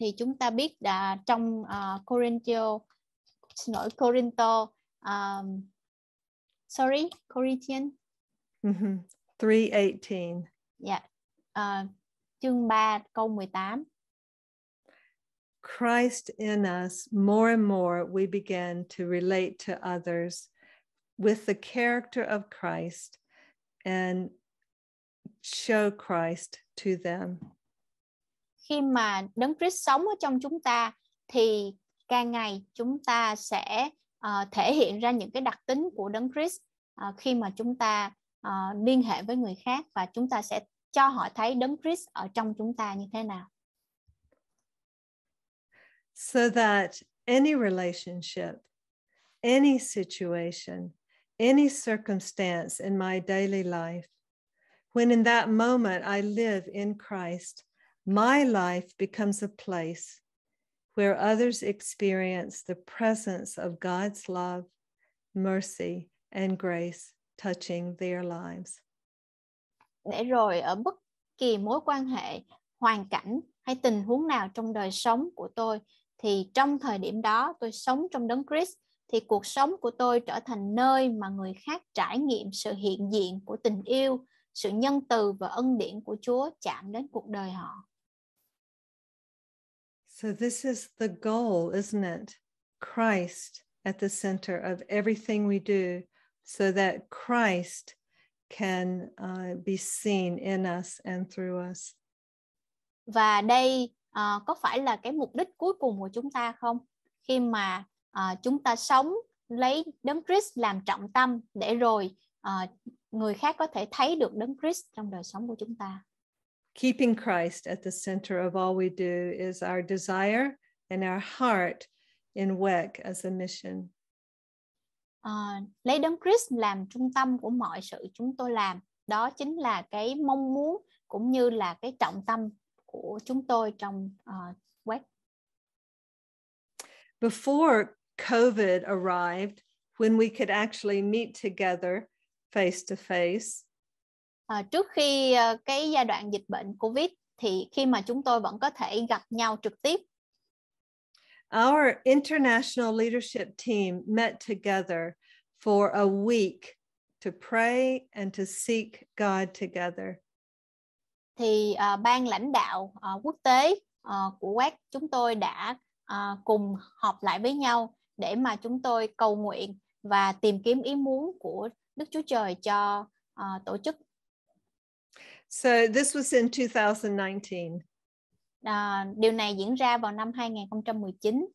Thì chúng ta biết là trong uh, ờ, Corinthio xin lỗi Corinto um, sorry Corinthian mm-hmm. 3:18. Dạ. Yeah. Uh, chương 3 câu 18. Christ in us, more and more we begin to relate to others with the character of Christ and show Christ to them. Khi mà Đấng Christ sống ở trong chúng ta thì càng ngày chúng ta sẽ uh, thể hiện ra những cái đặc tính của Đấng Christ uh, khi mà chúng ta uh, liên hệ với người khác và chúng ta sẽ cho họ thấy Đấng Christ ở trong chúng ta như thế nào. so that any relationship, any situation, any circumstance in my daily life, when in that moment I live in Christ, my life becomes a place where others experience the presence of God's love, mercy, and grace touching their lives. Để rồi ở bất kỳ mối quan hệ, hoàn cảnh hay tình huống nào trong đời sống của tôi thì trong thời điểm đó tôi sống trong đấng Christ thì cuộc sống của tôi trở thành nơi mà người khác trải nghiệm sự hiện diện của tình yêu, sự nhân từ và ân điển của Chúa chạm đến cuộc đời họ. So this is the goal, isn't it? Christ at the center of everything we do so that Christ can uh, be seen in us and through us. Và đây uh, có phải là cái mục đích cuối cùng của chúng ta không khi mà uh, chúng ta sống lấy đấng Christ làm trọng tâm để rồi uh, người khác có thể thấy được đấng Christ trong đời sống của chúng ta. Keeping Christ at the center of all we do is our desire and our heart in WEC as a mission. Uh, lấy đấng Christ làm trung tâm của mọi sự chúng tôi làm, đó chính là cái mong muốn cũng như là cái trọng tâm của chúng tôi trong uh, web. Before COVID arrived, when we could actually meet together face to face. À, trước khi uh, cái giai đoạn dịch bệnh Covid thì khi mà chúng tôi vẫn có thể gặp nhau trực tiếp. Our international leadership team met together for a week to pray and to seek God together. thì à, ban lãnh đạo à, quốc tế à, của WAC chúng tôi đã à, cùng họp lại với nhau để mà chúng tôi cầu nguyện và tìm kiếm ý muốn của Đức Chúa Trời cho à, tổ chức. So this was in 2019. À, điều này diễn ra vào năm 2019.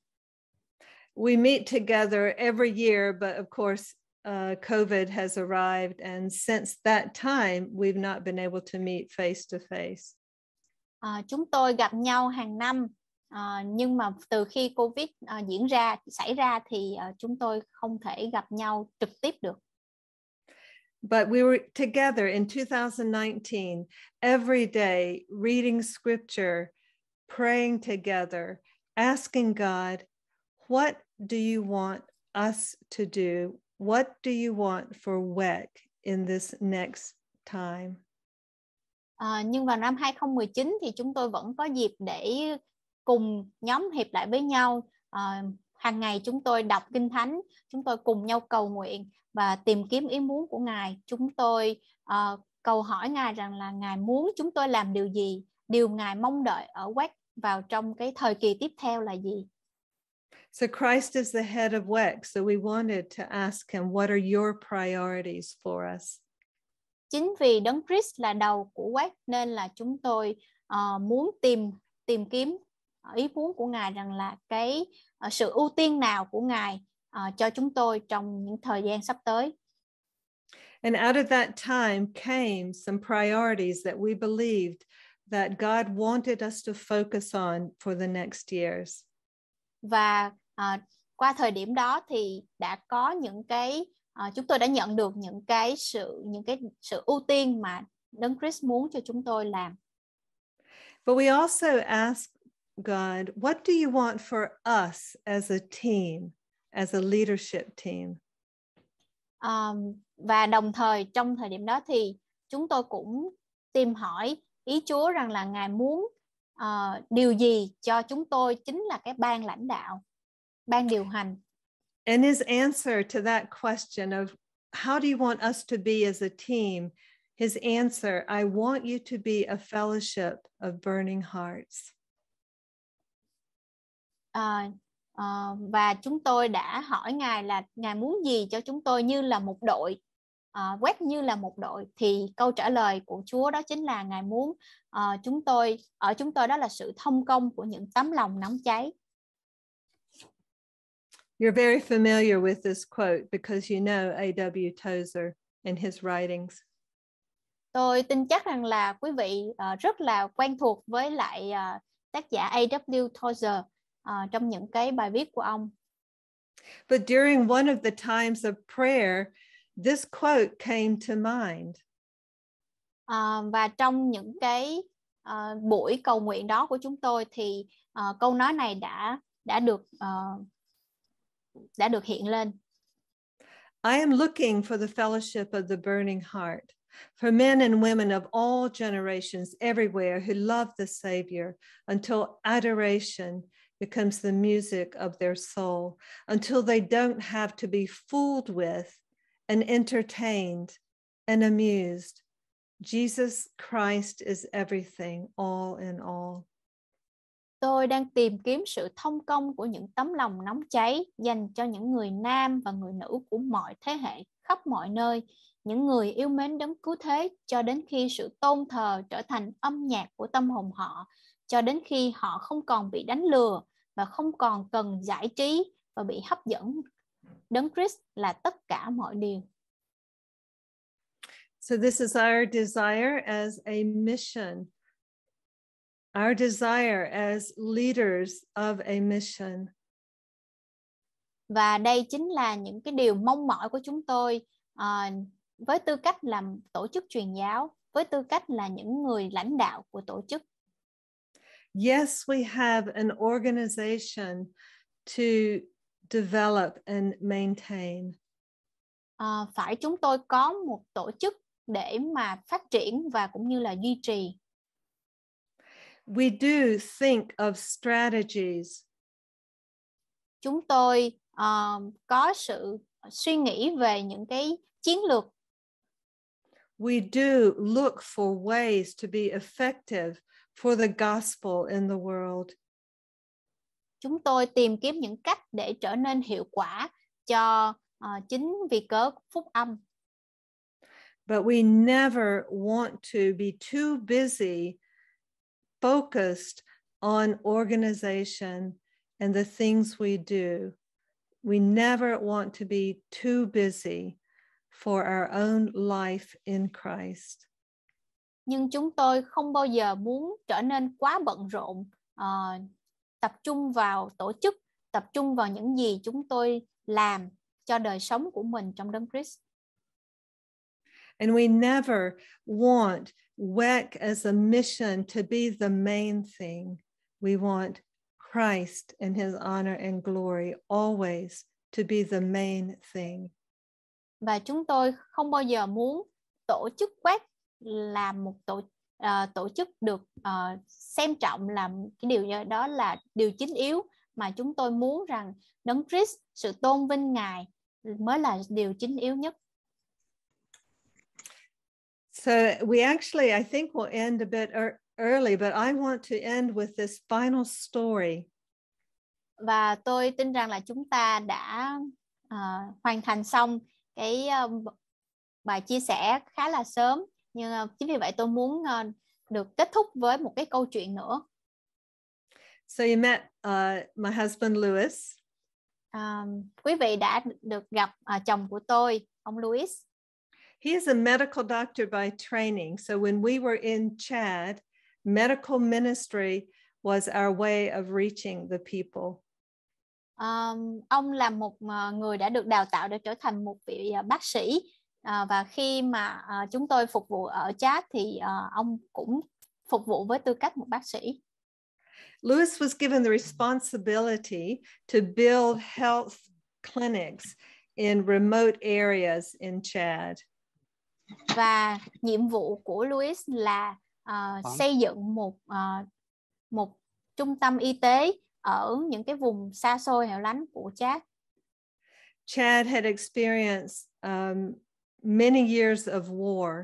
We meet together every year, but of course uh, COVID has arrived. And since that time, we've not been able to meet face to face. chúng tôi gặp nhau hàng năm à, nhưng mà từ khi covid à, diễn ra xảy ra thì à, chúng tôi không thể gặp nhau trực tiếp được. But we were together in 2019 every day reading scripture, praying together, asking God, what do you want us to do What do you want for WEC in this next time? À, nhưng vào năm 2019 thì chúng tôi vẫn có dịp để cùng nhóm hiệp lại với nhau. À, hàng ngày chúng tôi đọc kinh thánh, chúng tôi cùng nhau cầu nguyện và tìm kiếm ý muốn của Ngài. Chúng tôi à, cầu hỏi Ngài rằng là Ngài muốn chúng tôi làm điều gì, điều Ngài mong đợi ở Quét vào trong cái thời kỳ tiếp theo là gì. So Christ is the head of WEC. So we wanted to ask him, what are your priorities for us? Chính vì Đấng Christ là đầu của WEC nên là chúng tôi uh, muốn tìm tìm kiếm ý muốn của Ngài rằng là cái uh, sự ưu tiên nào của Ngài uh, cho chúng tôi trong những thời gian sắp tới. And out of that time came some priorities that we believed that God wanted us to focus on for the next years. Và à, qua thời điểm đó thì đã có những cái à, chúng tôi đã nhận được những cái sự những cái sự ưu tiên mà đấng Christ muốn cho chúng tôi làm. But we also ask God, what do you want for us as a team, as a leadership team? Um, và đồng thời trong thời điểm đó thì chúng tôi cũng tìm hỏi ý Chúa rằng là Ngài muốn uh, điều gì cho chúng tôi chính là cái ban lãnh đạo ban điều hành. And his answer to that question of how do you want us to be as a team? His answer, I want you to be a fellowship of burning hearts. À, à, và chúng tôi đã hỏi ngài là ngài muốn gì cho chúng tôi như là một đội uh, quét như là một đội thì câu trả lời của Chúa đó chính là ngài muốn uh, chúng tôi ở chúng tôi đó là sự thông công của những tấm lòng nóng cháy You're very familiar with this quote because you know A.W. Tozer and his writings. Tôi tin chắc rằng là quý vị uh, rất là quen thuộc với lại uh, tác giả A.W. Tozer uh, trong những cái bài viết của ông. But during one of the times of prayer, this quote came to mind. Uh, và trong những cái uh, buổi cầu nguyện đó của chúng tôi thì uh, câu nói này đã đã được uh, đã được hiện lên. I am looking for the fellowship of the burning heart, for men and women of all generations everywhere who love the Savior until adoration becomes the music of their soul, until they don't have to be fooled with and entertained and amused. Jesus Christ is everything, all in all. Tôi đang tìm kiếm sự thông công của những tấm lòng nóng cháy dành cho những người nam và người nữ của mọi thế hệ khắp mọi nơi, những người yêu mến đấng cứu thế cho đến khi sự tôn thờ trở thành âm nhạc của tâm hồn họ, cho đến khi họ không còn bị đánh lừa và không còn cần giải trí và bị hấp dẫn. Đấng Christ là tất cả mọi điều. So this is our desire as a mission our desire as leaders of a mission. Và đây chính là những cái điều mong mỏi của chúng tôi uh, với tư cách làm tổ chức truyền giáo, với tư cách là những người lãnh đạo của tổ chức. Yes, we have an organization to develop and maintain. Uh, phải chúng tôi có một tổ chức để mà phát triển và cũng như là duy trì. we do think of strategies. Chúng tôi um, có sự suy nghĩ về những cái chiến lược. We do look for ways to be effective for the gospel in the world. Chúng tôi tìm kiếm những cách để trở nên hiệu quả cho uh, chính vì cớ phúc âm. But we never want to be too busy focused on organization and the things we do. We never want to be too busy for our own life in Christ. Nhưng chúng tôi không bao giờ muốn trở nên quá bận rộn, uh, tập trung vào tổ chức, tập trung vào những gì chúng tôi làm cho đời sống của mình trong đấng Christ. And we never want WEC as a mission to be the main thing. We want Christ and his honor and glory always to be the main thing. Và chúng tôi không bao giờ muốn tổ chức WEC là một tổ uh, tổ chức được uh, xem trọng làm cái điều đó là điều chính yếu mà chúng tôi muốn rằng đấng Christ sự tôn vinh ngài mới là điều chính yếu nhất. So we actually, I think we'll end a bit er early, but I want to end with this final story. Và tôi tin rằng là chúng ta đã uh, hoàn thành xong cái uh, bài chia sẻ khá là sớm, nhưng uh, chính vì vậy tôi muốn uh, được kết thúc với một cái câu chuyện nữa. So you met uh, my husband Louis. Um, quý vị đã được gặp uh, chồng của tôi, ông Louis. He is a medical doctor by training. So when we were in Chad, medical ministry was our way of reaching the people. Um, ông là một người đã được đào tạo để trở thành một vị bác sĩ à, và khi mà à, chúng tôi phục vụ ở Chad thì à, ông cũng phục vụ với tư cách một bác sĩ. Lewis was given the responsibility to build health clinics in remote areas in Chad. và nhiệm vụ của Louis là uh, xây dựng một uh, một trung tâm y tế ở những cái vùng xa xôi hẻo lánh của Chad. Chad had experienced um, many years of war.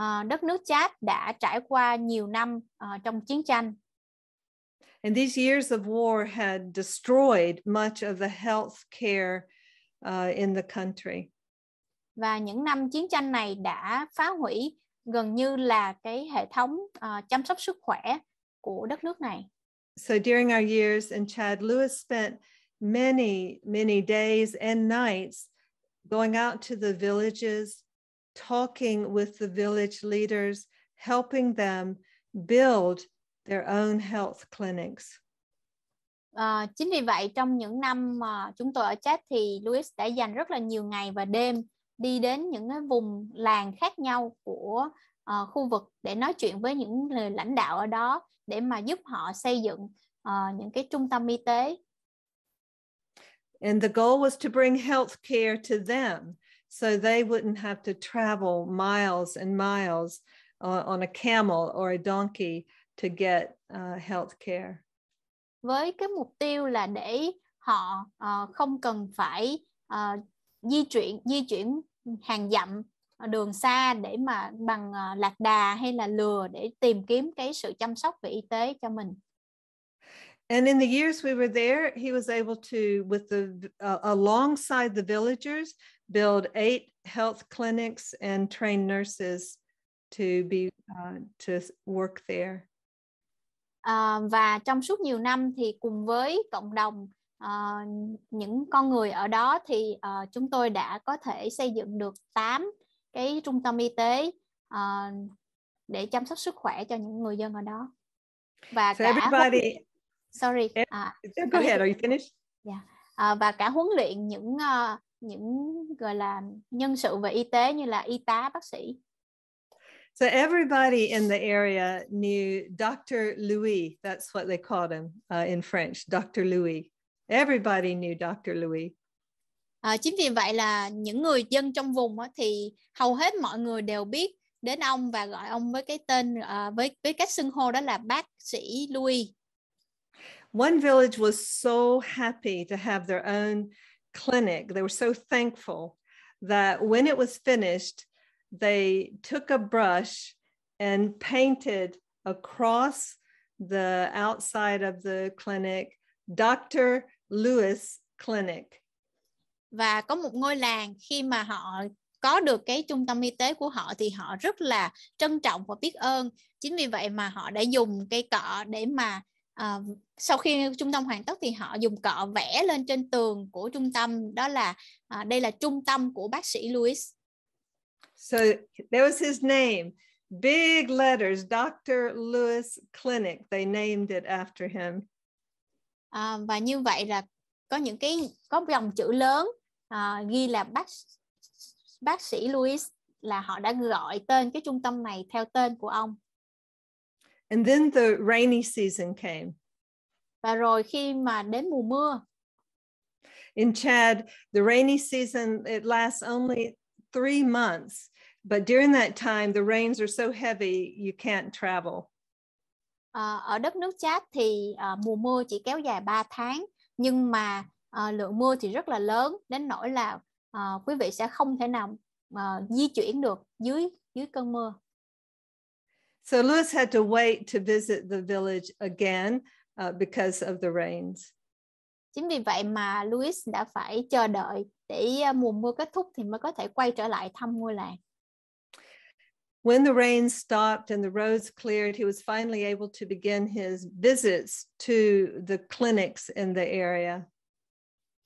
Uh, đất nước Chad đã trải qua nhiều năm uh, trong chiến tranh. And these years of war had destroyed much of the health care uh, in the country và những năm chiến tranh này đã phá hủy gần như là cái hệ thống uh, chăm sóc sức khỏe của đất nước này. So during our years in Chad, Lewis spent many, many days and nights going out to the villages, talking with the village leaders, helping them build their own health clinics. Uh, chính vì vậy trong những năm mà uh, chúng tôi ở Chad thì Lewis đã dành rất là nhiều ngày và đêm đi đến những cái vùng làng khác nhau của uh, khu vực để nói chuyện với những người lãnh đạo ở đó để mà giúp họ xây dựng uh, những cái trung tâm y tế. And the goal was to bring health care to them so they wouldn't have to travel miles and miles uh, on a camel or a donkey to get uh, health care. Với cái mục tiêu là để họ uh, không cần phải uh, di chuyển di chuyển hàng dặm ờ, đường xa để mà bằng ờ, lạc đà hay là lừa để tìm kiếm cái sự chăm sóc về y tế cho mình. And in the years we were there, he was able to, with the uh, alongside the villagers, build eight health clinics and train nurses to be uh, to work there. Uh, và trong suốt nhiều năm thì cùng với cộng đồng uh, những con người ở đó thì uh, chúng tôi đã có thể xây dựng được 8 cái trung tâm y tế uh, để chăm sóc sức khỏe cho những người dân ở đó và so cả everybody... sorry uh, go ahead are you finished yeah. Dạ. uh, và cả huấn luyện những uh, những gọi là nhân sự về y tế như là y tá bác sĩ So everybody in the area knew Dr. Louis. That's what they called him uh, in French, Dr. Louis. Everybody knew Dr. Louis. À, chính vì vậy là những người dân trong vùng á, thì hầu hết mọi người đều biết đến ông và gọi ông với cái tên uh, với với cách xưng hô đó là bác sĩ Louis. One village was so happy to have their own clinic. They were so thankful that when it was finished, they took a brush and painted across the outside of the clinic, Dr. Lewis Clinic. Và có một ngôi làng khi mà họ có được cái trung tâm y tế của họ thì họ rất là trân trọng và biết ơn. Chính vì vậy mà họ đã dùng cây cọ để mà à, sau khi trung tâm hoàn tất thì họ dùng cọ vẽ lên trên tường của trung tâm đó là à, đây là trung tâm của bác sĩ Louis. So there was his name, big letters, Dr. Lewis Clinic. They named it after him à, và như vậy là có những cái có dòng chữ lớn à, ghi là bác bác sĩ Louis là họ đã gọi tên cái trung tâm này theo tên của ông. And then the rainy season came. Và rồi khi mà đến mùa mưa. In Chad, the rainy season it lasts only three months, but during that time the rains are so heavy you can't travel. Ờ, ở đất nước Chad thì ờ, mùa mưa chỉ kéo dài 3 tháng nhưng mà ờ, lượng mưa thì rất là lớn đến nỗi là quý vị sẽ không thể nào mà di chuyển được dưới dưới cơn mưa. So Lewis had to wait to visit the village again uh, because of the rains. Chính vì vậy mà Lewis đã phải chờ đợi để mùa mưa kết thúc thì mới có thể quay trở lại thăm ngôi làng. When the rain stopped and the roads cleared, he was finally able to begin his visits to the clinics in the area.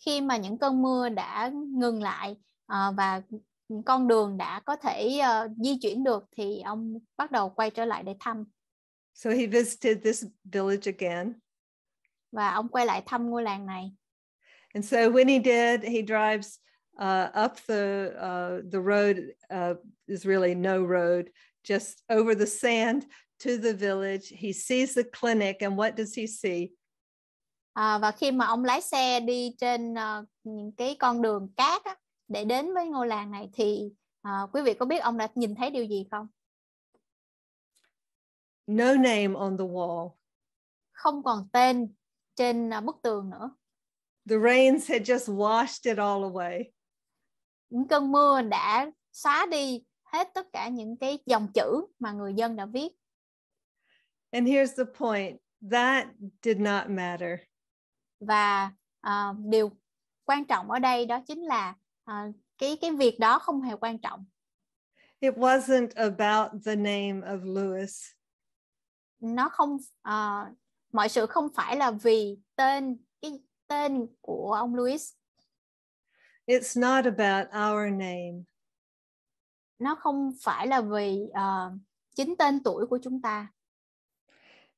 Khi mà những cơn mưa đã ngừng lại uh, và con đường đã có thể uh, di chuyển được thì ông bắt đầu quay trở lại để thăm. So he visited this village again. Và ông quay lại thăm ngôi làng này. And so when he did, he drives uh, up the uh, the road uh, is really no road, just over the sand to the village. He sees the clinic, and what does he see? À, và khi mà ông lái xe đi trên uh, những cái con đường cát á, để đến với ngôi làng này thì uh, quý vị có biết ông đã nhìn thấy điều gì không? No name on the wall. Không còn tên trên uh, bức tường nữa. The rains had just washed it all away. những cơn mưa đã xóa đi hết tất cả những cái dòng chữ mà người dân đã viết. And here's the point, that did not matter. Và uh, điều quan trọng ở đây đó chính là uh, cái cái việc đó không hề quan trọng. It wasn't about the name of Lewis. Nó không uh, mọi sự không phải là vì tên cái tên của ông Lewis. It's not about our name. Nó không phải là vì uh, chính tên tuổi của chúng ta.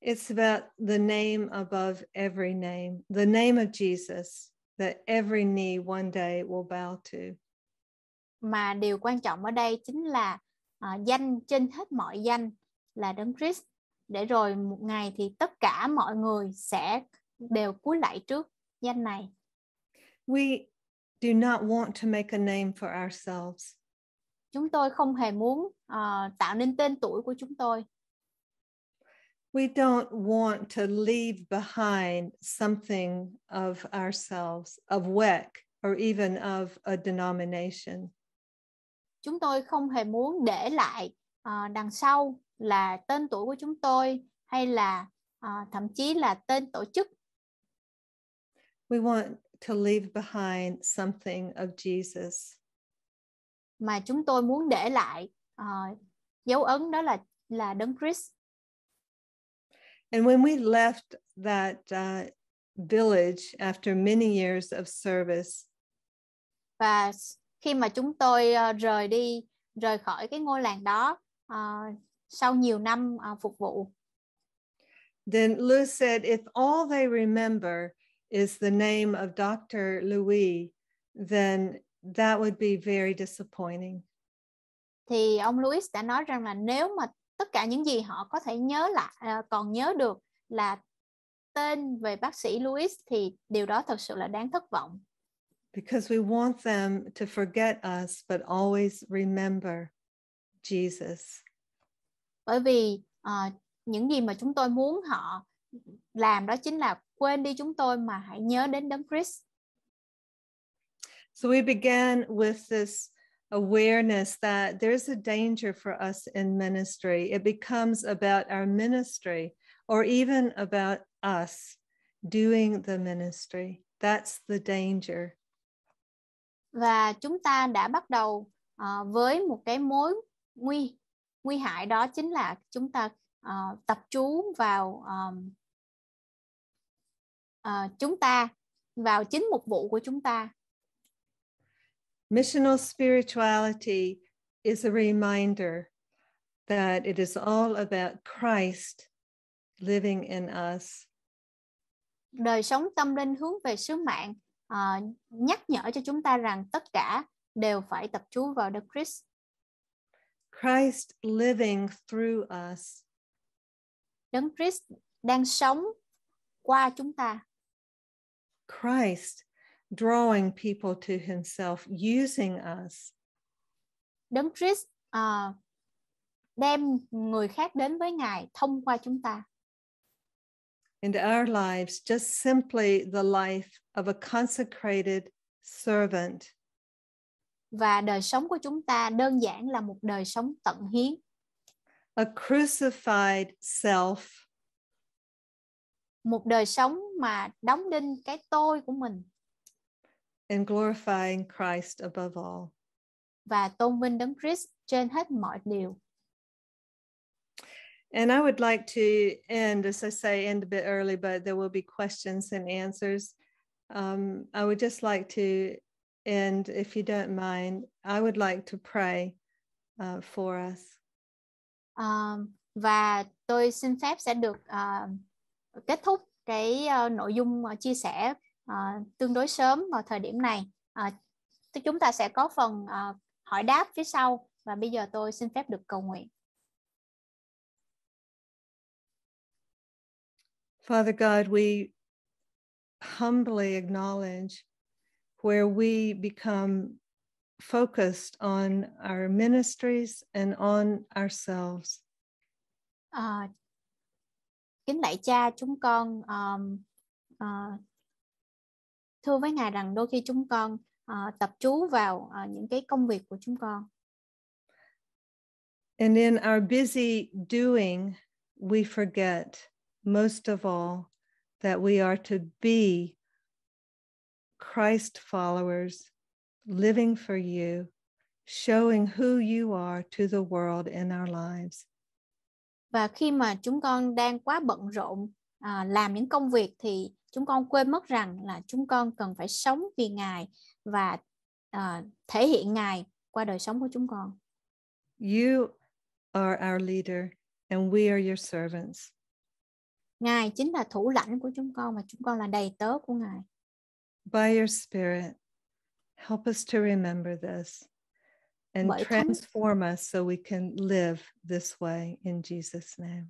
It's about the name above every name, the name of Jesus that every knee one day will bow to. Mà điều quan trọng ở đây chính là uh, danh trên hết mọi danh là Đấng Christ để rồi một ngày thì tất cả mọi người sẽ đều cúi lại trước danh này. We do not want to make a name for ourselves. Chúng tôi không hề muốn uh, tạo nên tên tuổi của chúng tôi. We don't want to leave behind something of ourselves, of WEC, or even of a denomination. Chúng tôi không hề muốn để lại uh, đằng sau là tên tuổi của chúng tôi hay là uh, thậm chí là tên tổ chức. We want to leave behind something of Jesus. Mà chúng tôi muốn để lại uh, dấu ấn đó là là đấng Christ. And when we left that uh, village after many years of service. Và khi mà chúng tôi uh, rời đi, rời khỏi cái ngôi làng đó uh, sau nhiều năm uh, phục vụ. Then Lou said if all they remember is the name of Dr. Louis, then that would be very disappointing. Thì ông Louis đã nói rằng là nếu mà tất cả những gì họ có thể nhớ lại à, còn nhớ được là tên về bác sĩ Louis thì điều đó thật sự là đáng thất vọng. Because we want them to forget us but always remember Jesus. Bởi vì uh, những gì mà chúng tôi muốn họ làm đó chính là quên đi chúng tôi mà hãy nhớ đến đấng Christ. So we began with this awareness that there's a danger for us in ministry. It becomes about our ministry or even about us doing the ministry. That's the danger. Và chúng ta đã bắt đầu uh, với một cái mối nguy nguy hại đó chính là chúng ta uh, tập trung vào um, uh, chúng ta vào chính mục vụ của chúng ta. Missional spirituality is a reminder that it is all about Christ living in us. Đời sống tâm linh hướng về sứ mạng uh, nhắc nhở cho chúng ta rằng tất cả đều phải tập trung vào Đức Christ. Christ living through us. Đấng Christ đang sống qua chúng ta. Christ drawing people to himself using us. Đấng Christ uh, đem người khác đến với Ngài thông qua chúng ta. In our lives, just simply the life of a consecrated servant. Và đời sống của chúng ta đơn giản là một đời sống tận hiến. A crucified self một đời sống mà đóng đinh cái tôi của mình. And glorifying Christ above all. Và tôn vinh Đấng Christ trên hết mọi điều. And I would like to end, as I say, end a bit early, but there will be questions and answers. Um, I would just like to end, if you don't mind, I would like to pray uh, for us. Um, và tôi xin phép sẽ được uh, kết thúc cái uh, nội dung uh, chia sẻ uh, tương đối sớm vào thời điểm này uh, chúng ta sẽ có phần uh, hỏi đáp phía sau và bây giờ tôi xin phép được cầu nguyện Father God, we humbly acknowledge where we become focused on our ministries and on ourselves. À, kính lạy cha chúng con um, uh, thưa với ngài rằng đôi khi chúng con uh, tập chú vào uh, những cái công việc của chúng con and in our busy doing we forget most of all that we are to be Christ followers living for you showing who you are to the world in our lives và khi mà chúng con đang quá bận rộn à, làm những công việc thì chúng con quên mất rằng là chúng con cần phải sống vì ngài và à, thể hiện ngài qua đời sống của chúng con you are our leader and we are your servants ngài chính là thủ lãnh của chúng con và chúng con là đầy tớ của ngài by your spirit help us to remember this and mọi transform thánh... us so we can live this way in Jesus name.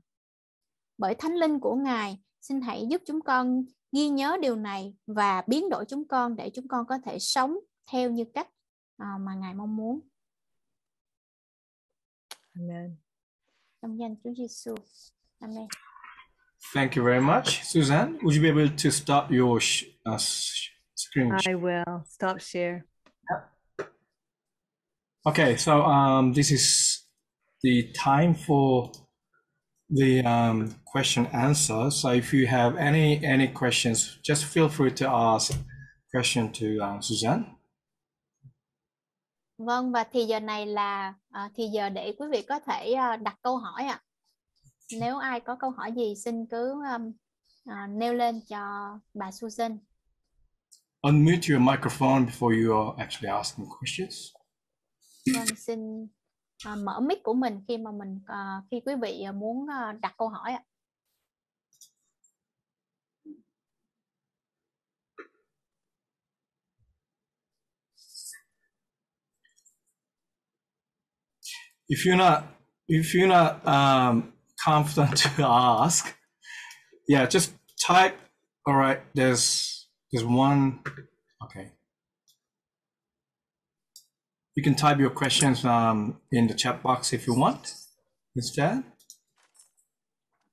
Bởi Thánh Linh của Ngài, xin hãy giúp chúng con ghi nhớ điều này và biến đổi chúng con để chúng con có thể sống theo như cách à, mà Ngài mong muốn. Amen. Trong danh Chúa Giêsu. Amen. Thank you very much, Suzanne. Would you be able to stop your sh- uh, screen? I will stop share. Yep. Okay, so um, this is the time for the um, question answer. So if you have any any questions, just feel free to ask question to uh, Suzanne. Vâng và thì giờ này là uh, thì giờ để quý vị có thể uh, đặt câu hỏi ạ. Nếu ai có câu hỏi gì xin cứ um, uh, nêu lên cho bà Susan. Unmute your microphone before you are actually asking questions. Vâng, xin uh, mở mic của mình khi mà mình uh, khi quý vị à, muốn uh, đặt câu hỏi ạ. If you're not if you're not um, confident to ask, yeah, just type. All right, there's there's one. Okay. You can type your questions um, in the chat box if you want instead.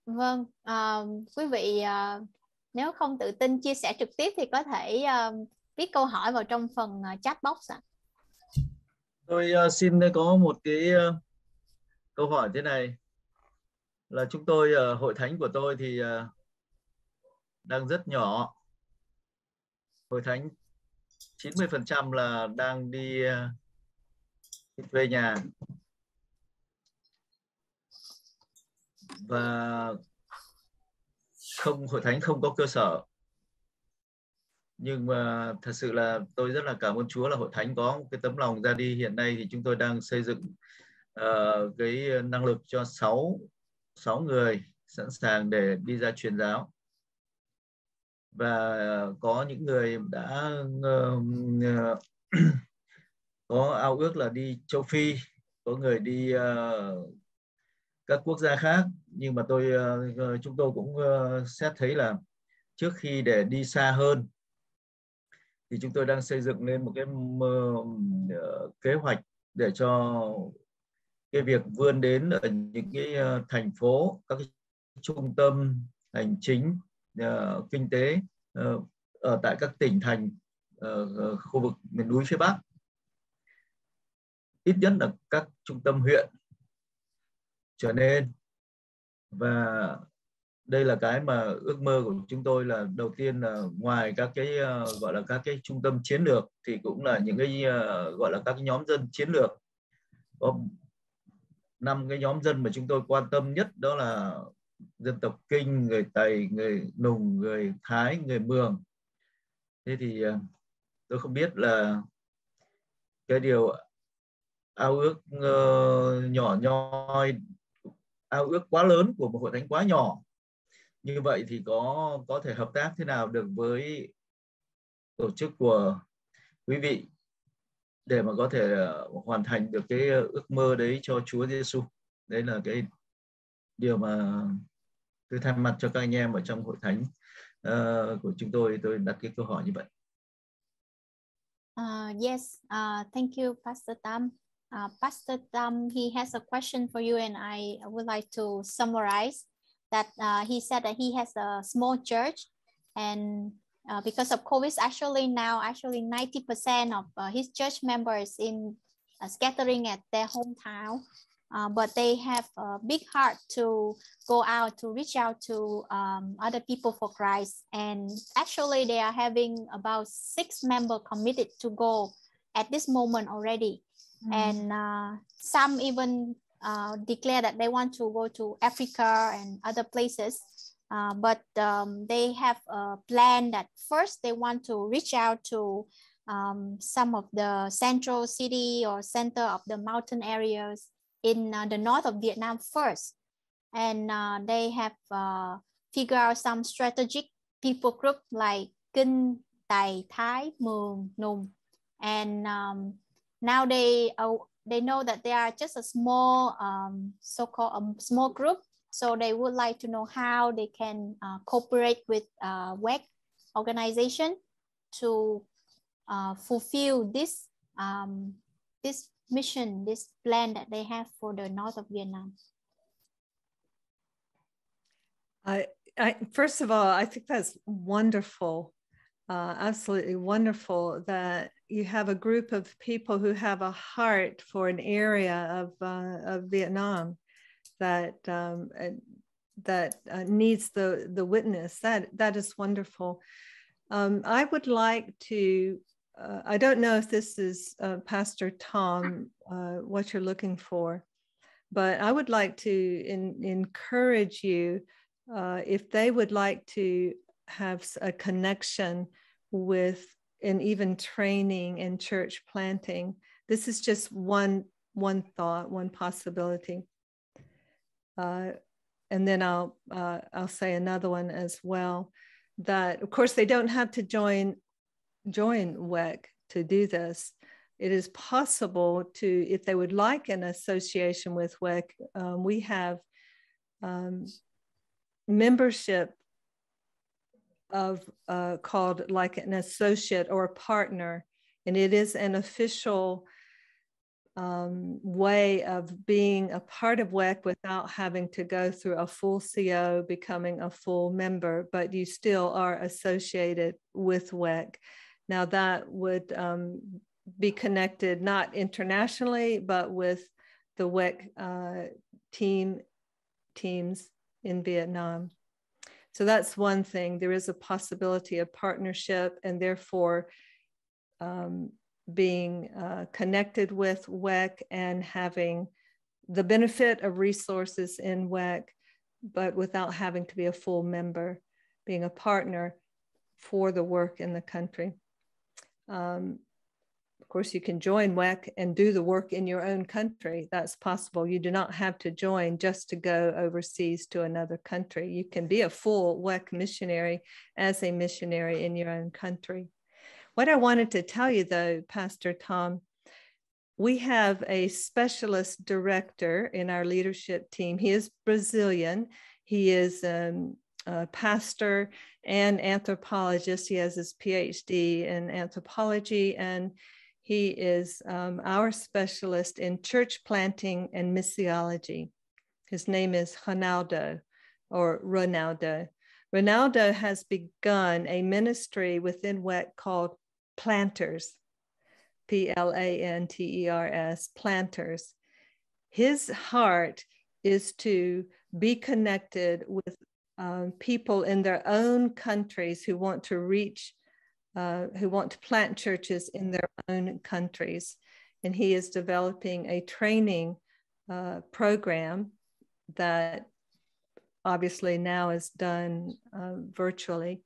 Vâng, um, quý vị uh, nếu không tự tin chia sẻ trực tiếp thì có thể um, viết câu hỏi vào trong phần uh, chat box ạ. À. Tôi uh, xin có một cái uh, câu hỏi thế này là chúng tôi uh, hội thánh của tôi thì uh, đang rất nhỏ. Hội thánh 90% là đang đi uh, về nhà và không hội thánh không có cơ sở nhưng mà thật sự là tôi rất là cảm ơn Chúa là hội thánh có một cái tấm lòng ra đi hiện nay thì chúng tôi đang xây dựng uh, cái năng lực cho 6 sáu người sẵn sàng để đi ra truyền giáo và có những người đã uh, uh có ao ước là đi châu Phi có người đi ờ, các quốc gia khác nhưng mà tôi ờ, ờ, chúng tôi cũng xét thấy là trước khi để đi xa hơn thì chúng tôi đang xây dựng lên một cái kế hoạch để cho cái việc vươn đến ở những cái thành phố các cái trung tâm hành chính kinh tế ở tại các tỉnh thành khu vực miền núi phía bắc ít nhất là các trung tâm huyện trở nên và đây là cái mà ước mơ của chúng tôi là đầu tiên là ngoài các cái uh, gọi là các cái trung tâm chiến lược thì cũng là những cái uh, gọi là các nhóm dân chiến lược có năm cái nhóm dân mà chúng tôi quan tâm nhất đó là dân tộc kinh người tày người nùng người thái người mường thế thì uh, tôi không biết là cái điều ao ước uh, nhỏ nhoi ao ước quá lớn của một hội thánh quá nhỏ như vậy thì có có thể hợp tác thế nào được với tổ chức của quý vị để mà có thể ờ, hoàn thành được cái ờ, ước mơ đấy cho Chúa Giêsu đấy là cái điều mà tôi thay mặt cho các anh em ở trong hội thánh uh, của chúng tôi tôi đặt cái câu hỏi như vậy. Uh, yes, uh, thank you, Pastor Tam. Uh, Pastor Tam, he has a question for you, and I would like to summarize that uh, he said that he has a small church, and uh, because of COVID, actually now actually ninety percent of uh, his church members in uh, scattering at their hometown, uh, but they have a big heart to go out to reach out to um, other people for Christ, and actually they are having about six members committed to go at this moment already Mm. And uh, some even uh, declare that they want to go to Africa and other places. Uh, but um, they have a plan that first they want to reach out to um, some of the central city or center of the mountain areas in uh, the north of Vietnam first. And uh, they have uh, figured out some strategic people group like Kinh, Tai, Thái, Mường, Nùng. And um, now they uh, they know that they are just a small um, so-called a um, small group so they would like to know how they can uh, cooperate with uh, WEC organization to uh, fulfill this um, this mission, this plan that they have for the north of Vietnam. I, I first of all, I think that's wonderful, uh, absolutely wonderful that you have a group of people who have a heart for an area of, uh, of Vietnam that um, uh, that uh, needs the the witness. That that is wonderful. Um, I would like to. Uh, I don't know if this is uh, Pastor Tom uh, what you're looking for, but I would like to in, encourage you if they would like to have a connection with and even training and church planting. This is just one one thought, one possibility. Uh, and then I'll uh, I'll say another one as well. That of course they don't have to join join WEC to do this. It is possible to if they would like an association with WEC. Um, we have um, membership of uh, called like an associate or a partner, and it is an official um, way of being a part of WEC without having to go through a full CO, becoming a full member, but you still are associated with WEC. Now that would um, be connected not internationally, but with the WEC uh, team teams in Vietnam. So that's one thing. There is a possibility of partnership and therefore um, being uh, connected with WEC and having the benefit of resources in WEC, but without having to be a full member, being a partner for the work in the country. Um, course, you can join WEC and do the work in your own country. That's possible. You do not have to join just to go overseas to another country. You can be a full WEC missionary as a missionary in your own country. What I wanted to tell you, though, Pastor Tom, we have a specialist director in our leadership team. He is Brazilian. He is um, a pastor and anthropologist. He has his PhD in anthropology and he is um, our specialist in church planting and missiology. His name is Ronaldo or Ronaldo. Ronaldo has begun a ministry within WET called Planters, P L A N T E R S, Planters. His heart is to be connected with um, people in their own countries who want to reach uh, who want to plant churches in their own countries. And he is developing a training uh, program that obviously now is done uh, virtually.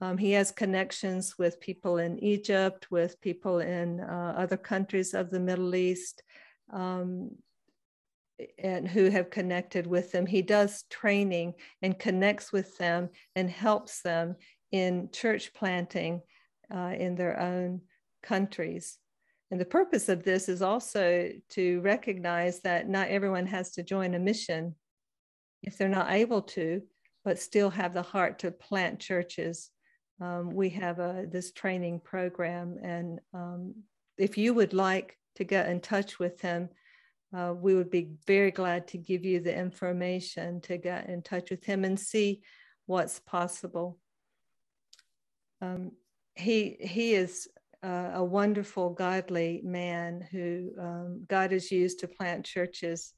Um, he has connections with people in Egypt, with people in uh, other countries of the Middle East. Um, and who have connected with them. He does training and connects with them and helps them in church planting uh, in their own countries. And the purpose of this is also to recognize that not everyone has to join a mission if they're not able to, but still have the heart to plant churches. Um, we have a, uh, this training program. And um, if you would like to get in touch with them, uh, we would be very glad to give you the information to get in touch with him and see what's possible. Um, he he is uh, a wonderful godly man who um, God has used to plant churches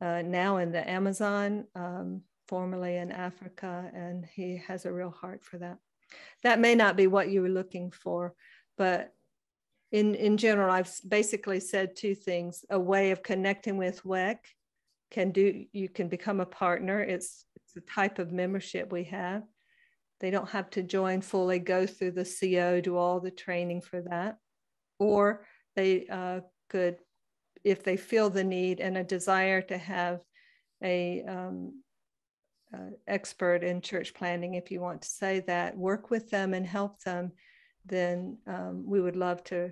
uh, now in the Amazon, um, formerly in Africa, and he has a real heart for that. That may not be what you were looking for, but in in general, I've basically said two things: a way of connecting with WEC can do you can become a partner. It's it's the type of membership we have they don't have to join fully, go through the CO, do all the training for that. Or they uh, could, if they feel the need and a desire to have a um, uh, expert in church planning, if you want to say that, work with them and help them, then um, we would love to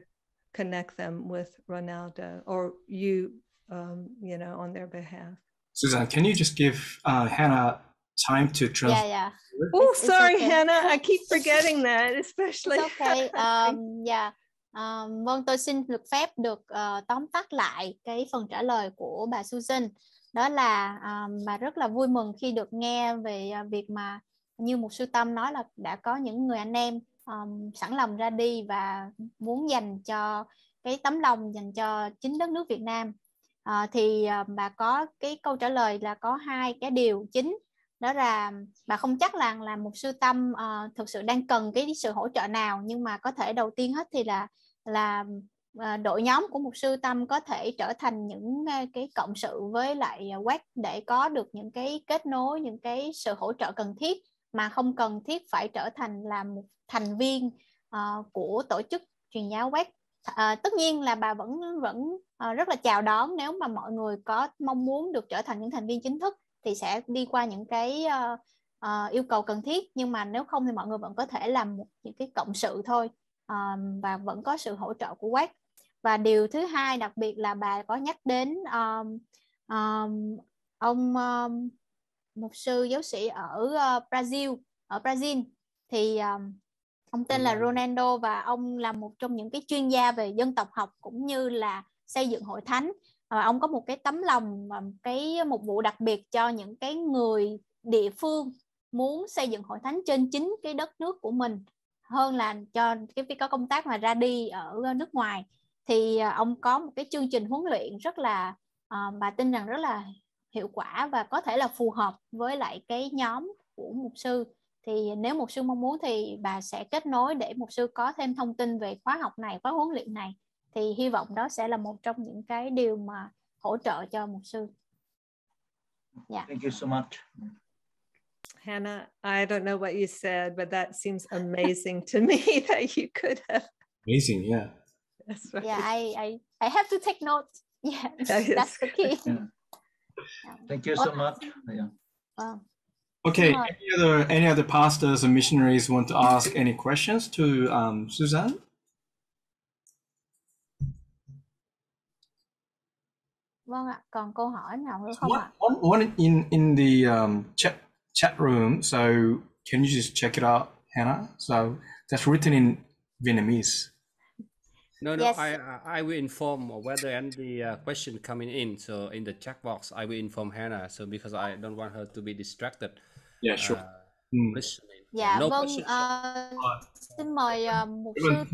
connect them with Ronaldo or you, um, you know, on their behalf. Suzanne, can you just give uh, Hannah time to translate. Yeah, yeah. Oh, sorry, okay. Hannah. I keep forgetting that, especially. It's okay. Um, yeah. Um, vâng, tôi xin được phép được uh, tóm tắt lại cái phần trả lời của bà Susan. Đó là um, bà rất là vui mừng khi được nghe về uh, việc mà như một sư tâm nói là đã có những người anh em um, sẵn lòng ra đi và muốn dành cho cái tấm lòng dành cho chính đất nước Việt Nam. Uh, thì uh, bà có cái câu trả lời là có hai cái điều chính đó là bà không chắc là, là một sư tâm uh, thực sự đang cần cái sự hỗ trợ nào nhưng mà có thể đầu tiên hết thì là là uh, đội nhóm của một sư tâm có thể trở thành những uh, cái cộng sự với lại uh, để có được những cái kết nối những cái sự hỗ trợ cần thiết mà không cần thiết phải trở thành là một thành viên uh, của tổ chức truyền giáo web à, tất nhiên là bà vẫn vẫn à, rất là chào đón nếu mà mọi người có mong muốn được trở thành những thành viên chính thức thì sẽ đi qua những cái uh, uh, yêu cầu cần thiết nhưng mà nếu không thì mọi người vẫn có thể làm những cái cộng sự thôi uh, và vẫn có sự hỗ trợ của Wack và điều thứ hai đặc biệt là bà có nhắc đến um, um, ông um, mục sư giáo sĩ ở uh, Brazil ở Brazil thì um, ông tên là dạ. Ronaldo và ông là một trong những cái chuyên gia về dân tộc học cũng như là xây dựng hội thánh và ờ, ông có một cái tấm lòng và cái một vụ đặc biệt cho những cái người địa phương muốn xây dựng hội thánh trên chính cái đất nước của mình hơn là cho cái việc có công tác mà ra đi ở nước ngoài thì ờ, ông có một cái chương trình huấn luyện rất là uh, bà tin rằng rất là hiệu quả và có thể là phù hợp với lại cái nhóm của mục sư thì nếu mục sư mong muốn thì bà sẽ kết nối để mục sư có thêm thông tin về khóa học này khóa huấn luyện này thì hy vọng đó sẽ là một trong những cái điều mà hỗ trợ cho mục sư. Yeah. Thank you so much. Hannah, I don't know what you said, but that seems amazing to me that you could have. Amazing, yeah. That's right. Yeah, I, I, I have to take notes. Yeah, that's the key. Yeah. Thank you so much. Yeah. Wow. Okay, any other, any other pastors or missionaries want to ask any questions to um, Suzanne? Vâng ạ, còn câu hỏi nào nữa không ạ? One, in in the um, chat chat room. So can you just check it out, Hannah? So that's written in Vietnamese. No, no, yes. I uh, I will inform whether any uh, question coming in. So in the chat box, I will inform Hannah. So because I don't want her to be distracted. Yeah, sure. Uh, mm. Listening. Dạ, no vâng. Uh, xin mời uh, một sư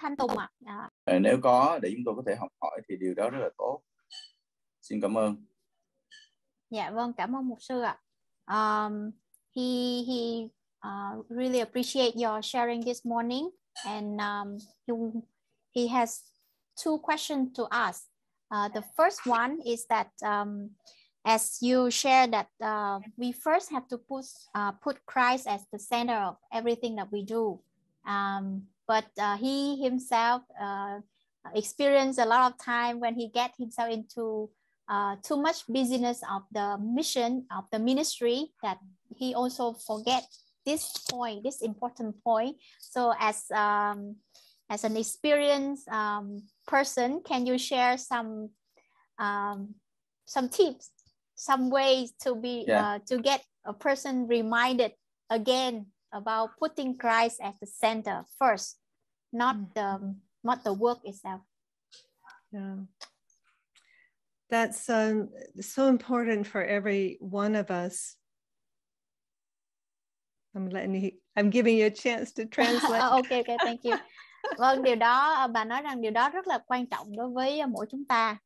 Thanh Tùng ạ. À. À. Nếu có để chúng tôi có thể học hỏi thì điều đó rất là tốt. Xin cảm ơn. Dạ vâng, cảm ơn mục sư ạ. Um, he he uh, really appreciate your sharing this morning and um, you, he has two questions to ask. Uh, the first one is that um, as you share that uh, we first have to put, uh, put Christ as the center of everything that we do. Um, but uh, he himself uh, experienced a lot of time when he get himself into uh, too much busyness of the mission of the ministry that he also forget this point, this important point. So as um, as an experienced um, person, can you share some um, some tips, some ways to be yeah. uh, to get a person reminded again about putting Christ at the center first, not mm, the mm-hmm. not the work itself. Yeah. That's um, so important for every one of us. I'm letting you, I'm giving you a chance to translate. okay, okay, thank you. Vâng, điều đó bà nói rằng điều đó rất là quan trọng đối với mỗi chúng ta.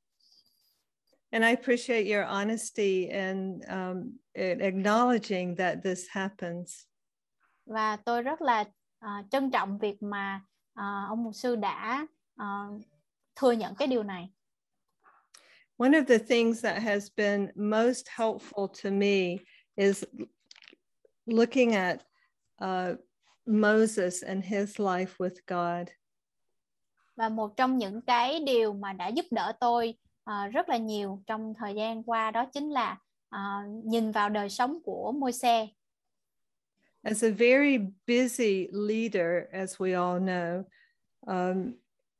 And I appreciate your honesty and um, acknowledging that this happens. và tôi rất là uh, trân trọng việc mà uh, ông mục sư đã uh, thừa nhận cái điều này. One of the things that has been most helpful to me is looking at uh, Moses and his life with God. Và một trong những cái điều mà đã giúp đỡ tôi uh, rất là nhiều trong thời gian qua đó chính là uh, nhìn vào đời sống của Môi-se as a very busy leader, as we all know, um,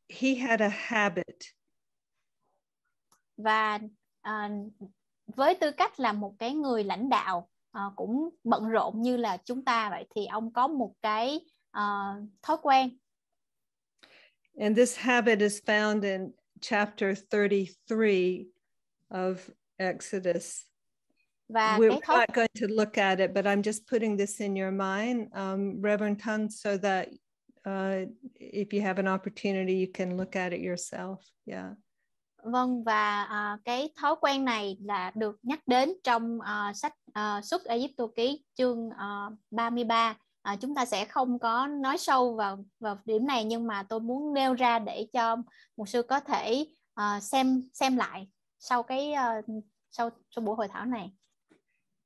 he had a habit. Và uh, với tư cách là một cái người lãnh đạo uh, cũng bận rộn như là chúng ta vậy thì ông có một cái uh, thói quen. And this habit is found in chapter 33 of Exodus và We're cái thói... not going to look at it, but I'm just putting this in your mind, um, Reverend Tan, so that uh, if you have an opportunity, you can look at it yourself. Yeah. Vâng và uh, cái thói quen này là được nhắc đến trong uh, sách uh, xuất Egypto ký chương uh, 33. Uh, chúng ta sẽ không có nói sâu vào vào điểm này nhưng mà tôi muốn nêu ra để cho một sư có thể uh, xem xem lại sau cái uh, sau sau buổi hội thảo này.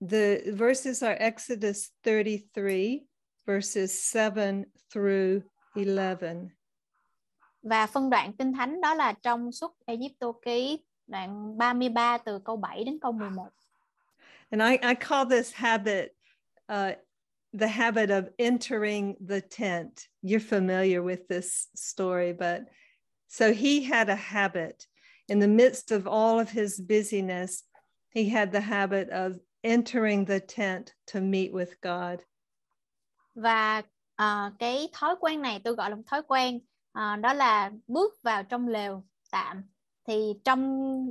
the verses are Exodus 33, verses 7 through 11. Và phân đoạn kinh thánh đó là trong suốt Egypto ký đoạn 33 từ câu 7 đến câu 11. And I, I call this habit uh, the habit of entering the tent. You're familiar with this story, but so he had a habit in the midst of all of his busyness. He had the habit of entering the tent to meet with God. Và uh, cái thói quen này tôi gọi là thói quen uh, đó là bước vào trong lều tạm thì trong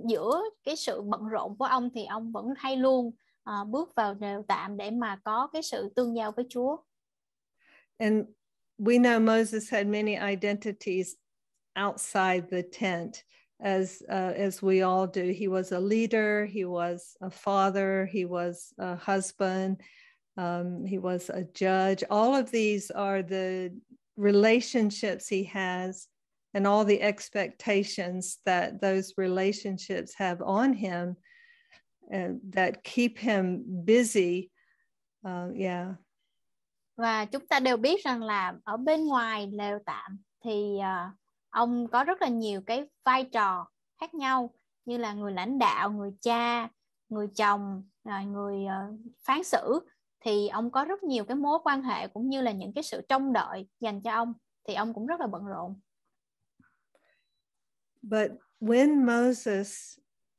giữa cái sự bận rộn của ông thì ông vẫn hay luôn uh, bước vào lều tạm để mà có cái sự tương giao với Chúa. And we know Moses had many identities outside the tent. as uh, as we all do. He was a leader. He was a father. He was a husband. Um, he was a judge. All of these are the relationships he has, and all the expectations that those relationships have on him, and uh, that keep him busy. Uh, yeah. Và chúng ta đều biết rằng là ở bên ngoài lều tạm thì uh, ông có rất là nhiều cái vai trò khác nhau như là người lãnh đạo người cha người chồng rồi người ờ, phán xử thì ông có rất nhiều cái mối quan hệ cũng như là những cái sự trông đợi dành cho ông thì ông cũng rất là bận rộn. But when Moses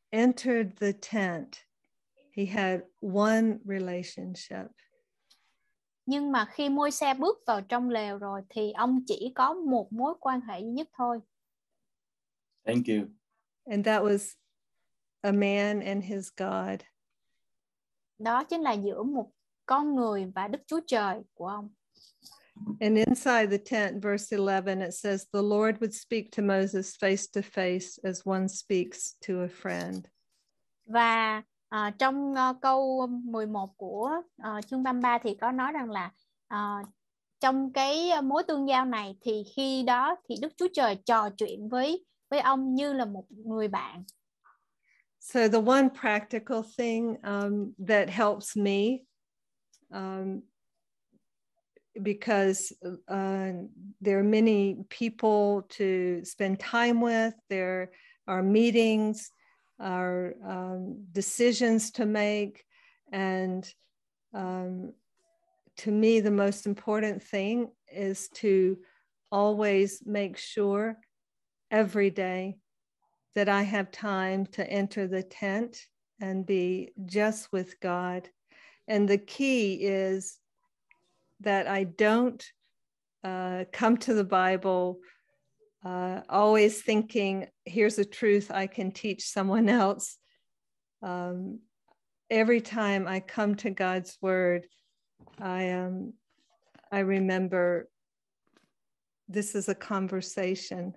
entered the tent, he had one relationship nhưng mà khi môi xe bước vào trong lều rồi thì ông chỉ có một mối quan hệ duy nhất thôi thank you and that was a man and his god đó chính là giữa một con người và đức chúa trời của ông And inside the tent, verse 11, it says, The Lord would speak to Moses face to face as one speaks to a friend. Và à, trong uh, câu 11 của uh, chương 33 thì có nói rằng là uh, trong cái mối tương giao này thì khi đó thì Đức Chúa Trời trò chuyện với với ông như là một người bạn. So the one practical thing um, that helps me um, because uh, there are many people to spend time with, there are meetings, our um, decisions to make. And um, to me, the most important thing is to always make sure every day that I have time to enter the tent and be just with God. And the key is that I don't uh, come to the Bible uh, always thinking, here's a truth I can teach someone else. Um, every time I come to God's word, I um, I remember this is a conversation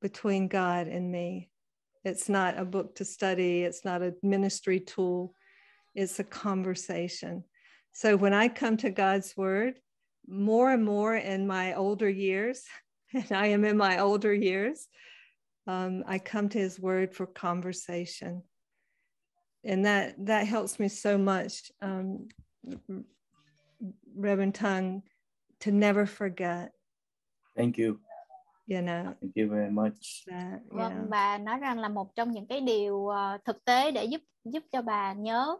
between God and me. It's not a book to study. It's not a ministry tool. It's a conversation. So when I come to God's word, more and more in my older years, and I am in my older years, um, I come to His Word for conversation, and that that helps me so much, um, Reverend Tongue, to never forget. Thank you. You know, Thank you very much. That, you vâng, bà nói rằng là một trong những cái điều uh, thực tế để giúp giúp cho bà nhớ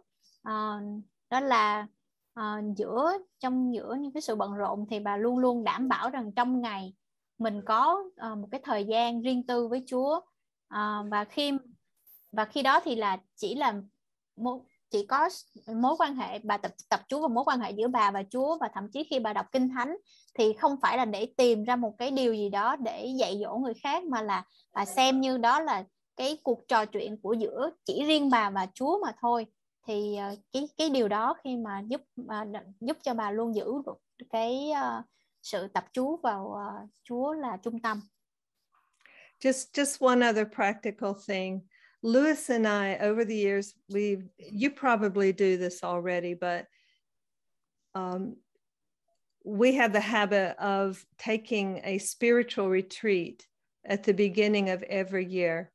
uh, đó là uh, giữa trong giữa những cái sự bận rộn thì bà luôn luôn đảm bảo rằng trong ngày mình có uh, một cái thời gian riêng tư với Chúa uh, và khi và khi đó thì là chỉ là một chỉ có mối quan hệ bà tập tập chú vào mối quan hệ giữa bà và Chúa và thậm chí khi bà đọc kinh thánh thì không phải là để tìm ra một cái điều gì đó để dạy dỗ người khác mà là bà xem như đó là cái cuộc trò chuyện của giữa chỉ riêng bà và Chúa mà thôi thì ờ, cái cái điều đó khi mà giúp mà, giúp cho bà luôn giữ được cái sự tập chú vào uh, Chúa là trung tâm. Just just one other practical thing. Lewis and I over the years we you probably do this already but um, we have the habit of taking a spiritual retreat at the beginning of every year.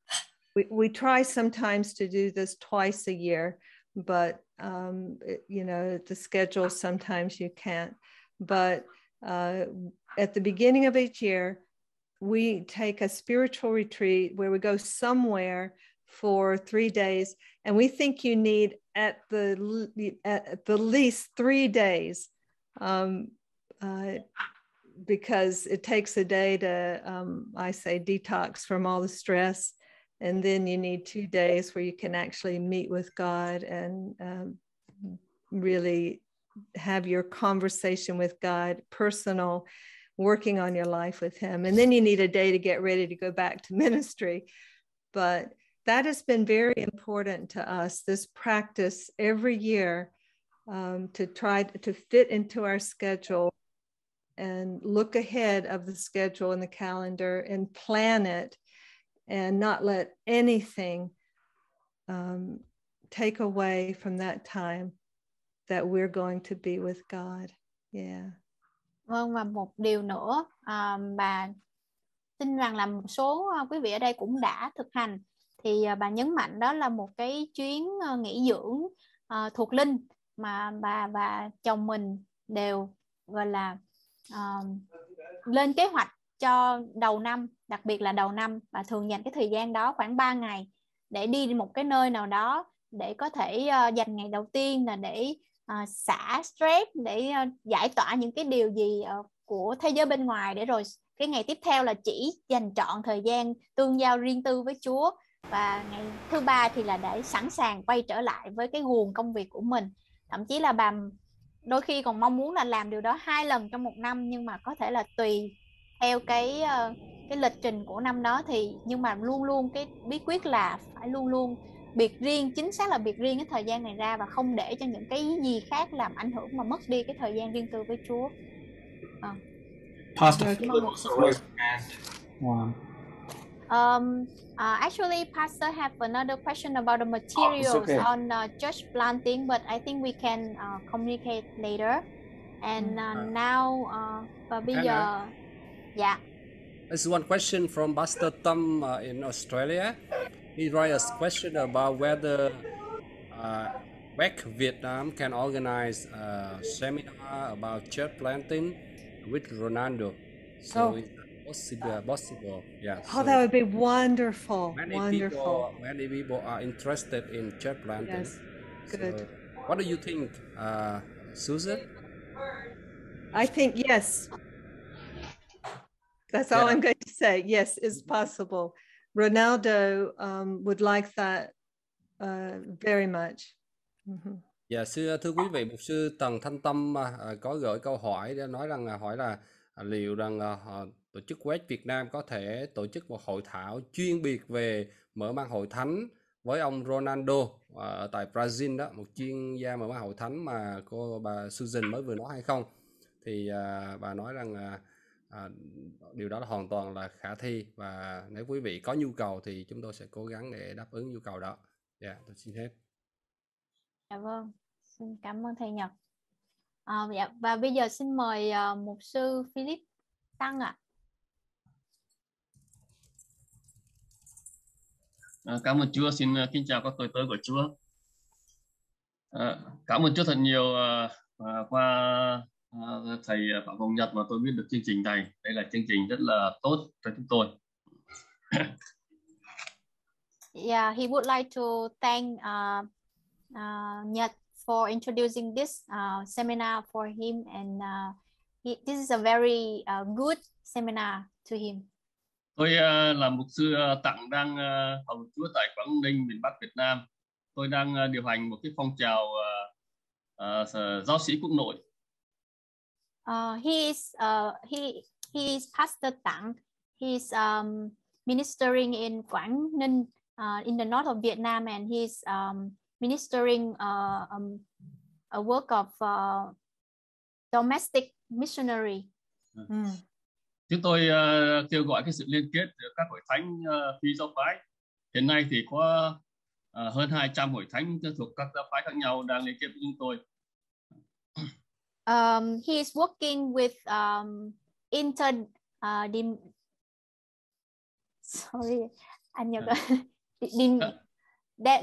We, we try sometimes to do this twice a year, but um, it, you know, the schedule sometimes you can't. But uh, at the beginning of each year, we take a spiritual retreat where we go somewhere for three days, and we think you need at the at the least three days, um, uh, because it takes a day to um, I say detox from all the stress, and then you need two days where you can actually meet with God and um, really have your conversation with God, personal, working on your life with Him. And then you need a day to get ready to go back to ministry. But that has been very important to us, this practice every year um, to try to fit into our schedule and look ahead of the schedule and the calendar and plan it and not let anything um, take away from that time that we're going to be with God. Yeah. Vâng và một điều nữa um, bà tin rằng là một số à, quý vị ở đây cũng đã thực hành thì à, bà nhấn mạnh đó là một cái chuyến nghỉ dưỡng uh, thuộc linh mà bà và chồng mình đều gọi là uh, lên kế hoạch cho đầu năm đặc biệt là đầu năm bà thường dành cái thời gian đó khoảng 3 ngày để đi một cái nơi nào đó để có thể uh, dành ngày đầu tiên là để uh, xả stress để ờ, giải tỏa những cái điều gì ờ, của thế giới bên ngoài để rồi cái ngày tiếp theo là chỉ dành trọn thời gian tương giao riêng tư với Chúa và ngày thứ ba thì là để sẵn sàng quay trở lại với cái nguồn công việc của mình thậm chí là bà đôi khi còn mong muốn là làm điều đó hai lần trong một năm nhưng mà có thể là tùy theo cái cái lịch trình của năm đó thì nhưng mà luôn luôn cái bí quyết là phải luôn luôn biệt riêng chính xác là biệt riêng cái thời gian này ra và không để cho những cái gì khác làm ảnh hưởng mà mất đi cái thời gian riêng tư với Chúa. Ờ. Um, uh, actually, Pastor have another question about the materials oh, okay. on uh, church planting, but I think we can uh, communicate later. And mm. uh, now, uh, và bây giờ, yeah. Dạ. There's one question from Pastor Tom uh, in Australia. he raised a question about whether uh, WEC Vietnam can organize a seminar about church planting with Ronaldo. So oh. possible? Possible, yeah. Oh, so that would be wonderful. Many wonderful. People, many people are interested in church planting. Yes, good. So what do you think, uh, Susan? I think yes. That's all yeah. I'm going to say. Yes, it's possible. Ronaldo um, would like that uh, very much. Mm-hmm. Dạ sư thưa quý vị mục sư Tần Thanh Tâm à, à có gửi câu hỏi để nói rằng là hỏi là à, liệu rằng à, tổ chức West Việt Nam có thể tổ chức một hội thảo chuyên biệt về mở mang hội thánh với ông Ronaldo à, ở tại Brazil đó một chuyên gia mở mang hội thánh mà cô bà Susan mới vừa nói hay không thì à, bà nói rằng à, à, điều đó là hoàn toàn là khả thi và nếu quý vị có nhu cầu thì chúng tôi sẽ cố gắng để đáp ứng nhu cầu đó dạ yeah, tôi xin hết dạ vâng xin cảm ơn thầy nhật à, dạ và bây giờ xin mời uh, mục sư philip tăng ạ à. À, cảm ơn Chúa, xin uh, kính chào các tôi tới của Chúa. À, cảm ơn Chúa thật nhiều à, uh, qua Ờ, thầy ờ, Phạm Hồng Nhật mà tôi biết được chương trình này. Đây là chương trình rất là tốt cho chúng tôi. yeah, he would like to thank uh, uh, Nhật for introducing this uh, seminar for him and uh, he, this is a very uh, good seminar to him. Tôi uh, là mục sư uh, tặng đang uh, hầu chúa tại Quảng Ninh, miền Bắc Việt Nam. Tôi đang uh, điều hành một cái phong trào uh, uh, giáo sĩ quốc nội Uh, he is uh, he he is Pastor Tang. He is um, ministering in Quảng Ninh uh, in the north of Vietnam, and he's um, ministering uh, um, a work of uh, domestic missionary. Ừ. ừ. Chúng tôi uh, kêu gọi cái sự liên kết giữa các hội thánh uh, phi giáo phái. Hiện nay thì có uh, hơn 200 hội thánh thuộc các giáo phái khác nhau đang liên kết với chúng tôi um, he is working with um, inter uh, dim sorry anh nhớ dim uh, that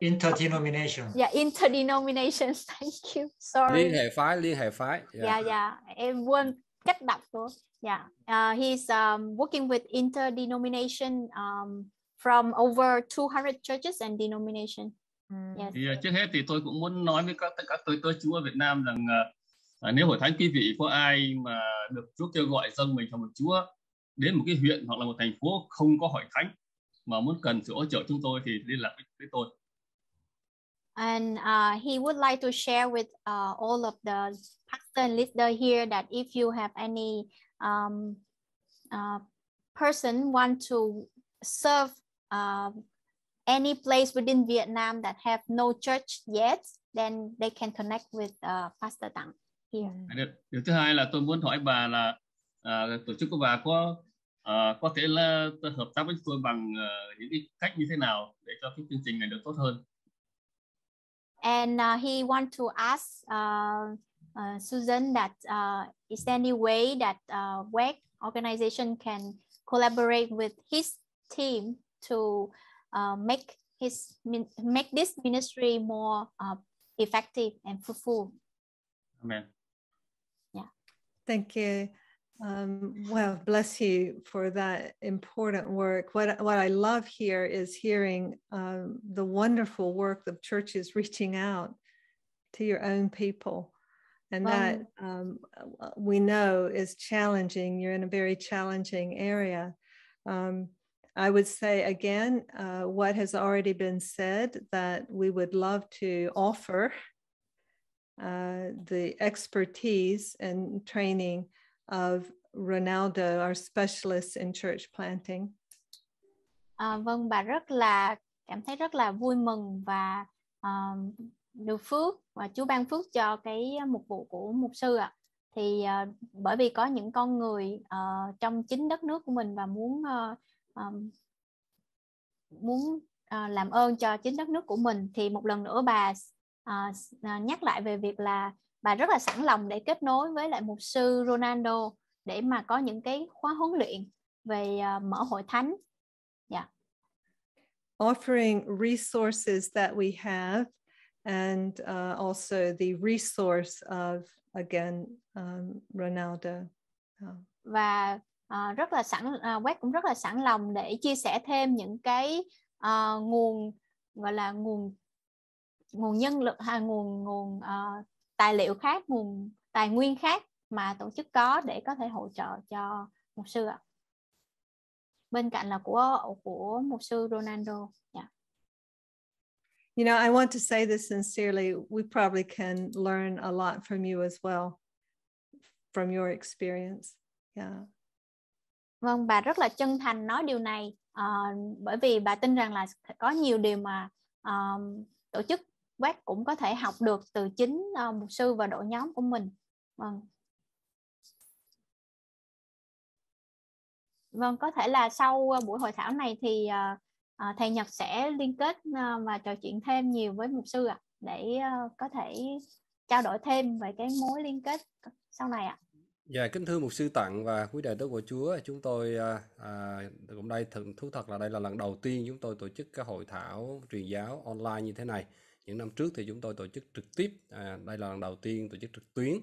interdenomination yeah interdenomination thank you sorry liên hệ phái liên hệ phái yeah yeah, yeah. em quên cách đọc của yeah uh, he is um, working with interdenomination um, from over 200 churches and denomination mm. Yes. thì trước hết thì tôi cũng muốn nói với các tất cả tôi tôi chú ở Việt Nam rằng uh, à, nếu hỏi thánh quý vị có ai mà được Chúa kêu gọi dân mình cho một Chúa đến một cái huyện hoặc là một thành phố không có hội thánh mà muốn cần sự hỗ trợ chúng tôi thì liên lạc với tôi. And uh, he would like to share with uh, all of the pastor and leader here that if you have any um, uh, person want to serve uh, any place within Vietnam that have no church yet, then they can connect with uh, Pastor Tang. Yeah. Điều, điều thứ hai là tôi muốn hỏi bà là à, tổ chức của bà có à, có thể là hợp tác với tôi bằng uh, những cách như thế nào để cho cái chương trình này được tốt hơn. And uh, he want to ask uh, uh, Susan that uh, is there any way that uh, WEC organization can collaborate with his team to uh, make his make this ministry more uh, effective and fruitful. Amen. Thank you. Um, well, bless you for that important work. What, what I love here is hearing um, the wonderful work of churches reaching out to your own people. And that um, um uh, we know is challenging. You're in a very challenging area. Um, I would say again, uh, what has already been said that we would love to offer Uh, the expertise and training of Ronaldo, our specialist in church planting. À, vâng, bà rất là cảm thấy rất là vui mừng và um, được phước và Chúa ban phước cho cái mục vụ của mục sư ạ. À. Thì uh, bởi vì có những con người uh, trong chính đất nước của mình và muốn uh, um, muốn uh, làm ơn cho chính đất nước của mình thì một lần nữa bà à, nhắc lại về việc là bà rất là sẵn lòng để kết nối với lại mục sư Ronaldo để mà có những cái khóa huấn luyện về uh, mở hội thánh. Yeah. Dạ. Offering resources that we have and uh, also the resource of again um, Ronaldo. Oh. Và uh, rất là sẵn uh, Wes cũng rất là sẵn lòng để chia sẻ thêm những cái uh, nguồn gọi là nguồn nguồn nhân lực hay nguồn nguồn uh, tài liệu khác nguồn tài nguyên khác mà tổ chức có để có thể hỗ trợ cho mục sư ạ bên cạnh là của của mục sư Ronaldo yeah. Dạ. You know, I want to say this sincerely. We probably can learn a lot from you as well, from your experience. Yeah. Vâng, bà rất là chân thành nói điều này uh, bởi vì bà tin rằng là có nhiều điều mà um, tổ chức Quát cũng có thể học được từ chính ờ, mục sư và đội nhóm của mình. Vâng. Vâng, có thể là sau ờ, buổi hội thảo này thì ờ, thầy Nhật sẽ liên kết và trò chuyện thêm nhiều với mục sư ạ à, để có thể trao đổi thêm về cái mối liên kết sau này ạ. À. Dạ kính thưa mục sư tặng và quý đại đức của Chúa, chúng tôi à, cũng đây thật thú thật là đây là lần đầu tiên chúng tôi tổ chức cái hội thảo truyền giáo online như thế này những năm trước thì chúng tôi tổ chức trực tiếp à, đây là lần đầu tiên tổ chức trực tuyến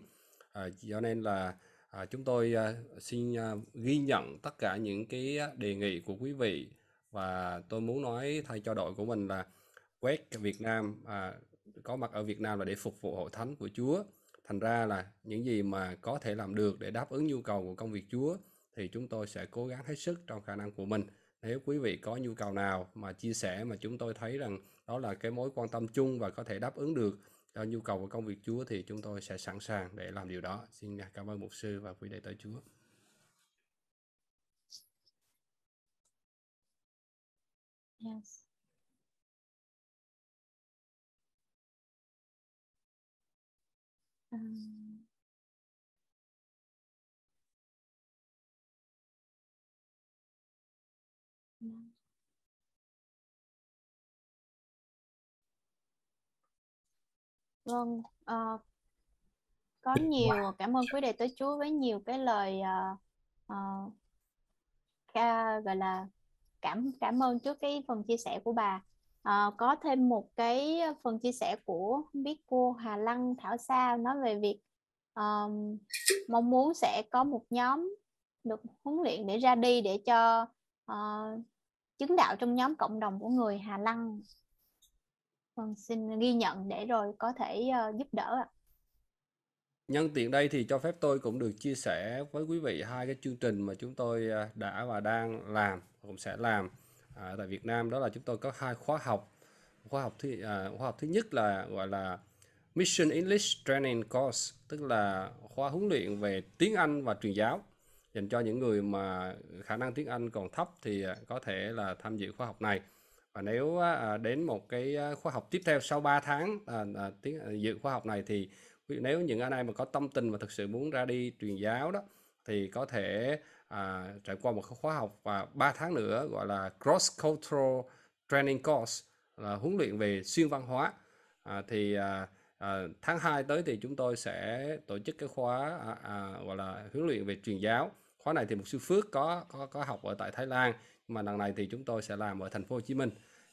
à, do nên là à, chúng tôi à, xin à, ghi nhận tất cả những cái à, đề nghị của quý vị và tôi muốn nói thay cho đội của mình là quét Việt Nam à, có mặt ở Việt Nam là để phục vụ hội thánh của Chúa thành ra là những gì mà có thể làm được để đáp ứng nhu cầu của công việc Chúa thì chúng tôi sẽ cố gắng hết sức trong khả năng của mình nếu quý vị có nhu cầu nào mà chia sẻ mà chúng tôi thấy rằng đó là cái mối quan tâm chung và có thể đáp ứng được cho à, nhu cầu của công việc Chúa thì chúng tôi sẽ sẵn sàng để làm điều đó. Xin cảm ơn mục sư và quý đệ tới Chúa. Yes. Um... Vâng, ờ, có nhiều cảm ơn quý đệ tới Chúa với nhiều cái lời ờ, ờ, ca- gọi là cảm cảm ơn trước cái phần chia sẻ của bà. Ờ, có thêm một cái phần chia sẻ của biết cô Hà Lăng Thảo Sa nói về việc ờ, mong muốn sẽ có một nhóm được huấn luyện để ra đi để cho ờ, chứng đạo trong nhóm cộng đồng của người Hà Lăng Vâng, xin ghi nhận để rồi có thể uh, giúp đỡ ạ. Nhân tiện đây thì cho phép tôi cũng được chia sẻ với quý vị hai cái chương trình mà chúng tôi ờ, đã và đang làm cũng sẽ làm à, tại Việt Nam đó là chúng tôi có hai khóa học khóa học thứ à, khóa học thứ nhất là gọi là Mission English Training Course tức là khóa huấn luyện về tiếng Anh và truyền giáo dành cho những người mà khả năng tiếng Anh còn thấp thì à, có thể là tham dự khóa học này và nếu à, đến một cái khóa học tiếp theo sau 3 tháng à, à, à, dự khóa học này thì nếu những anh em mà có tâm tình và thực sự muốn ra đi truyền giáo đó thì có thể à, trải qua một khóa học và 3 tháng nữa gọi là cross cultural training course là huấn luyện về xuyên văn hóa à, thì à, à, tháng 2 tới thì chúng tôi sẽ tổ chức cái khóa à, à, gọi là huấn luyện về truyền giáo khóa này thì một sư phước có có có học ở tại Thái Lan mà lần này thì chúng tôi sẽ làm ở thành phố Hồ Chí Minh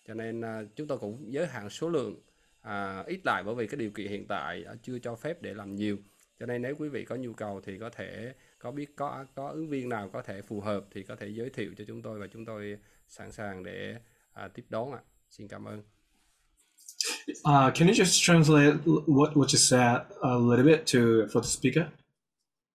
cho nên à, chúng tôi cũng giới hạn số lượng à, ít lại bởi vì cái điều kiện hiện tại à, chưa cho phép để làm nhiều cho nên nếu quý vị có nhu cầu thì có thể có biết có có ứng viên nào có thể phù hợp thì có thể giới thiệu cho chúng tôi và chúng tôi sẵn sàng để à, tiếp đón ạ. Xin cảm ơn. Uh, can you just translate what what you said a little bit to for the speaker?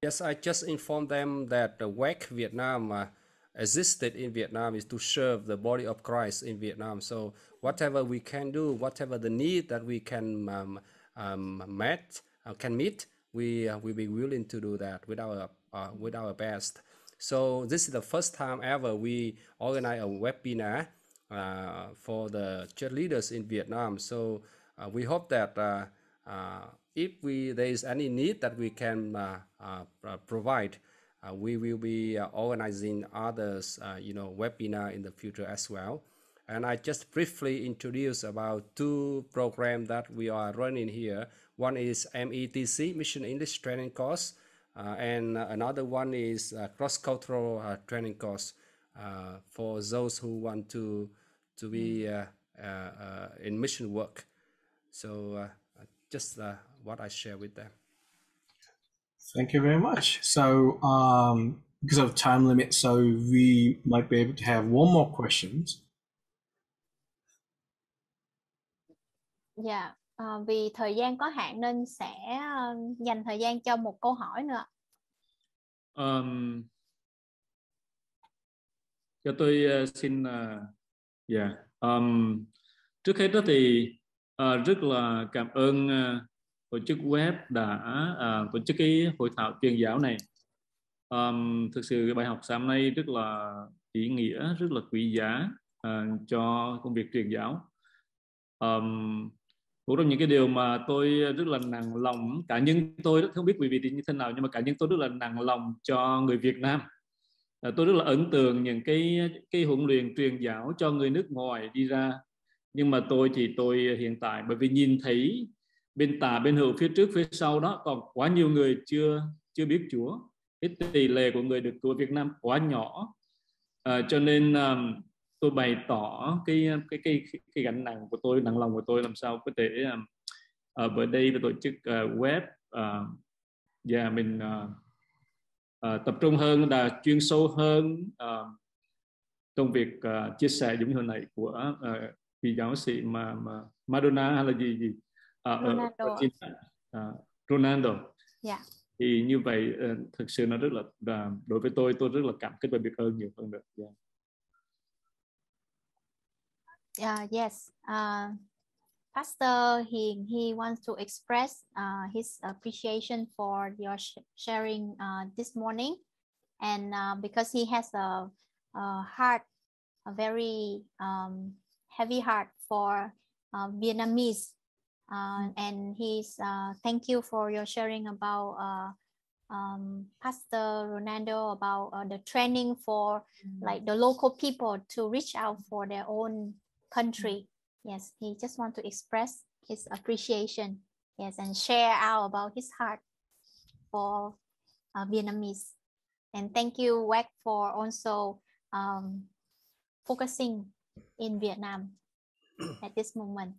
Yes, I just informed them that the WEC Vietnam uh, à, existed in Vietnam is to serve the body of Christ in Vietnam. So whatever we can do, whatever the need that we can um, um, met, uh, can meet, we uh, will be willing to do that with our uh, with our best. So this is the first time ever we organize a webinar uh, for the church leaders in Vietnam. So uh, we hope that uh, uh, if we there is any need that we can uh, uh, provide, uh, we will be uh, organizing others, uh, you know, webinar in the future as well. And I just briefly introduce about two programs that we are running here. One is METC, Mission English Training Course, uh, and another one is uh, cross-cultural uh, training course for those who want to to be hmm. in mission work. So just what I share with them. Thank you very much. So um, because of time limit, so we might be able to have one more questions. Dạ, yeah, ờ, uh, vì thời gian có hạn nên sẽ uh, dành thời gian cho một câu hỏi nữa. Um, cho tôi uh, xin, ờ, dạ, yeah. um, trước hết đó thì uh, rất là cảm ơn uh, tổ chức web đã à, tổ chức cái hội thảo truyền giáo này um, thực sự bài học sáng nay rất là ý nghĩa rất là quý giá uh, cho công việc truyền giáo um, một trong những cái điều mà tôi rất là nặng lòng cá nhân tôi rất không biết quý vị thì như thế nào nhưng mà cá nhân tôi rất là nặng lòng cho người Việt Nam uh, tôi rất là ấn tượng những cái cái huấn luyện truyền giáo cho người nước ngoài đi ra nhưng mà tôi thì tôi hiện tại bởi vì nhìn thấy bên tả bên hữu phía trước phía sau đó còn quá nhiều người chưa chưa biết Chúa cái tỷ lệ của người được cứu Việt Nam quá nhỏ à, cho nên um, tôi bày tỏ cái cái cái cái gánh nặng của tôi nặng lòng của tôi làm sao có thể um, uh, bữa đây là tổ chức uh, web và uh, yeah, mình uh, uh, tập trung hơn là chuyên sâu hơn uh, trong việc uh, chia sẻ giống như hồi nãy của uh, vị giáo sĩ mà, mà Madonna hay là gì gì À, ờ, Ronaldo. ở Argentina à, Ronaldo yeah. Dạ. thì như vậy uh, thực sự nó rất là uh, đối với tôi tôi rất là cảm kích và biết ơn nhiều hơn được yeah. Uh, yes, uh, Pastor he he wants to express uh, his appreciation for your sh sharing uh, this morning. And uh, because he has a, a heart, a very um, heavy heart for Vietnamese Uh, and he's uh, thank you for your sharing about uh, um, Pastor Ronaldo about uh, the training for mm like the local people to reach out for their own country. Mm. Yes, he just want to express his appreciation. Yes, and share out about his heart for uh, Vietnamese. And thank you, WEC, for also um, focusing in Vietnam at this moment.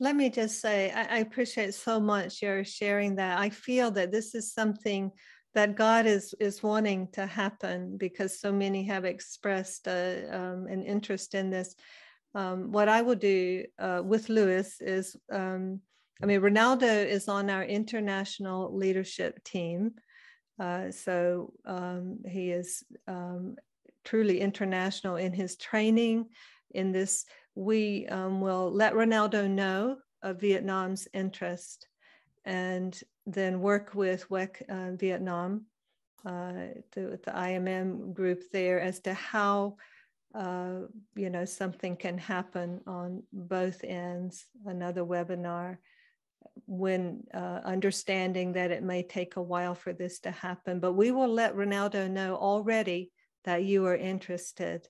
Let me just say, I, appreciate so much your sharing that. I feel that this is something that God is is wanting to happen because so many have expressed uh, um, an interest in this. Um, what I will do uh, with Lewis is, um, I mean, Ronaldo is on our international leadership team, uh, so um, he is um, truly international in his training in this, we um, will let Ronaldo know of Vietnam's interest and then work with WEC uh, Vietnam, uh, the, the, IMM group there, as to how uh, you know something can happen on both ends. Another webinar when uh, understanding that it may take a while for this to happen, but we will let Ronaldo know already that you are interested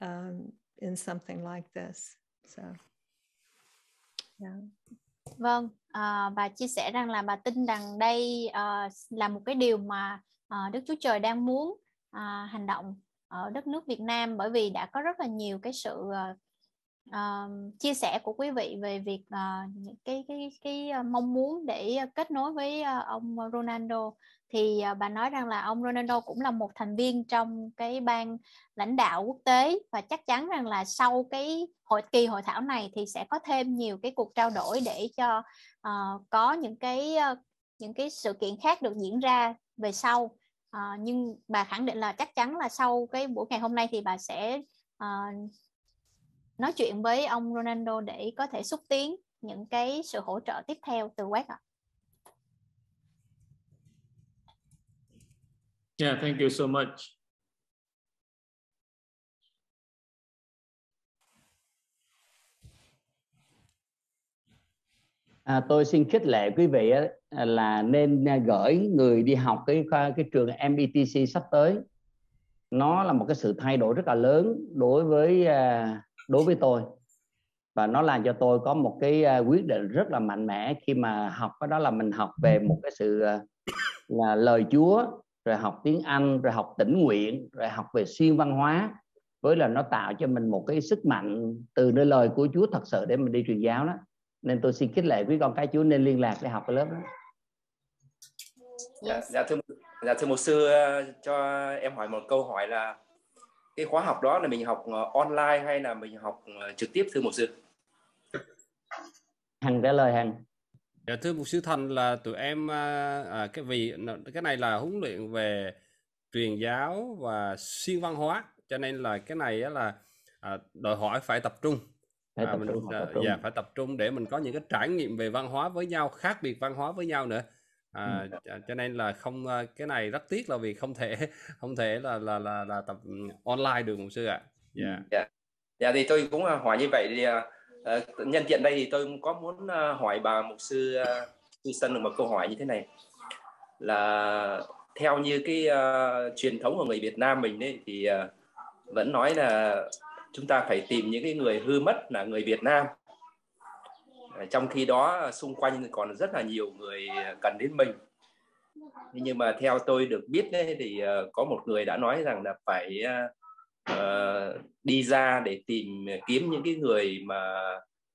um, in something like this so yeah. vâng à, bà chia sẻ rằng là bà tin rằng đây à, là một cái điều mà à, Đức Chúa Trời đang muốn à, hành động ở đất nước Việt Nam bởi vì đã có rất là nhiều cái sự à, à, chia sẻ của quý vị về việc à, những cái cái cái à, mong muốn để kết nối với à, ông Ronaldo thì à, bà nói rằng là ông Ronaldo cũng là một thành viên trong cái ban lãnh đạo quốc tế và chắc chắn rằng là sau cái hội kỳ hội thảo này thì sẽ có thêm nhiều cái cuộc trao đổi để cho uh, có những cái uh, những cái sự kiện khác được diễn ra về sau uh, nhưng bà khẳng định là chắc chắn là sau cái buổi ngày hôm nay thì bà sẽ uh, nói chuyện với ông Ronaldo để có thể xúc tiến những cái sự hỗ trợ tiếp theo từ Quét ạ. À. Yeah, thank you so much. À, tôi xin khích lệ quý vị là nên à, gửi người đi học cái cái trường MBTC e sắp tới. Nó là một cái sự thay đổi rất là lớn đối với à, đối với tôi và nó làm cho tôi có một cái à, quyết định rất là mạnh mẽ khi mà học cái đó là mình học về một cái sự là lời Chúa rồi học tiếng Anh rồi học tỉnh nguyện rồi học về xuyên văn hóa với là nó tạo cho mình một cái sức mạnh từ nơi lời của Chúa thật sự để mình đi truyền giáo đó nên tôi xin khích lệ quý con cái Chúa nên liên lạc để học cái lớp đó dạ, dạ thưa dạ thưa một sư ờ, cho em hỏi một câu hỏi là cái khóa học đó là mình học ờ, online hay là mình học ờ, trực tiếp thưa một sư Hằng trả lời Hằng Dạ thưa mục sư Thành là tụi em à, cái vì cái này là huấn luyện về truyền giáo và xuyên văn hóa cho nên là cái này là à, đòi hỏi phải tập trung phải à, mình, trung, à, tập trung. Dạ, phải tập trung để mình có những cái trải nghiệm về văn hóa với nhau khác biệt văn hóa với nhau nữa à, ừ. cho nên là không cái này rất tiếc là vì không thể không thể là là là, là tập online được mục sư ạ dạ ừ. dạ. dạ thì tôi cũng à, hỏi như vậy thì uh Ờ, nhân tiện đây thì tôi có muốn ờ, hỏi bà mục sư ờ, Susan được một câu hỏi như thế này là theo như cái uh, truyền thống của người Việt Nam mình ấy, thì uh, vẫn nói là chúng ta phải tìm những cái người hư mất là người Việt Nam trong khi đó xung quanh còn rất là nhiều người cần đến mình nhưng mà theo tôi được biết đấy, thì uh, có một người đã nói rằng là phải uh, Ờ, đi ra để tìm ờ, kiếm những cái người mà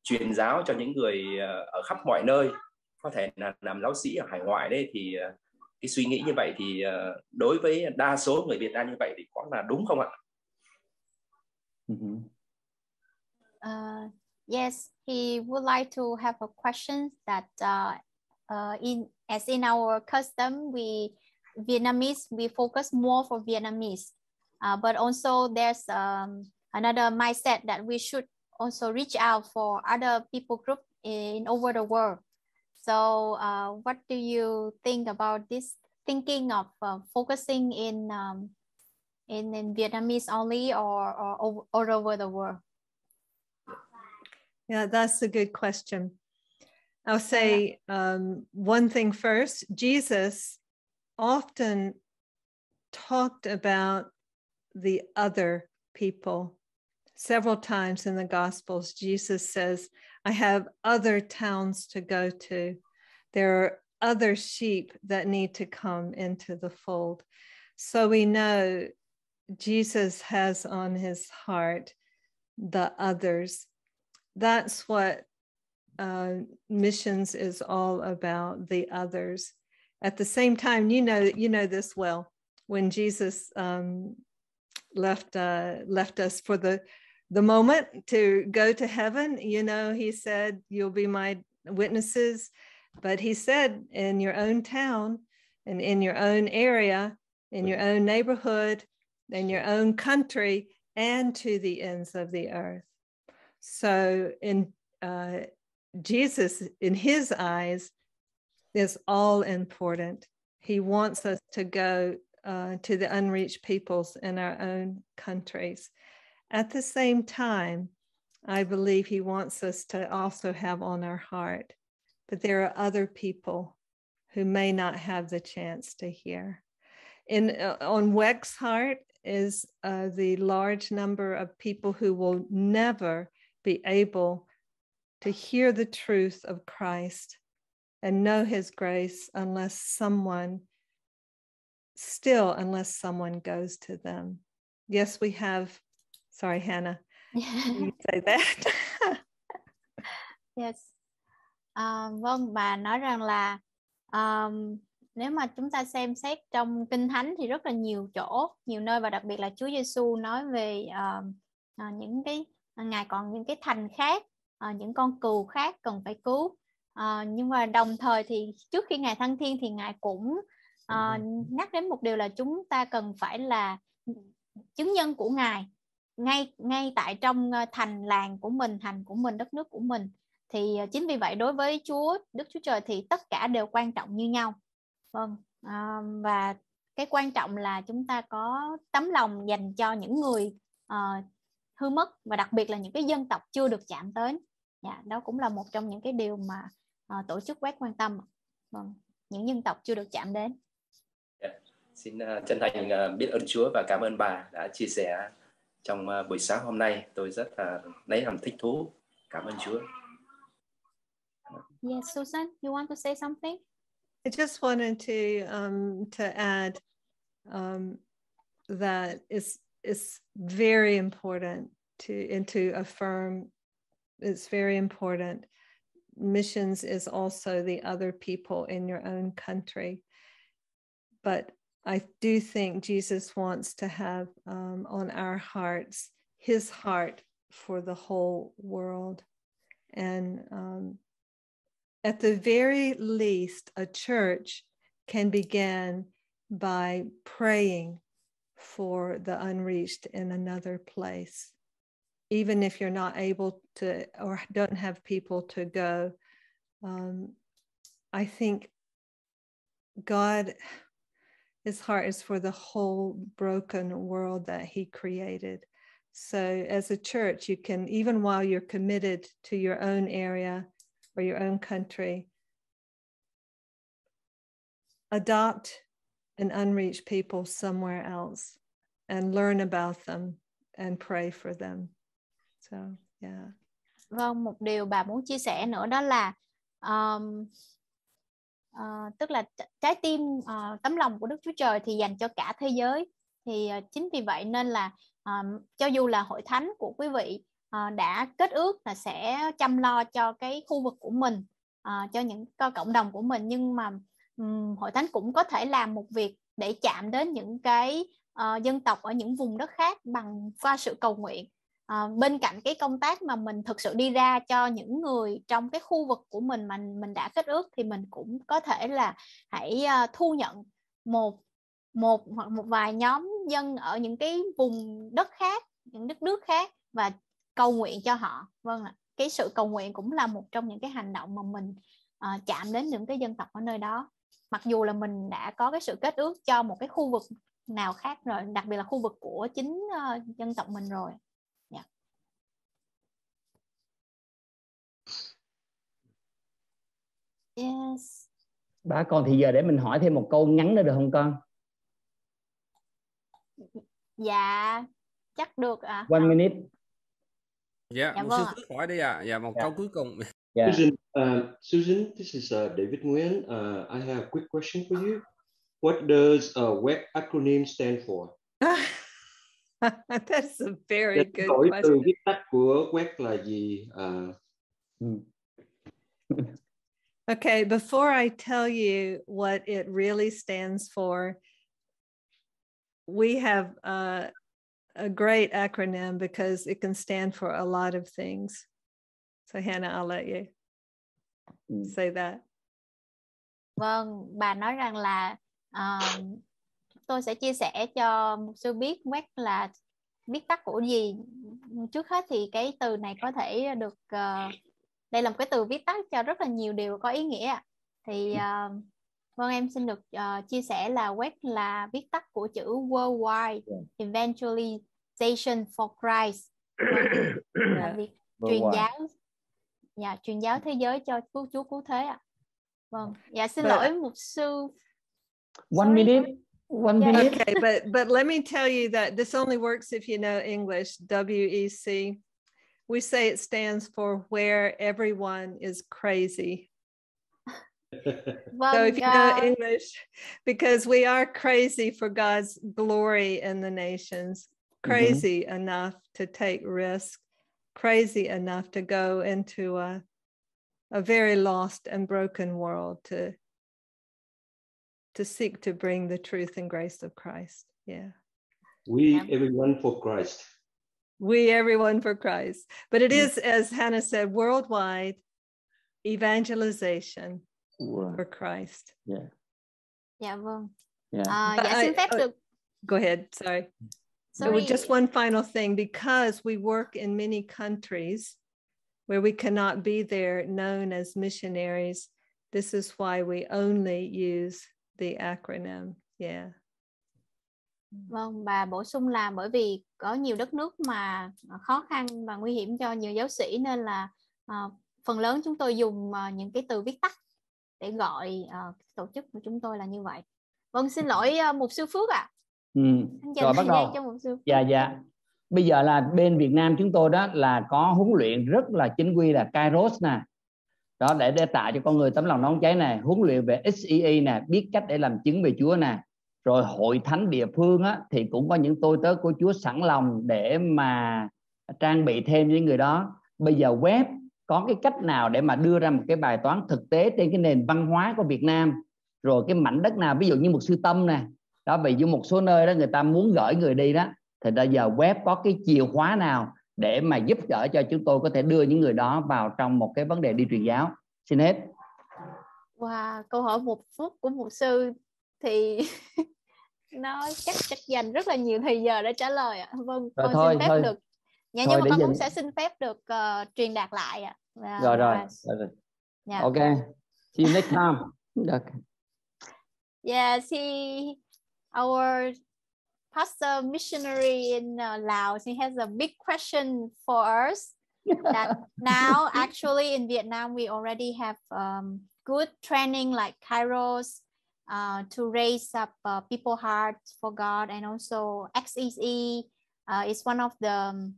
truyền giáo cho những người ờ, ở khắp mọi nơi có thể là làm giáo sĩ ở hải ngoại đấy thì cái suy nghĩ như vậy thì đối với đa số người Việt Nam như vậy thì có là đúng không ạ? Uh, yes, he would like to have a question that uh, uh, in as in our custom we Vietnamese we focus more for Vietnamese Uh, but also there's um, another mindset that we should also reach out for other people group in over the world. So uh, what do you think about this thinking of uh, focusing in, um, in, in Vietnamese only or, or, all over the world? Yeah, that's a good question. I'll say um, one thing first. Jesus often talked about the other people. Several times in the Gospels, Jesus says, I have other towns to go to. There are other sheep that need to come into the fold. So we know Jesus has on his heart the others. That's what uh, missions is all about the others. At the same time, you know you know this well. When Jesus um, left uh, left us for the the moment to go to heaven. You know, he said, "You'll be my witnesses," but he said, "In your own town, and in your own area, in your own neighborhood, in your own country, and to the ends of the earth." So, in uh, Jesus, in his eyes, is all important. He wants us to go uh, to the unreached peoples in our own countries. At the same time, I believe He wants us to also have on our heart, that there are other people who may not have the chance to hear. In, uh, on Weck's heart is uh, the large number of people who will never be able to hear the truth of Christ and know his grace unless someone still unless someone goes to them. Yes, we have. Sorry, Hannah. you say that. yes. Uh, vâng, bà nói rằng là um, nếu mà chúng ta xem xét trong kinh thánh thì rất là nhiều chỗ, nhiều nơi và đặc biệt là Chúa Giêsu nói về uh, những cái ngài còn những cái thành khác, uh, những con cừu khác cần phải cứu. Uh, nhưng mà đồng thời thì trước khi ngài thăng thiên thì ngài cũng à, nhắc đến một điều là chúng ta cần phải là chứng nhân của ngài ngay ngay tại trong ờ, thành làng của mình thành của mình đất nước của mình thì ờ, chính vì vậy đối với Chúa Đức Chúa Trời thì tất cả đều quan trọng như nhau vâng à, và cái quan trọng là chúng ta có tấm lòng dành cho những người uh, hư mất và đặc biệt là những cái dân tộc chưa được chạm tới dạ, đó cũng là một trong những cái điều mà uh, tổ chức quét quan tâm vâng những dân tộc chưa được chạm đến Xin à, chân thành à, biết ơn Chúa và cảm ơn bà đã chia sẻ trong à, buổi sáng hôm nay. Tôi rất là lấy làm thích thú. Cảm ơn Chúa. Yes, Susan, you want to say something? I just wanted to um, to add um, that it's it's very important to and to affirm. It's very important. Missions is also the other people in your own country, but I do think Jesus wants to have um, on our hearts his heart for the whole world. And um, at the very least, a church can begin by praying for the unreached in another place. Even if you're not able to or don't have people to go, um, I think God his heart is for the whole broken world that he created. So, as a church, you can, even while you're committed to your own area or your own country, adopt an unreached people somewhere else and learn about them and pray for them. So, yeah. Vâng, một điều bà muốn chia sẻ nữa đó là um, Ờ, tức là trái tim uh, tấm lòng của Đức Chúa Trời thì dành cho cả thế giới thì uh, chính vì vậy nên là uh, cho dù là hội thánh của quý vị uh, đã kết ước là sẽ chăm lo cho cái khu vực của mình uh, cho những cho cộng đồng của mình nhưng mà um, hội thánh cũng có thể làm một việc để chạm đến những cái uh, dân tộc ở những vùng đất khác bằng qua sự cầu nguyện à, bên cạnh cái công tác mà mình thực sự đi ra cho những người trong cái khu vực của mình mà mình đã kết ước thì mình cũng có thể là hãy uh, thu nhận một một hoặc một vài nhóm dân ở những cái vùng đất khác những đất nước khác và cầu nguyện cho họ vâng ạ cái sự cầu nguyện cũng là một trong những cái hành động mà mình uh, chạm đến những cái dân tộc ở nơi đó mặc dù là mình đã có cái sự kết ước cho một cái khu vực nào khác rồi đặc biệt là khu vực của chính uh, dân tộc mình rồi Yes. Đó con thì giờ để mình hỏi thêm một câu ngắn nữa được không con? Dạ, chắc được ạ. À. One minute. Yeah, dạ, dạ vâng sư hỏi đi ạ. À. Dạ, một yeah. Dạ. câu cuối cùng. Yeah. Dạ. Susan, uh, Susan, this is uh, David Nguyen. Uh, I have a quick question for you. What does a uh, web acronym stand for? That's a very Để good question. từ viết tắt của web là gì? Uh, Okay, before I tell you what it really stands for, we have uh, a great acronym because it can stand for a lot of things. So, Hannah, I'll let you mm. say that. Vâng, bà nói rằng là um, tôi sẽ chia sẻ cho một số biết quét là viết tắt của gì. Trước hết thì cái từ này có thể được uh, đây là một cái từ viết tắt cho rất là nhiều điều có ý nghĩa thì uh, vâng em xin được uh, chia sẻ là WEC là viết tắt của chữ Worldwide dạ. Evangelization for Christ truyền giáo dạ truyền giáo thế giới cho cứu chúa cứu thế ạ à. vâng dạ xin but, lỗi mục sư one Sorry. minute one dạ. minute okay but but let me tell you that this only works if you know English W E C we say it stands for where everyone is crazy. well, so if yeah. you know English, because we are crazy for God's glory in the nations, mm-hmm. crazy mm-hmm. enough to take risk, crazy enough to go into a, a very lost and broken world to to seek to bring the truth and grace of Christ. Yeah. We everyone for Christ. We, everyone for Christ. But it is, as Hannah said, worldwide evangelization for Christ. Yeah. Yeah, well. Yeah. Uh, yes, in fact. Oh, go ahead. Sorry. Sorry. So just one final thing because we work in many countries where we cannot be there known as missionaries. This is why we only use the acronym. Yeah. Vâng, bà bổ sung là bởi vì có nhiều đất nước mà à, khó khăn và nguy hiểm cho nhiều giáo sĩ nên là uh, phần lớn chúng tôi dùng uh, những cái từ viết tắt để gọi uh, tổ chức của chúng tôi là như vậy. Vâng, xin lỗi uh, mục sư Phước ạ. À. Ừ. Rồi bắt đầu. Cho mục sư Dạ dạ. Bây giờ là bên Việt Nam chúng tôi đó là có huấn luyện rất là chính quy là Kairos nè. Đó để để tạo cho con người tấm lòng nóng cháy này, huấn luyện về SEE nè, biết cách để làm chứng về Chúa nè rồi hội thánh địa phương á, thì cũng có những tôi tớ của Chúa sẵn lòng để mà trang bị thêm với người đó bây giờ web có cái cách nào để mà đưa ra một cái bài toán thực tế trên cái nền văn hóa của Việt Nam rồi cái mảnh đất nào ví dụ như một sư tâm nè đó ví dụ một số nơi đó người ta muốn gửi người đi đó thì bây giờ web có cái chìa khóa nào để mà giúp đỡ cho chúng tôi có thể đưa những người đó vào trong một cái vấn đề đi truyền giáo xin hết wow câu hỏi một phút của một sư thì nó chắc chắc dành rất là nhiều thời giờ để trả lời ạ vâng rồi, con thôi, xin phép thôi. được dạ nhưng mà con dành... cũng sẽ xin phép được uh, truyền đạt lại ạ à. rồi rồi, rồi. rồi. Yeah. Dạ. okay see you next time okay. yeah dạ, see our pastor missionary in uh, Laos, he has a big question for us. that now, actually, in Vietnam, we already have um, good training like Kairos uh, to raise up uh, hearts for God. And also XEE uh, is one of the um,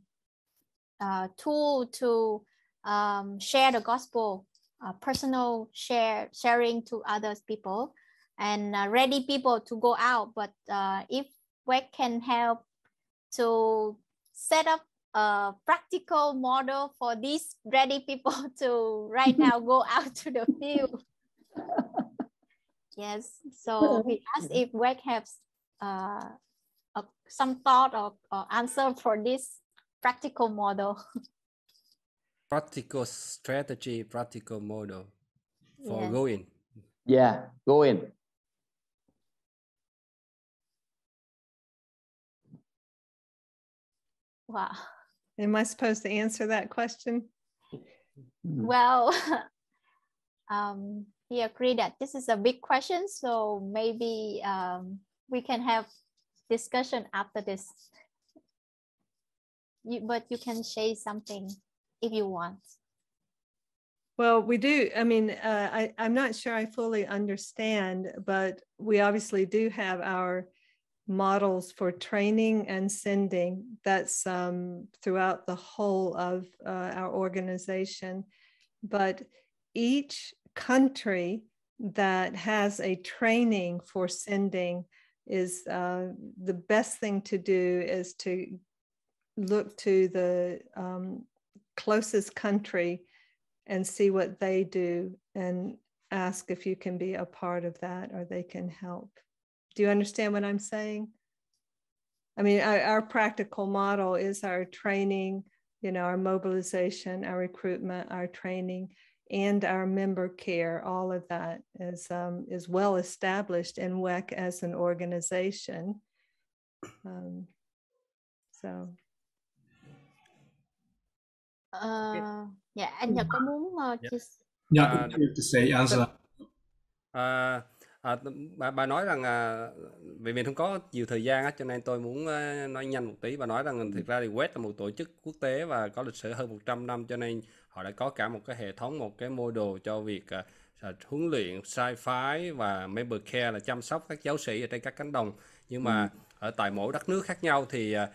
uh, tool to um, share the gospel, uh, personal share sharing to others people, and uh, ready people to go out. But uh, if we can help to set up a practical model for these ready people to right now go out to the field. Yes. So we asked if WEC has uh, uh, some thought or, or uh, answer for this practical model. practical strategy, practical model for going. Yeah, going. Wow. Am I supposed to answer that question? Well, um, he agreed that this is a big question, so maybe um, we can have discussion after this. You, but you can say something if you want. Well, we do. I mean, uh, I, I'm not sure I fully understand, but we obviously do have our models for training and sending. That's um, throughout the whole of uh, our organization. But each country that has a training for sending is uh, the best thing to do is to look to the um, closest country and see what they do and ask if you can be a part of that or they can help. Do you understand what I'm saying? I mean, our, our practical model is our training, you know, our mobilization, our recruitment, our training and our member care, all of that is, um, is well established in WEC as an organization. Um, so. Uh, yeah, anh Nhật hmm. có muốn uh, yeah. À, yeah, uh, to answer. Uh, ờ, ờ, bà, bà nói rằng à, vì mình không có nhiều thời gian á, cho nên tôi muốn à, nói nhanh một tí. Bà nói rằng ừ. thực ra thì WEC là một tổ chức quốc tế và có lịch sử hơn 100 năm, cho nên họ đã có cả một cái hệ thống một cái mô đồ cho việc uh, huấn luyện sai phái và member care là chăm sóc các giáo sĩ ở trên các cánh đồng nhưng mà ừ. ở tại mỗi đất nước khác nhau thì uh,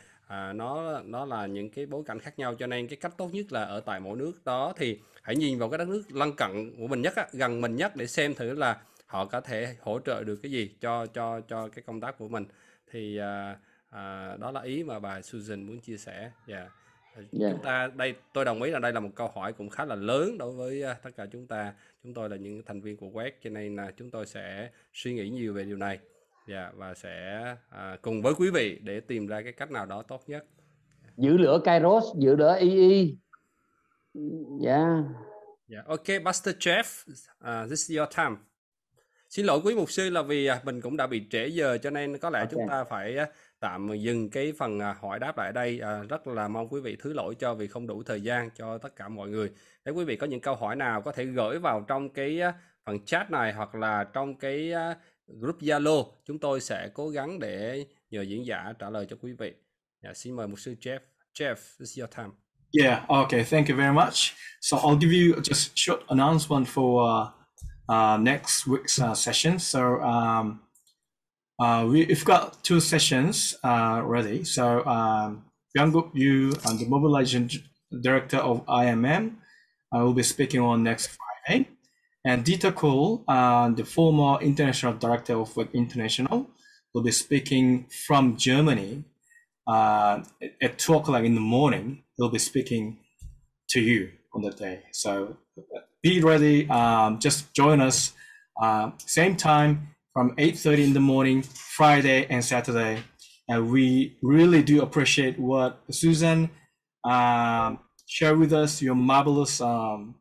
nó nó là những cái bối cảnh khác nhau cho nên cái cách tốt nhất là ở tại mỗi nước đó thì hãy nhìn vào cái đất nước lân cận của mình nhất á, gần mình nhất để xem thử là họ có thể hỗ trợ được cái gì cho cho cho cái công tác của mình thì à, à, đó là ý mà bà Susan muốn chia sẻ. Yeah. Dạ yeah. Dạ. chúng ta đây tôi đồng ý là đây là một câu hỏi cũng khá là lớn đối với à, tất cả chúng ta chúng tôi là những thành viên của Quét cho nên là chúng tôi sẽ suy nghĩ nhiều về điều này yeah, dạ, và sẽ à, cùng với quý vị để tìm ra cái cách nào đó tốt nhất giữ lửa Kairos giữ lửa EE yeah dạ. dạ OK Master Jeff uh, à, this is your time xin lỗi quý mục sư là vì à, mình cũng đã bị trễ giờ cho nên có lẽ okay. chúng ta phải tạm dừng cái phần à, hỏi đáp lại đây à, rất là mong quý vị thứ lỗi cho vì không đủ thời gian cho tất cả mọi người nếu quý vị có những câu hỏi nào có thể gửi vào trong cái phần chat này hoặc là trong cái group Zalo chúng tôi sẽ cố gắng để nhờ diễn giả trả lời cho quý vị dạ, xin mời mục sư Jeff Jeff it's your time Yeah, okay, thank you very much. So I'll give you just short announcement for uh, uh, next week's uh, session. So um, Uh, we, have got two sessions uh, ready. So um, gup Yu, I'm the Mobilization Director of IMM, I uh, will be speaking on next Friday. And Dita Kohl, uh, the former International Director of Web International, will be speaking from Germany uh, at 2 o'clock in the morning. He'll be speaking to you on that day. So be ready, um, just join us, uh, same time, from 8.30 in the morning, Friday and Saturday. And we really do appreciate what Susan share um, shared with us, your marvelous um,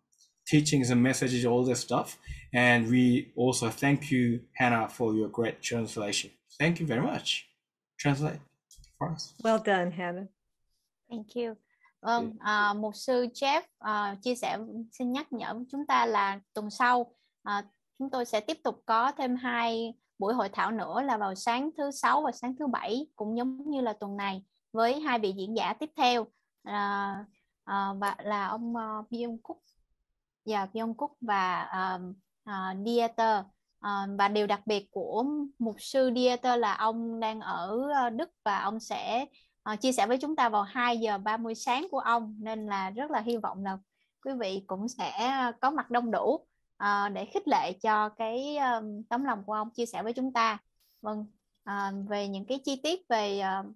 teachings and messages, all this stuff. And we also thank you, Hannah, for your great translation. Thank you very much. Translate for us. Well done, Hannah. Thank you. Vâng, Uh. mục sư Jeff chia sẻ xin nhắc nhở chúng ta là tuần sau chúng tôi sẽ tiếp tục có thêm hai buổi hội thảo nữa là vào sáng thứ sáu và sáng thứ bảy cũng giống như là tuần này với hai vị diễn giả tiếp theo à, à, và là ông ờ, uh, Cúc dạ, và Byung Cúc và Dieter À, và điều đặc biệt của mục sư Dieter là ông đang ở ờ, Đức và ông sẽ uh, chia sẻ với chúng ta vào 2 giờ 30 sáng của ông nên là rất là hy vọng là quý vị cũng sẽ có mặt đông đủ à, để khích lệ cho cái um, tấm lòng của ông chia sẻ với chúng ta vâng à, về những cái chi tiết về uh,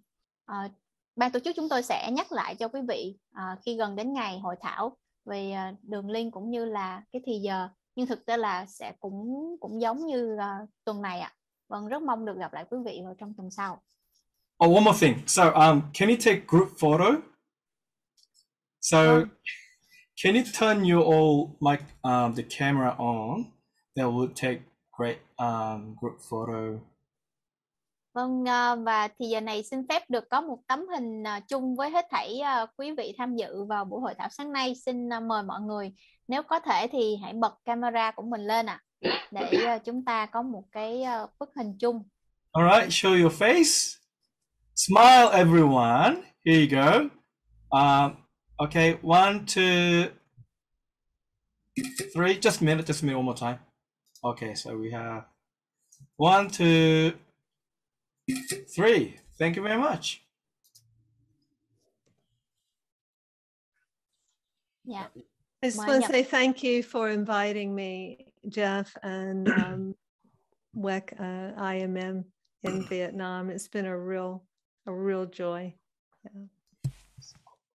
uh, ban tổ chức chúng tôi sẽ nhắc lại cho quý vị uh, khi gần đến ngày hội thảo về uh, đường link cũng như là cái thì giờ nhưng thực tế là sẽ cũng cũng giống như uh, tuần này ạ. Vâng, rất mong được gặp lại quý vị vào trong tuần sau. Oh, one more thing. So, um, can you take group photo? So. Vâng. Can you turn your old mic um, the camera on? That would take great um, group photo. Vâng ờ, và thì giờ này xin phép được có một tấm hình ờ, chung với hết thảy ờ, quý vị tham dự vào buổi hội thảo sáng nay. Xin mời mọi người nếu có thể thì hãy bật camera của mình lên ạ à, để chúng ta có một cái bức hình chung. Alright, show your face. Smile everyone. Here you go. Uh, Okay, one, two, three. Just a minute, just a minute, one more time. Okay, so we have one, two, three. Thank you very much. Yeah. I just want to say thank you for inviting me, Jeff, and um, WEC uh, IMM in Vietnam. It's been a real, a real joy. Yeah.